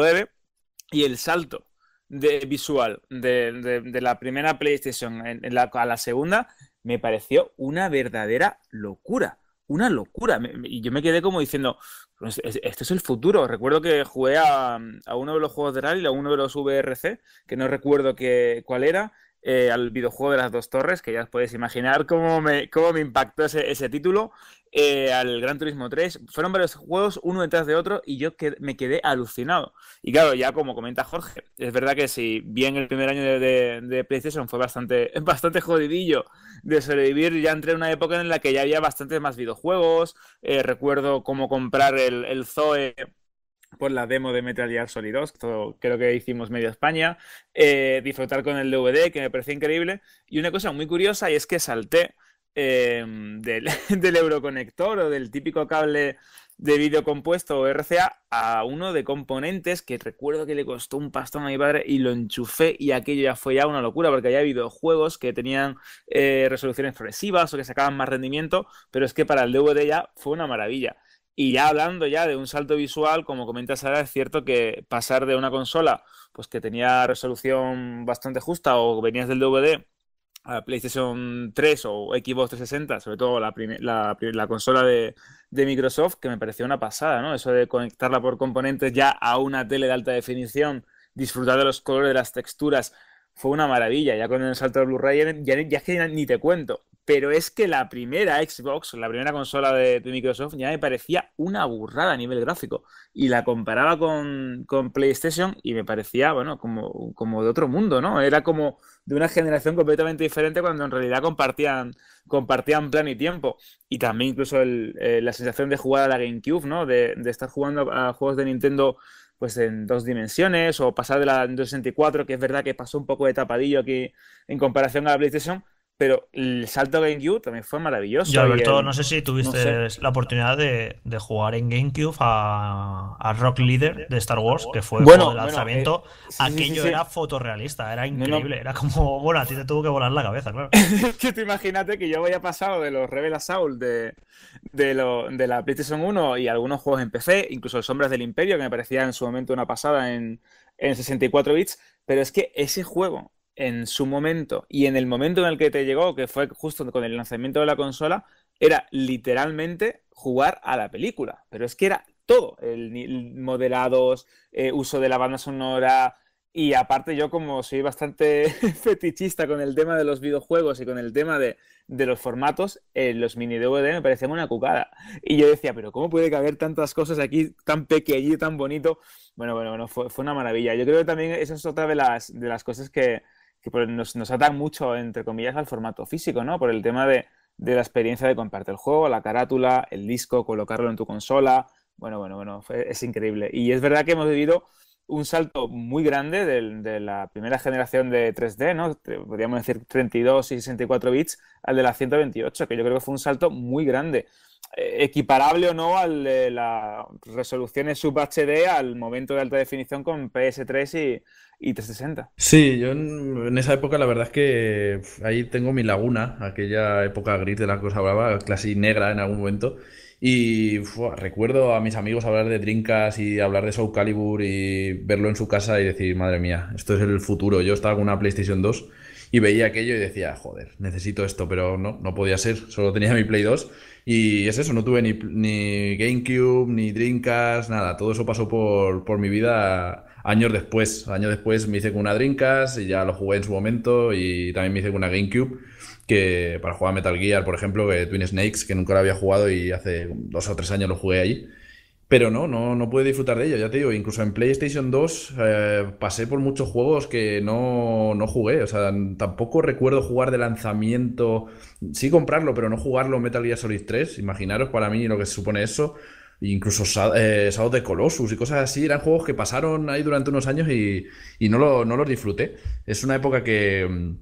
y el salto de visual de, la primera PlayStation la, a la segunda me pareció una verdadera locura una locura. Y yo me quedé como diciendo, ¡Este es el futuro. Recuerdo que jugué a, uno de los juegos de rally, a uno de los VRC, que no recuerdo que, cuál era, eh, al videojuego de las dos torres, que ya os podéis imaginar cómo me, me impactó ese, título, eh, al Gran Turismo 3. Fueron varios juegos, uno detrás de otro, y yo me quedé alucinado. Y claro, ya como comenta Jorge, es verdad que si bien el primer año de, PlayStation fue bastante, bastante jodidillo de sobrevivir, ya entré en una época en la que ya había bastantes más videojuegos. Eh, recuerdo cómo comprar el, el Zoe por la demo de Metal Gear Solid 2, creo que hicimos media España, eh, disfrutar con el DVD, que me pareció increíble, y una cosa muy curiosa, y es que salté em, del, euroconector o del típico cable de vídeo compuesto o RCA a uno de componentes que recuerdo que le costó un pastón a mi padre y lo enchufé y aquello ya fue ya una locura porque había juegos que tenían eh, resoluciones progresivas o que sacaban más rendimiento, pero es que para el DVD ya fue una maravilla. Y ya hablando ya de un salto visual, como comentas ahora, es cierto que pasar de una consola pues que tenía resolución bastante justa o venías del DVD a PlayStation 3 o Xbox 360, sobre todo la, consola de, Microsoft, que me pareció una pasada, ¿no? Eso de conectarla por componentes ya a una tele de alta definición, disfrutar de los colores, de las texturas, fue una maravilla. Ya con el salto de Blu-ray, ya, ya, es que ni te cuento pero es que la primera Xbox, la primera consola de, Microsoft, ya me parecía una burrada a nivel gráfico. Y la comparaba con, con PlayStation y me parecía, bueno, como, como, de otro mundo, ¿no? Era como de una generación completamente diferente cuando en realidad compartían, compartían plan y tiempo. Y también incluso eh, la sensación de jugar a la GameCube, ¿no? De, estar jugando a juegos de Nintendo pues en dos dimensiones o pasar de la 64, que es verdad que pasó un poco de tapadillo aquí en comparación a la PlayStation, pero el salto a GameCube también fue maravilloso. Yo, Alberto, no sé si tuviste la oportunidad de, jugar en GameCube a, Rock Leader de Star Wars, que fue bueno, el lanzamiento. Eh, Aquello era fotorrealista, era increíble. Era como, bueno, a ti te tuvo que volar la cabeza, claro. que te imagínate que yo había pasado de los Rebel Assault de, de, la PlayStation 1 y algunos juegos en PC, incluso Sombras del Imperio, que me parecía en su momento una pasada en 64 bits, pero es que ese juego en su momento y en el momento en el que te llegó, que fue justo con el lanzamiento de la consola, era literalmente jugar a la película. Pero es que era todo, el, modelados, eh, uso de la banda sonora. Y aparte yo como soy bastante fetichista con el tema de los videojuegos y con el tema de, los formatos, eh, los mini DVD me parecían una cucada. Y yo decía, pero ¿cómo puede caber tantas cosas aquí tan pequeñito, tan bonito? Bueno, bueno, bueno, fue, una maravilla. Yo creo que también esa es otra de las, de las cosas que, que nos, nos, mucho, entre comillas, al formato físico, ¿no? Por el tema de, la experiencia de compartir el juego, la carátula, el disco, colocarlo en tu consola. Bueno, bueno, bueno, es increíble. Y es verdad que hemos vivido un salto muy grande de, de, la primera generación de 3D, ¿no? Podríamos decir 32 y 64 bits, al de la 128, que yo creo que fue un salto muy grande. Eh, equiparable o no al de las resoluciones sub HD al momento de alta definición con PS3 y, y 360. Sí, yo en, en, esa época la verdad es que ahí tengo mi laguna, aquella época gris de la cosa brava, casi negra en algún momento. Y recuerdo a mis amigos hablar de Drinkas y hablar de Soul Calibur y verlo en su casa y decir, madre mía, esto es el futuro. Yo estaba con una PlayStation 2 y veía aquello y decía, joder, necesito esto, pero no, no podía ser, solo tenía mi Play 2. Y es eso, no tuve ni, ni GameCube, ni Drinkas, nada, todo eso pasó por, por mi vida años después. Años después me hice con una Drinkas y ya lo jugué en su momento y también me hice con una GameCube para jugar Metal Gear, por ejemplo, Twin Snakes, que nunca lo había jugado y hace dos o tres años lo jugué allí. Pero no, no, no pude disfrutar de ello, ya te digo, incluso en PlayStation 2 eh, pasé por muchos juegos que no, no, jugué, o sea, tampoco recuerdo jugar de lanzamiento, sí comprarlo, pero no jugarlo Metal Gear Solid 3, imaginaros para mí lo que supone eso, incluso eh, Shadow de Colossus y cosas así, eran juegos que pasaron ahí durante unos años y, y no, lo, no los disfruté. Es una época que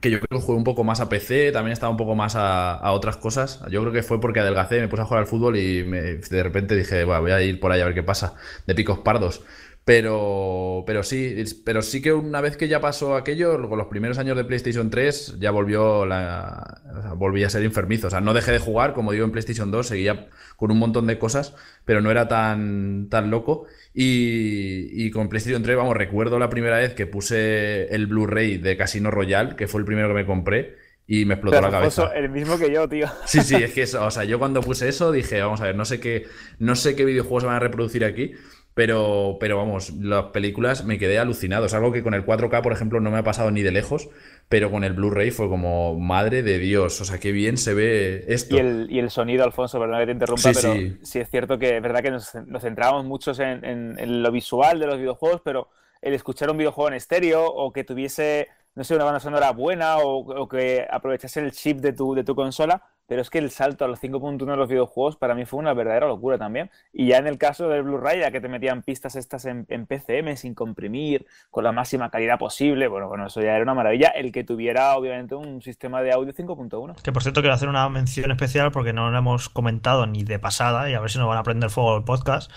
que yo creo que jugué un poco más a PC, también estaba un poco más a, otras cosas. Yo creo que fue porque adelgacé, me puse a jugar al fútbol y de repente dije, bueno, voy a ir por ahí a ver qué pasa, de picos pardos. Pero, pero sí, pero sí que una vez que ya pasó aquello, con los primeros años de PlayStation 3, ya volvió la, volví a ser enfermizo. O sea, no dejé de jugar, como digo, en PlayStation 2, seguía con un montón de cosas, pero no era tan, tan loco. Y, con PlayStation 3, vamos, recuerdo la primera vez que puse el Blu-ray de Casino Royale, que fue el primero que me compré, y me explotó la cabeza. el mismo que yo, tío. Sí, sí, es que eso, o sea, yo cuando puse eso dije, vamos a ver, no sé qué, no sé qué videojuegos van a reproducir aquí, pero, vamos, las películas me quedé alucinado. Es algo que con el 4K, por ejemplo, no me ha pasado ni de lejos, pero con el Blu-ray fue como, madre de Dios, o sea, qué bien se ve esto. Y el, sonido, Alfonso, perdón que te interrumpa, sí, pero sí. es cierto que es verdad que nos, centramos muchos en, lo visual de los videojuegos, pero el escuchar un videojuego en estéreo o que tuviese, no sé, una banda sonora buena o, que aprovechase el chip de tu, de tu consola, pero es que el salto a los 5.1 de los videojuegos para mí fue una verdadera locura también. Y ya en el caso del Blu-ray, ya que te metían pistas estas en, PCM sin comprimir, con la máxima calidad posible, bueno, bueno, eso ya era una maravilla. El que tuviera, obviamente, un sistema de audio 5.1. Que por cierto, quiero hacer una mención especial porque no lo hemos comentado ni de pasada, y a ver si nos van a prender fuego el podcast.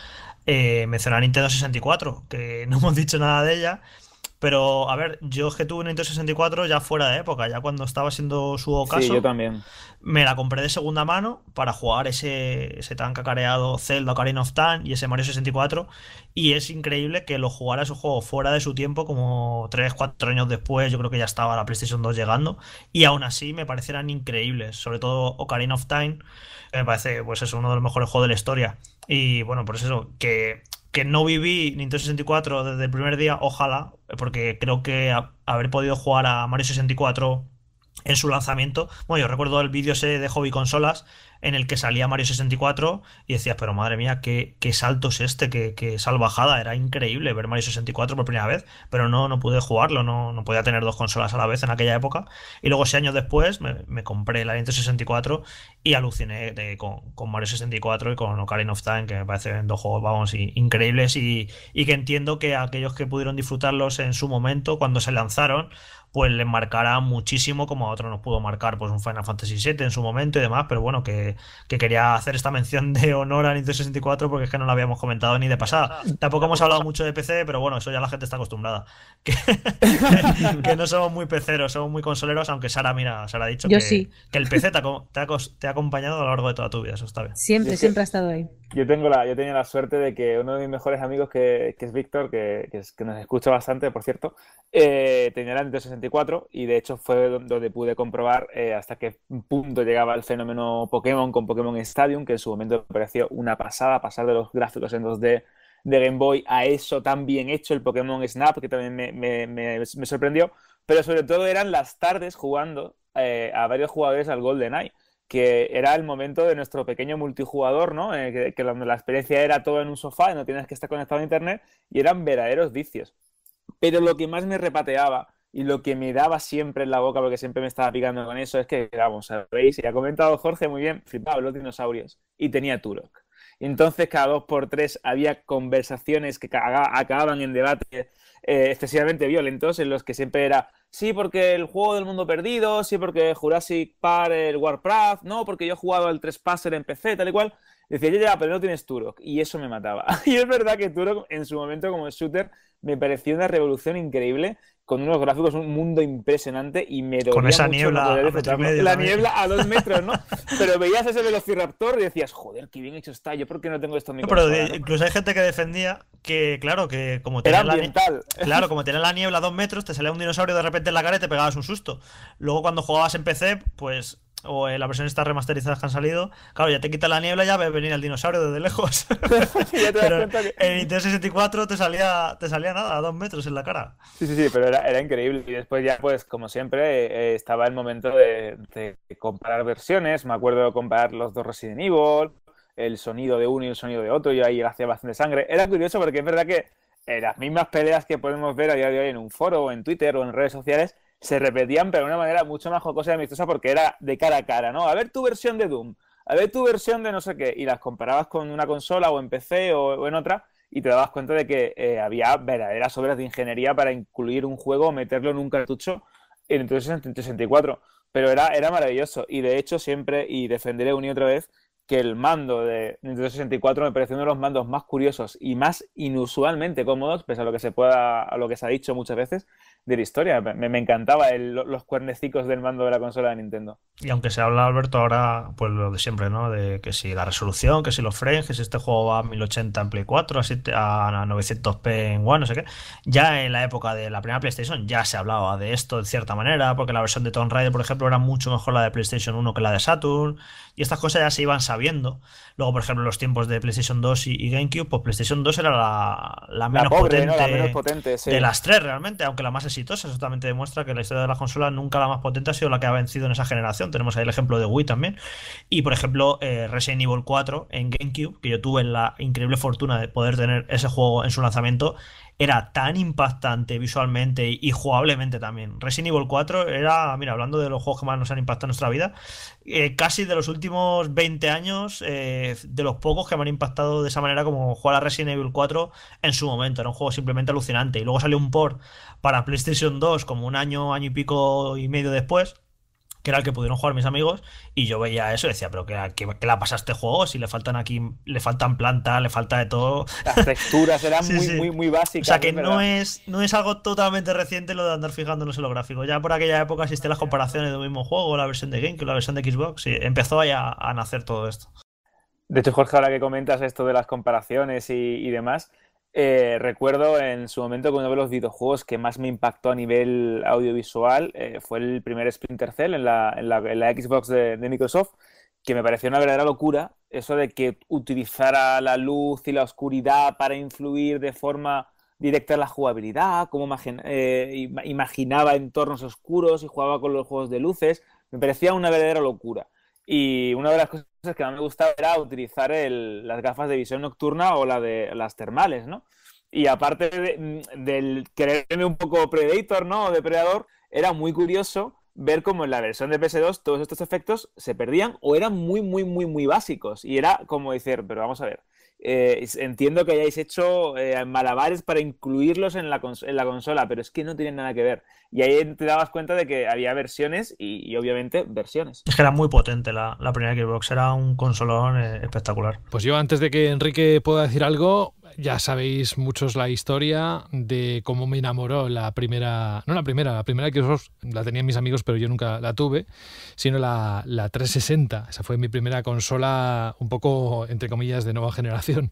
Eh, mencionar Nintendo 64, que no hemos dicho nada de ella, pero, a ver, yo es que tuve un Nintendo 64 ya fuera de época, ya cuando estaba siendo su ocaso. Sí, yo también. Me la compré de segunda mano para jugar ese, ese tan cacareado Zelda Ocarina of Time y ese Mario 64. Y es increíble que lo jugara su juego fuera de su tiempo, como 3, 4 años después. Yo creo que ya estaba la PlayStation 2 llegando. Y aún así me parecieran increíbles, sobre todo Ocarina of Time. Me parece, pues es uno de los mejores juegos de la historia. Y bueno, por pues eso que que no viví Nintendo 64 desde el primer día, ojalá, porque creo que haber podido jugar a Mario 64 en su lanzamiento. Bueno, yo recuerdo el vídeo ese de Hobby Consolas en el que salía Mario 64 y decías, pero madre mía, qué, salto es este, qué, salvajada, era increíble ver Mario 64 por primera vez, pero no, no pude jugarlo, no, no podía tener dos consolas a la vez en aquella época. Y luego, seis años después, me, compré el Nintendo 64 y aluciné con, Mario 64 y con Ocarina of Time, que me parecen dos juegos, vamos, increíbles y, y que entiendo que aquellos que pudieron disfrutarlos en su momento, cuando se lanzaron, pues le marcará muchísimo como a otro nos pudo marcar pues un Final Fantasy VII en su momento y demás, pero bueno, que, quería hacer esta mención de honor a Nintendo 64 porque es que no lo habíamos comentado ni de pasada. Tampoco hemos hablado mucho de PC, pero bueno, eso ya la gente está acostumbrada. Que, no somos muy peceros, somos muy consoleros, aunque Sara, mira, Sara ha dicho que, que, el PC te ha, acompañado a lo largo de toda tu vida, eso está bien. Siempre, siempre ha estado ahí. Yo tengo la, yo tenía la suerte de que uno de mis mejores amigos, que, es Víctor, que, nos escucha bastante, por cierto, eh, tenía la Nintendo 64 y de hecho fue donde pude comprobar eh, hasta qué punto llegaba el fenómeno Pokémon con Pokémon Stadium, que en su momento me pareció una pasada pasar de los gráficos en 2D de Game Boy a eso tan bien hecho, el Pokémon Snap, que también me, sorprendió, pero sobre todo eran las tardes jugando eh, a varios jugadores al Golden Eye que era el momento de nuestro pequeño multijugador, ¿no? Eh, que, la experiencia era todo en un sofá y no tienes que estar conectado a internet, y eran verdaderos vicios. Pero lo que más me repateaba y lo que me daba siempre en la boca, porque siempre me estaba picando con eso, es que, vamos, ¿sabéis? Y ha comentado Jorge muy bien, flipaba los dinosaurios. Y tenía Turok. Entonces, cada dos por tres había conversaciones que acababan en debates eh, excesivamente violentos, en los que siempre era, sí, porque el juego del mundo perdido, sí, porque Jurassic Park, el Warcraft, no, porque yo he jugado al Trespasser en PC, tal y cual. Decía, ya, ya, pero no tienes Turok. Y eso me mataba. y es verdad que Turok, en su momento como shooter, me pareció una revolución increíble con unos gráficos, un mundo impresionante y me Con esa niebla. la niebla a dos metros, ¿no? pero veías ese velociraptor y decías, joder, qué bien hecho está, yo por qué no tengo esto Pero incluso hay gente que defendía que, claro, que como tenía la niebla. Claro, como tenía la niebla a dos metros, te salía un dinosaurio de repente en la cara y te pegabas un susto. Luego cuando jugabas en PC, pues o en eh, la versión estas remasterizadas que han salido, claro, ya te quita la niebla ya ves venir el dinosaurio desde lejos. pero en Nintendo 64 te salía, te salía nada, a dos metros en la cara. Sí, sí, sí, pero era, increíble. Y después ya, pues, como siempre, eh, eh, estaba el momento de, comparar versiones. Me acuerdo de comparar los dos Resident Evil, el sonido de uno y el sonido de otro, y ahí hacía bastante sangre. Era curioso porque es verdad que las mismas peleas que podemos ver a día de hoy en un foro, o en Twitter, o en redes sociales, se repetían, pero de una manera mucho más jocosa y amistosa porque era de cara a cara, ¿no? A ver tu versión de Doom, a ver tu versión de no sé qué, y las comparabas con una consola o en PC o, en otra, y te dabas cuenta de que eh, había verdaderas obras de ingeniería para incluir un juego o meterlo en un cartucho en Nintendo 64. Pero era, era maravilloso, y de hecho siempre, y defenderé una y otra vez, que el mando de Nintendo 64 me parece uno de los mandos más curiosos y más inusualmente cómodos, pese a lo que se pueda, a lo que se ha dicho muchas veces, de la historia. Me, me encantaba los cuernecicos del mando de la consola de Nintendo. Y aunque se habla, Alberto, ahora, pues lo de siempre, ¿no? De que si la resolución, que si los frames, que si este juego va a 1080 en Play 4, a, 900p en One, no sé qué. Ya en la época de la primera PlayStation ya se hablaba de esto de cierta manera, porque la versión de Tomb Raider, por ejemplo, era mucho mejor la de PlayStation 1 que la de Saturn, y estas cosas ya se iban sabiendo. Luego, por ejemplo, los tiempos de PlayStation 2 y, GameCube, pues PlayStation 2 era la, menos, potente, de las tres realmente, aunque la más exitosa. Eso demuestra que la historia de la consola nunca la más potente ha sido la que ha vencido en esa generación. Tenemos ahí el ejemplo de Wii también. Y por ejemplo, eh, Resident Evil 4 en GameCube, que yo tuve la increíble fortuna de poder tener ese juego en su lanzamiento era tan impactante visualmente y jugablemente también. Resident Evil 4 era, mira, hablando de los juegos que más nos han impactado en nuestra vida, eh, casi de los últimos 20 años, eh, de los pocos que me han impactado de esa manera como jugar a Resident Evil 4 en su momento. Era un juego simplemente alucinante. Y luego salió un port para PlayStation 2 como un año, año y pico y medio después que era el que pudieron jugar mis amigos, y yo veía eso y decía, pero que, que, pasa la pasa este juego, si le faltan aquí, le faltan plantas, le falta de todo. Las texturas eran muy, muy, muy básicas. O sea que no es, no es algo totalmente reciente lo de andar fijándonos en los gráficos. Ya por aquella época existían las comparaciones del mismo juego, la versión de GameCube, la versión de Xbox, y empezó ahí a, nacer todo esto. De hecho, Jorge, ahora que comentas esto de las comparaciones y demás, eh, recuerdo en su momento cuando uno de los videojuegos que más me impactó a nivel audiovisual eh, fue el primer Splinter Cell en la, Xbox de, Microsoft, que me pareció una verdadera locura eso de que utilizara la luz y la oscuridad para influir de forma directa en la jugabilidad, Como eh, imaginaba entornos oscuros y jugaba con los juegos de luces, me parecía una verdadera locura. Y una de las cosas que más me gustaba era utilizar las gafas de visión nocturna o la de las termales, ¿no? Y aparte de, mm, del quererme un poco Predator, ¿no? O depredador, era muy curioso ver cómo en la versión de PS2 todos estos efectos se perdían o eran muy, muy, muy, muy básicos. Y era como decir, pero vamos a ver, eh, entiendo que hayáis hecho eh, malabares para incluirlos en la, consola, pero es que no tienen nada que ver. Y ahí te dabas cuenta de que había versiones y, obviamente versiones. Es que era muy potente la, la primera Xbox, era un consolón eh, espectacular. Pues yo antes de que Enrique pueda decir algo, ya sabéis muchos la historia de cómo me enamoró la primera, no la primera, la primera Xbox, la tenían mis amigos, pero yo nunca la tuve, sino la, la 360. Esa fue mi primera consola un poco, entre comillas, de nueva generación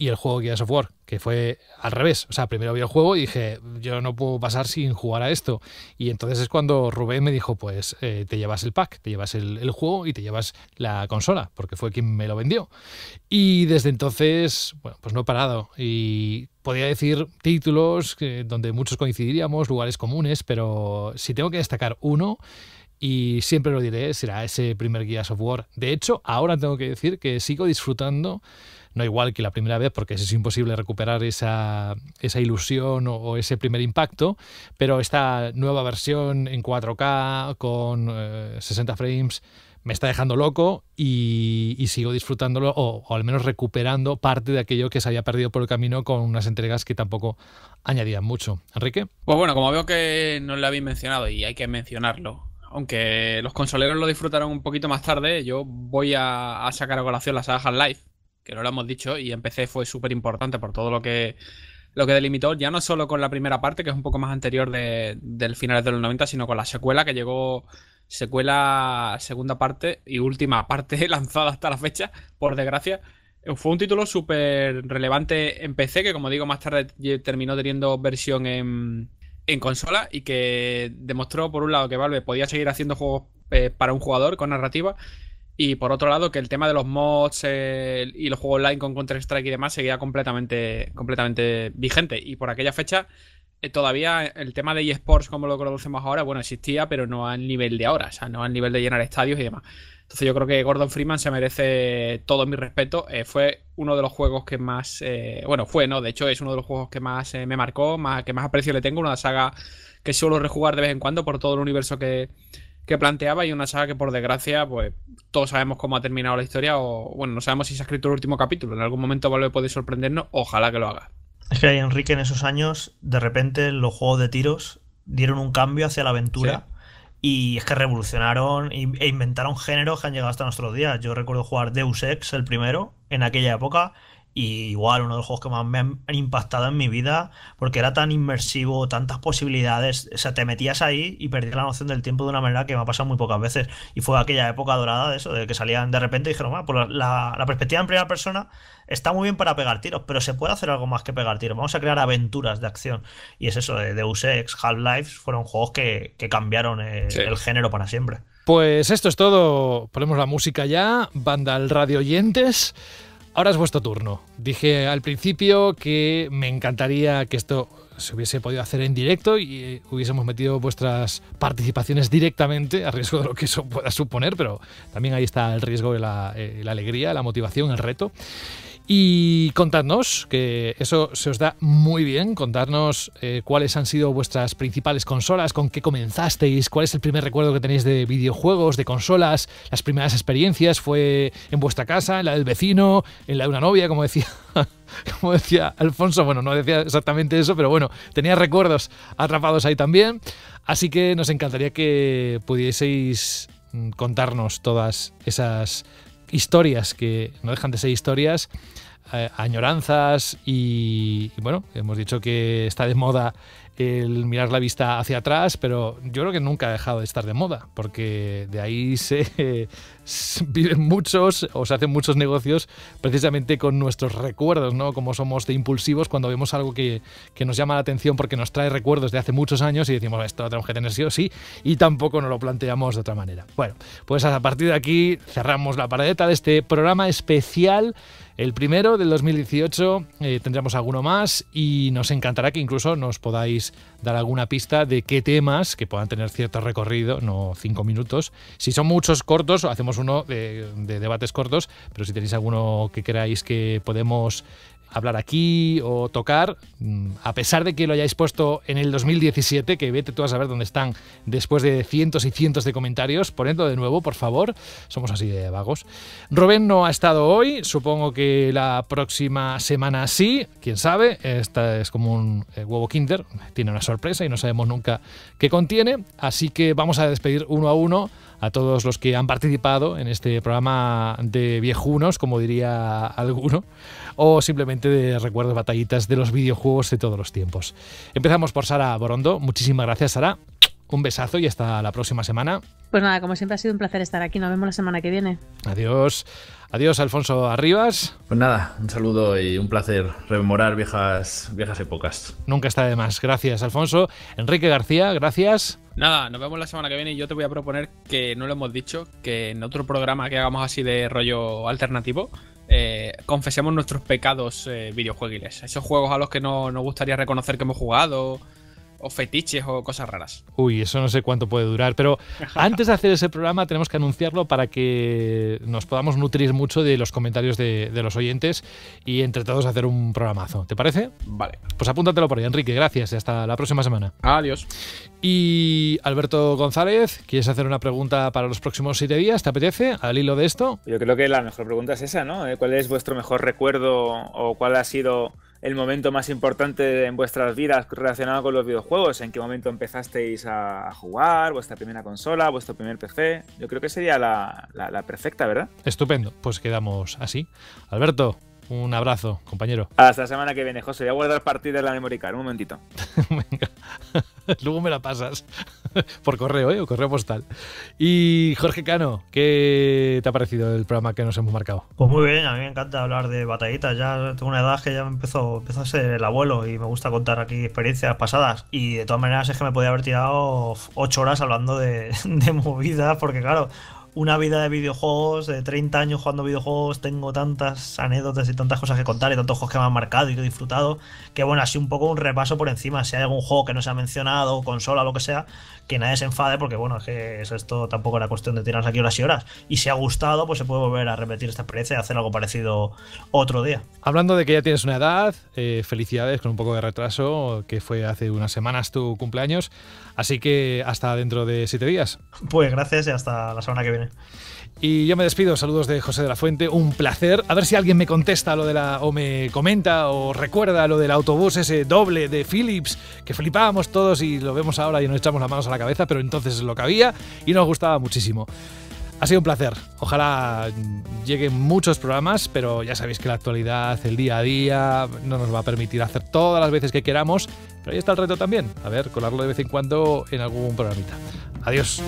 y el juego Gears Software que fue al revés. O sea, primero vi el juego y dije, yo no puedo pasar sin jugar a esto. Y entonces es cuando Rubén me dijo, pues eh, te llevas el pack, te llevas el, juego y te llevas la consola, porque fue quien me lo vendió. Y desde entonces, bueno, pues no he parado. Y podía decir títulos donde muchos coincidiríamos, lugares comunes, pero si tengo que destacar uno... Y siempre lo diré, será ese primer Gears Software De hecho, ahora tengo que decir que sigo disfrutando no igual que la primera vez porque es imposible recuperar esa, ilusión o, ese primer impacto, pero esta nueva versión en 4K con 60 eh, frames me está dejando loco y, sigo disfrutándolo o, al menos recuperando parte de aquello que se había perdido por el camino con unas entregas que tampoco añadían mucho. Enrique. Pues bueno, como veo que no lo habéis mencionado y hay que mencionarlo, aunque los consoleros lo disfrutaron un poquito más tarde, yo voy a, sacar a colación la saga live que no lo hemos dicho, y en PC fue súper importante por todo lo que, lo que delimitó, ya no solo con la primera parte, que es un poco más anterior del final de los 90, sino con la secuela que llegó, secuela, segunda parte y última parte lanzada hasta la fecha, por desgracia. Eh, fue un título súper relevante en PC, que como digo, más tarde terminó teniendo versión en, en consola y que demostró, por un lado, que Valve podía seguir haciendo juegos eh, para un jugador con narrativa y por otro lado, que el tema de los mods eh, y los juegos online con Counter-Strike y demás seguía completamente, completamente vigente. Y por aquella fecha, eh, todavía el tema de eSports, como lo conocemos ahora, bueno, existía, pero no al nivel de ahora, o sea, no al nivel de llenar estadios y demás. Entonces yo creo que Gordon Freeman se merece todo mi respeto. Eh, fue uno de los juegos que más, bueno, fue, no, de hecho es uno de los juegos que más me marcó, que más aprecio le tengo, una saga que suelo rejugar de vez en cuando por todo el universo que, que planteaba y una saga que por desgracia pues todos sabemos cómo ha terminado la historia o bueno, no sabemos si se ha escrito el último capítulo, en algún momento vale puede sorprendernos, ojalá que lo haga. Es que Enrique en esos años de repente los juegos de tiros dieron un cambio hacia la aventura. Y es que revolucionaron e inventaron géneros que han llegado hasta nuestros días. Yo recuerdo jugar Deus Ex, el primero, en aquella época, y igual uno de los juegos que más me han impactado en mi vida, porque era tan inmersivo, tantas posibilidades, o sea, te metías ahí y perdías la noción del tiempo de una manera que me ha pasado muy pocas veces. Y fue aquella época dorada de eso, de que salían de repente y dijeron, ah, pues la, perspectiva en primera persona está muy bien para pegar tiros, pero se puede hacer algo más que pegar tiros. Vamos a crear aventuras de acción. Y es eso, de Deus Ex, Half-Life, fueron juegos que, cambiaron eh, el, género para siempre. Pues esto es todo. Ponemos la música ya, banda al radio oyentes. Ahora es vuestro turno. Dije al principio que me encantaría que esto se hubiese podido hacer en directo y eh, hubiésemos metido vuestras participaciones directamente, a riesgo de lo que eso pueda suponer, pero también ahí está el riesgo de la, eh, la alegría, la motivación, el reto. Y contadnos, que eso se os da muy bien, contadnos eh, cuáles han sido vuestras principales consolas, con qué comenzasteis, cuál es el primer recuerdo que tenéis de videojuegos, de consolas, las primeras experiencias, fue en vuestra casa, en la del vecino, en la de una novia, como decía, como decía Alfonso, bueno, no decía exactamente eso, pero bueno, tenía recuerdos atrapados ahí también, así que nos encantaría que pudieseis mm, contarnos todas esas historias que no dejan de ser historias eh, añoranzas y, bueno, hemos dicho que está de moda el mirar la vista hacia atrás, pero yo creo que nunca ha dejado de estar de moda, porque de ahí se, viven muchos o se hacen muchos negocios precisamente con nuestros recuerdos, ¿no? Como somos de impulsivos cuando vemos algo que, que nos llama la atención porque nos trae recuerdos de hace muchos años y decimos, esto lo tenemos que tener sí o sí, y tampoco nos lo planteamos de otra manera. Bueno, pues a partir de aquí cerramos la paredeta de este programa especial el primero del 2018 eh, tendremos alguno más y nos encantará que incluso nos podáis dar alguna pista de qué temas que puedan tener cierto recorrido, no cinco minutos. Si son muchos cortos, hacemos uno de, de debates cortos, pero si tenéis alguno que queráis que podemos hablar aquí o tocar, mm, a pesar de que lo hayáis puesto en el 2017, que vete tú a saber dónde están después de cientos y cientos de comentarios, ponedlo de nuevo, por favor, somos así de vagos. Robén no ha estado hoy, supongo que la próxima semana sí, quién sabe, esta es como un eh, huevo kinder, tiene una sorpresa y no sabemos nunca qué contiene, así que vamos a despedir uno a uno a todos los que han participado en este programa de viejunos, como diría alguno, o simplemente de recuerdos batallitas de los videojuegos de todos los tiempos. Empezamos por Sara Borondo. Muchísimas gracias, Sara. Un besazo y hasta la próxima semana. Pues nada, como siempre ha sido un placer estar aquí. Nos vemos la semana que viene. Adiós. Adiós, Alfonso Arribas. Pues nada, un saludo y un placer rememorar viejas, viejas épocas. Nunca está de más. Gracias, Alfonso. Enrique García, gracias. Nada, nos vemos la semana que viene y yo te voy a proponer que no lo hemos dicho, que en otro programa que hagamos así de rollo alternativo, eh, confesemos nuestros pecados videojuegos. Eh, videojueguiles. Esos juegos a los que no nos gustaría reconocer que hemos jugado o fetiches o cosas raras. Uy, eso no sé cuánto puede durar, pero antes de hacer ese programa tenemos que anunciarlo para que nos podamos nutrir mucho de los comentarios de, los oyentes y entre todos hacer un programazo. ¿Te parece? Vale. Pues apúntatelo por ahí, Enrique. Gracias y hasta la próxima semana. Adiós. Y Alberto González, ¿quieres hacer una pregunta para los próximos siete días? ¿Te apetece? Al hilo de esto. Yo creo que la mejor pregunta es esa, ¿no? Eh, ¿Cuál es vuestro mejor recuerdo o cuál ha sido el momento más importante en vuestras vidas relacionado con los videojuegos, en qué momento empezasteis a jugar, vuestra primera consola, vuestro primer PC. Yo creo que sería la, perfecta, ¿verdad? Estupendo, pues quedamos así. Alberto, un abrazo, compañero. Hasta la semana que viene, José. Voy a guardar partida de la memoria Un momentito. Luego me la pasas. Por correo, ¿eh? O correo postal. Y Jorge Cano, ¿qué te ha parecido el programa que nos hemos marcado? Pues muy bien, a mí me encanta hablar de batallitas. Ya tengo una edad que ya empezó, empezó a ser el abuelo y me gusta contar aquí experiencias pasadas. Y de todas maneras es que me podía haber tirado ocho horas hablando de movidas, porque claro, una vida de videojuegos, de 30 años jugando videojuegos, tengo tantas anécdotas y tantas cosas que contar y tantos juegos que me han marcado y que he disfrutado, que bueno, así un poco un repaso por encima, si hay algún juego que no se ha mencionado, consola, lo que sea, que nadie se enfade, porque bueno, es que esto tampoco era cuestión de tirarse aquí horas y horas. Y si ha gustado, pues se puede volver a repetir esta experiencia y hacer algo parecido otro día. Hablando de que ya tienes una edad, eh, felicidades con un poco de retraso, que fue hace unas semanas tu cumpleaños. Así que hasta dentro de siete días. Pues gracias y hasta la semana que viene. Y yo me despido, saludos de José de la Fuente, un placer. A ver si alguien me contesta lo de la, o me comenta o recuerda lo del autobús ese doble de Philips, que flipábamos todos y lo vemos ahora y nos echamos las manos a la cabeza, pero entonces lo que había y nos gustaba muchísimo. Ha sido un placer. Ojalá lleguen muchos programas, pero ya sabéis que la actualidad, el día a día, no nos va a permitir hacer todas las veces que queramos. Pero ahí está el reto también. A ver, colarlo de vez en cuando en algún programita. Adiós.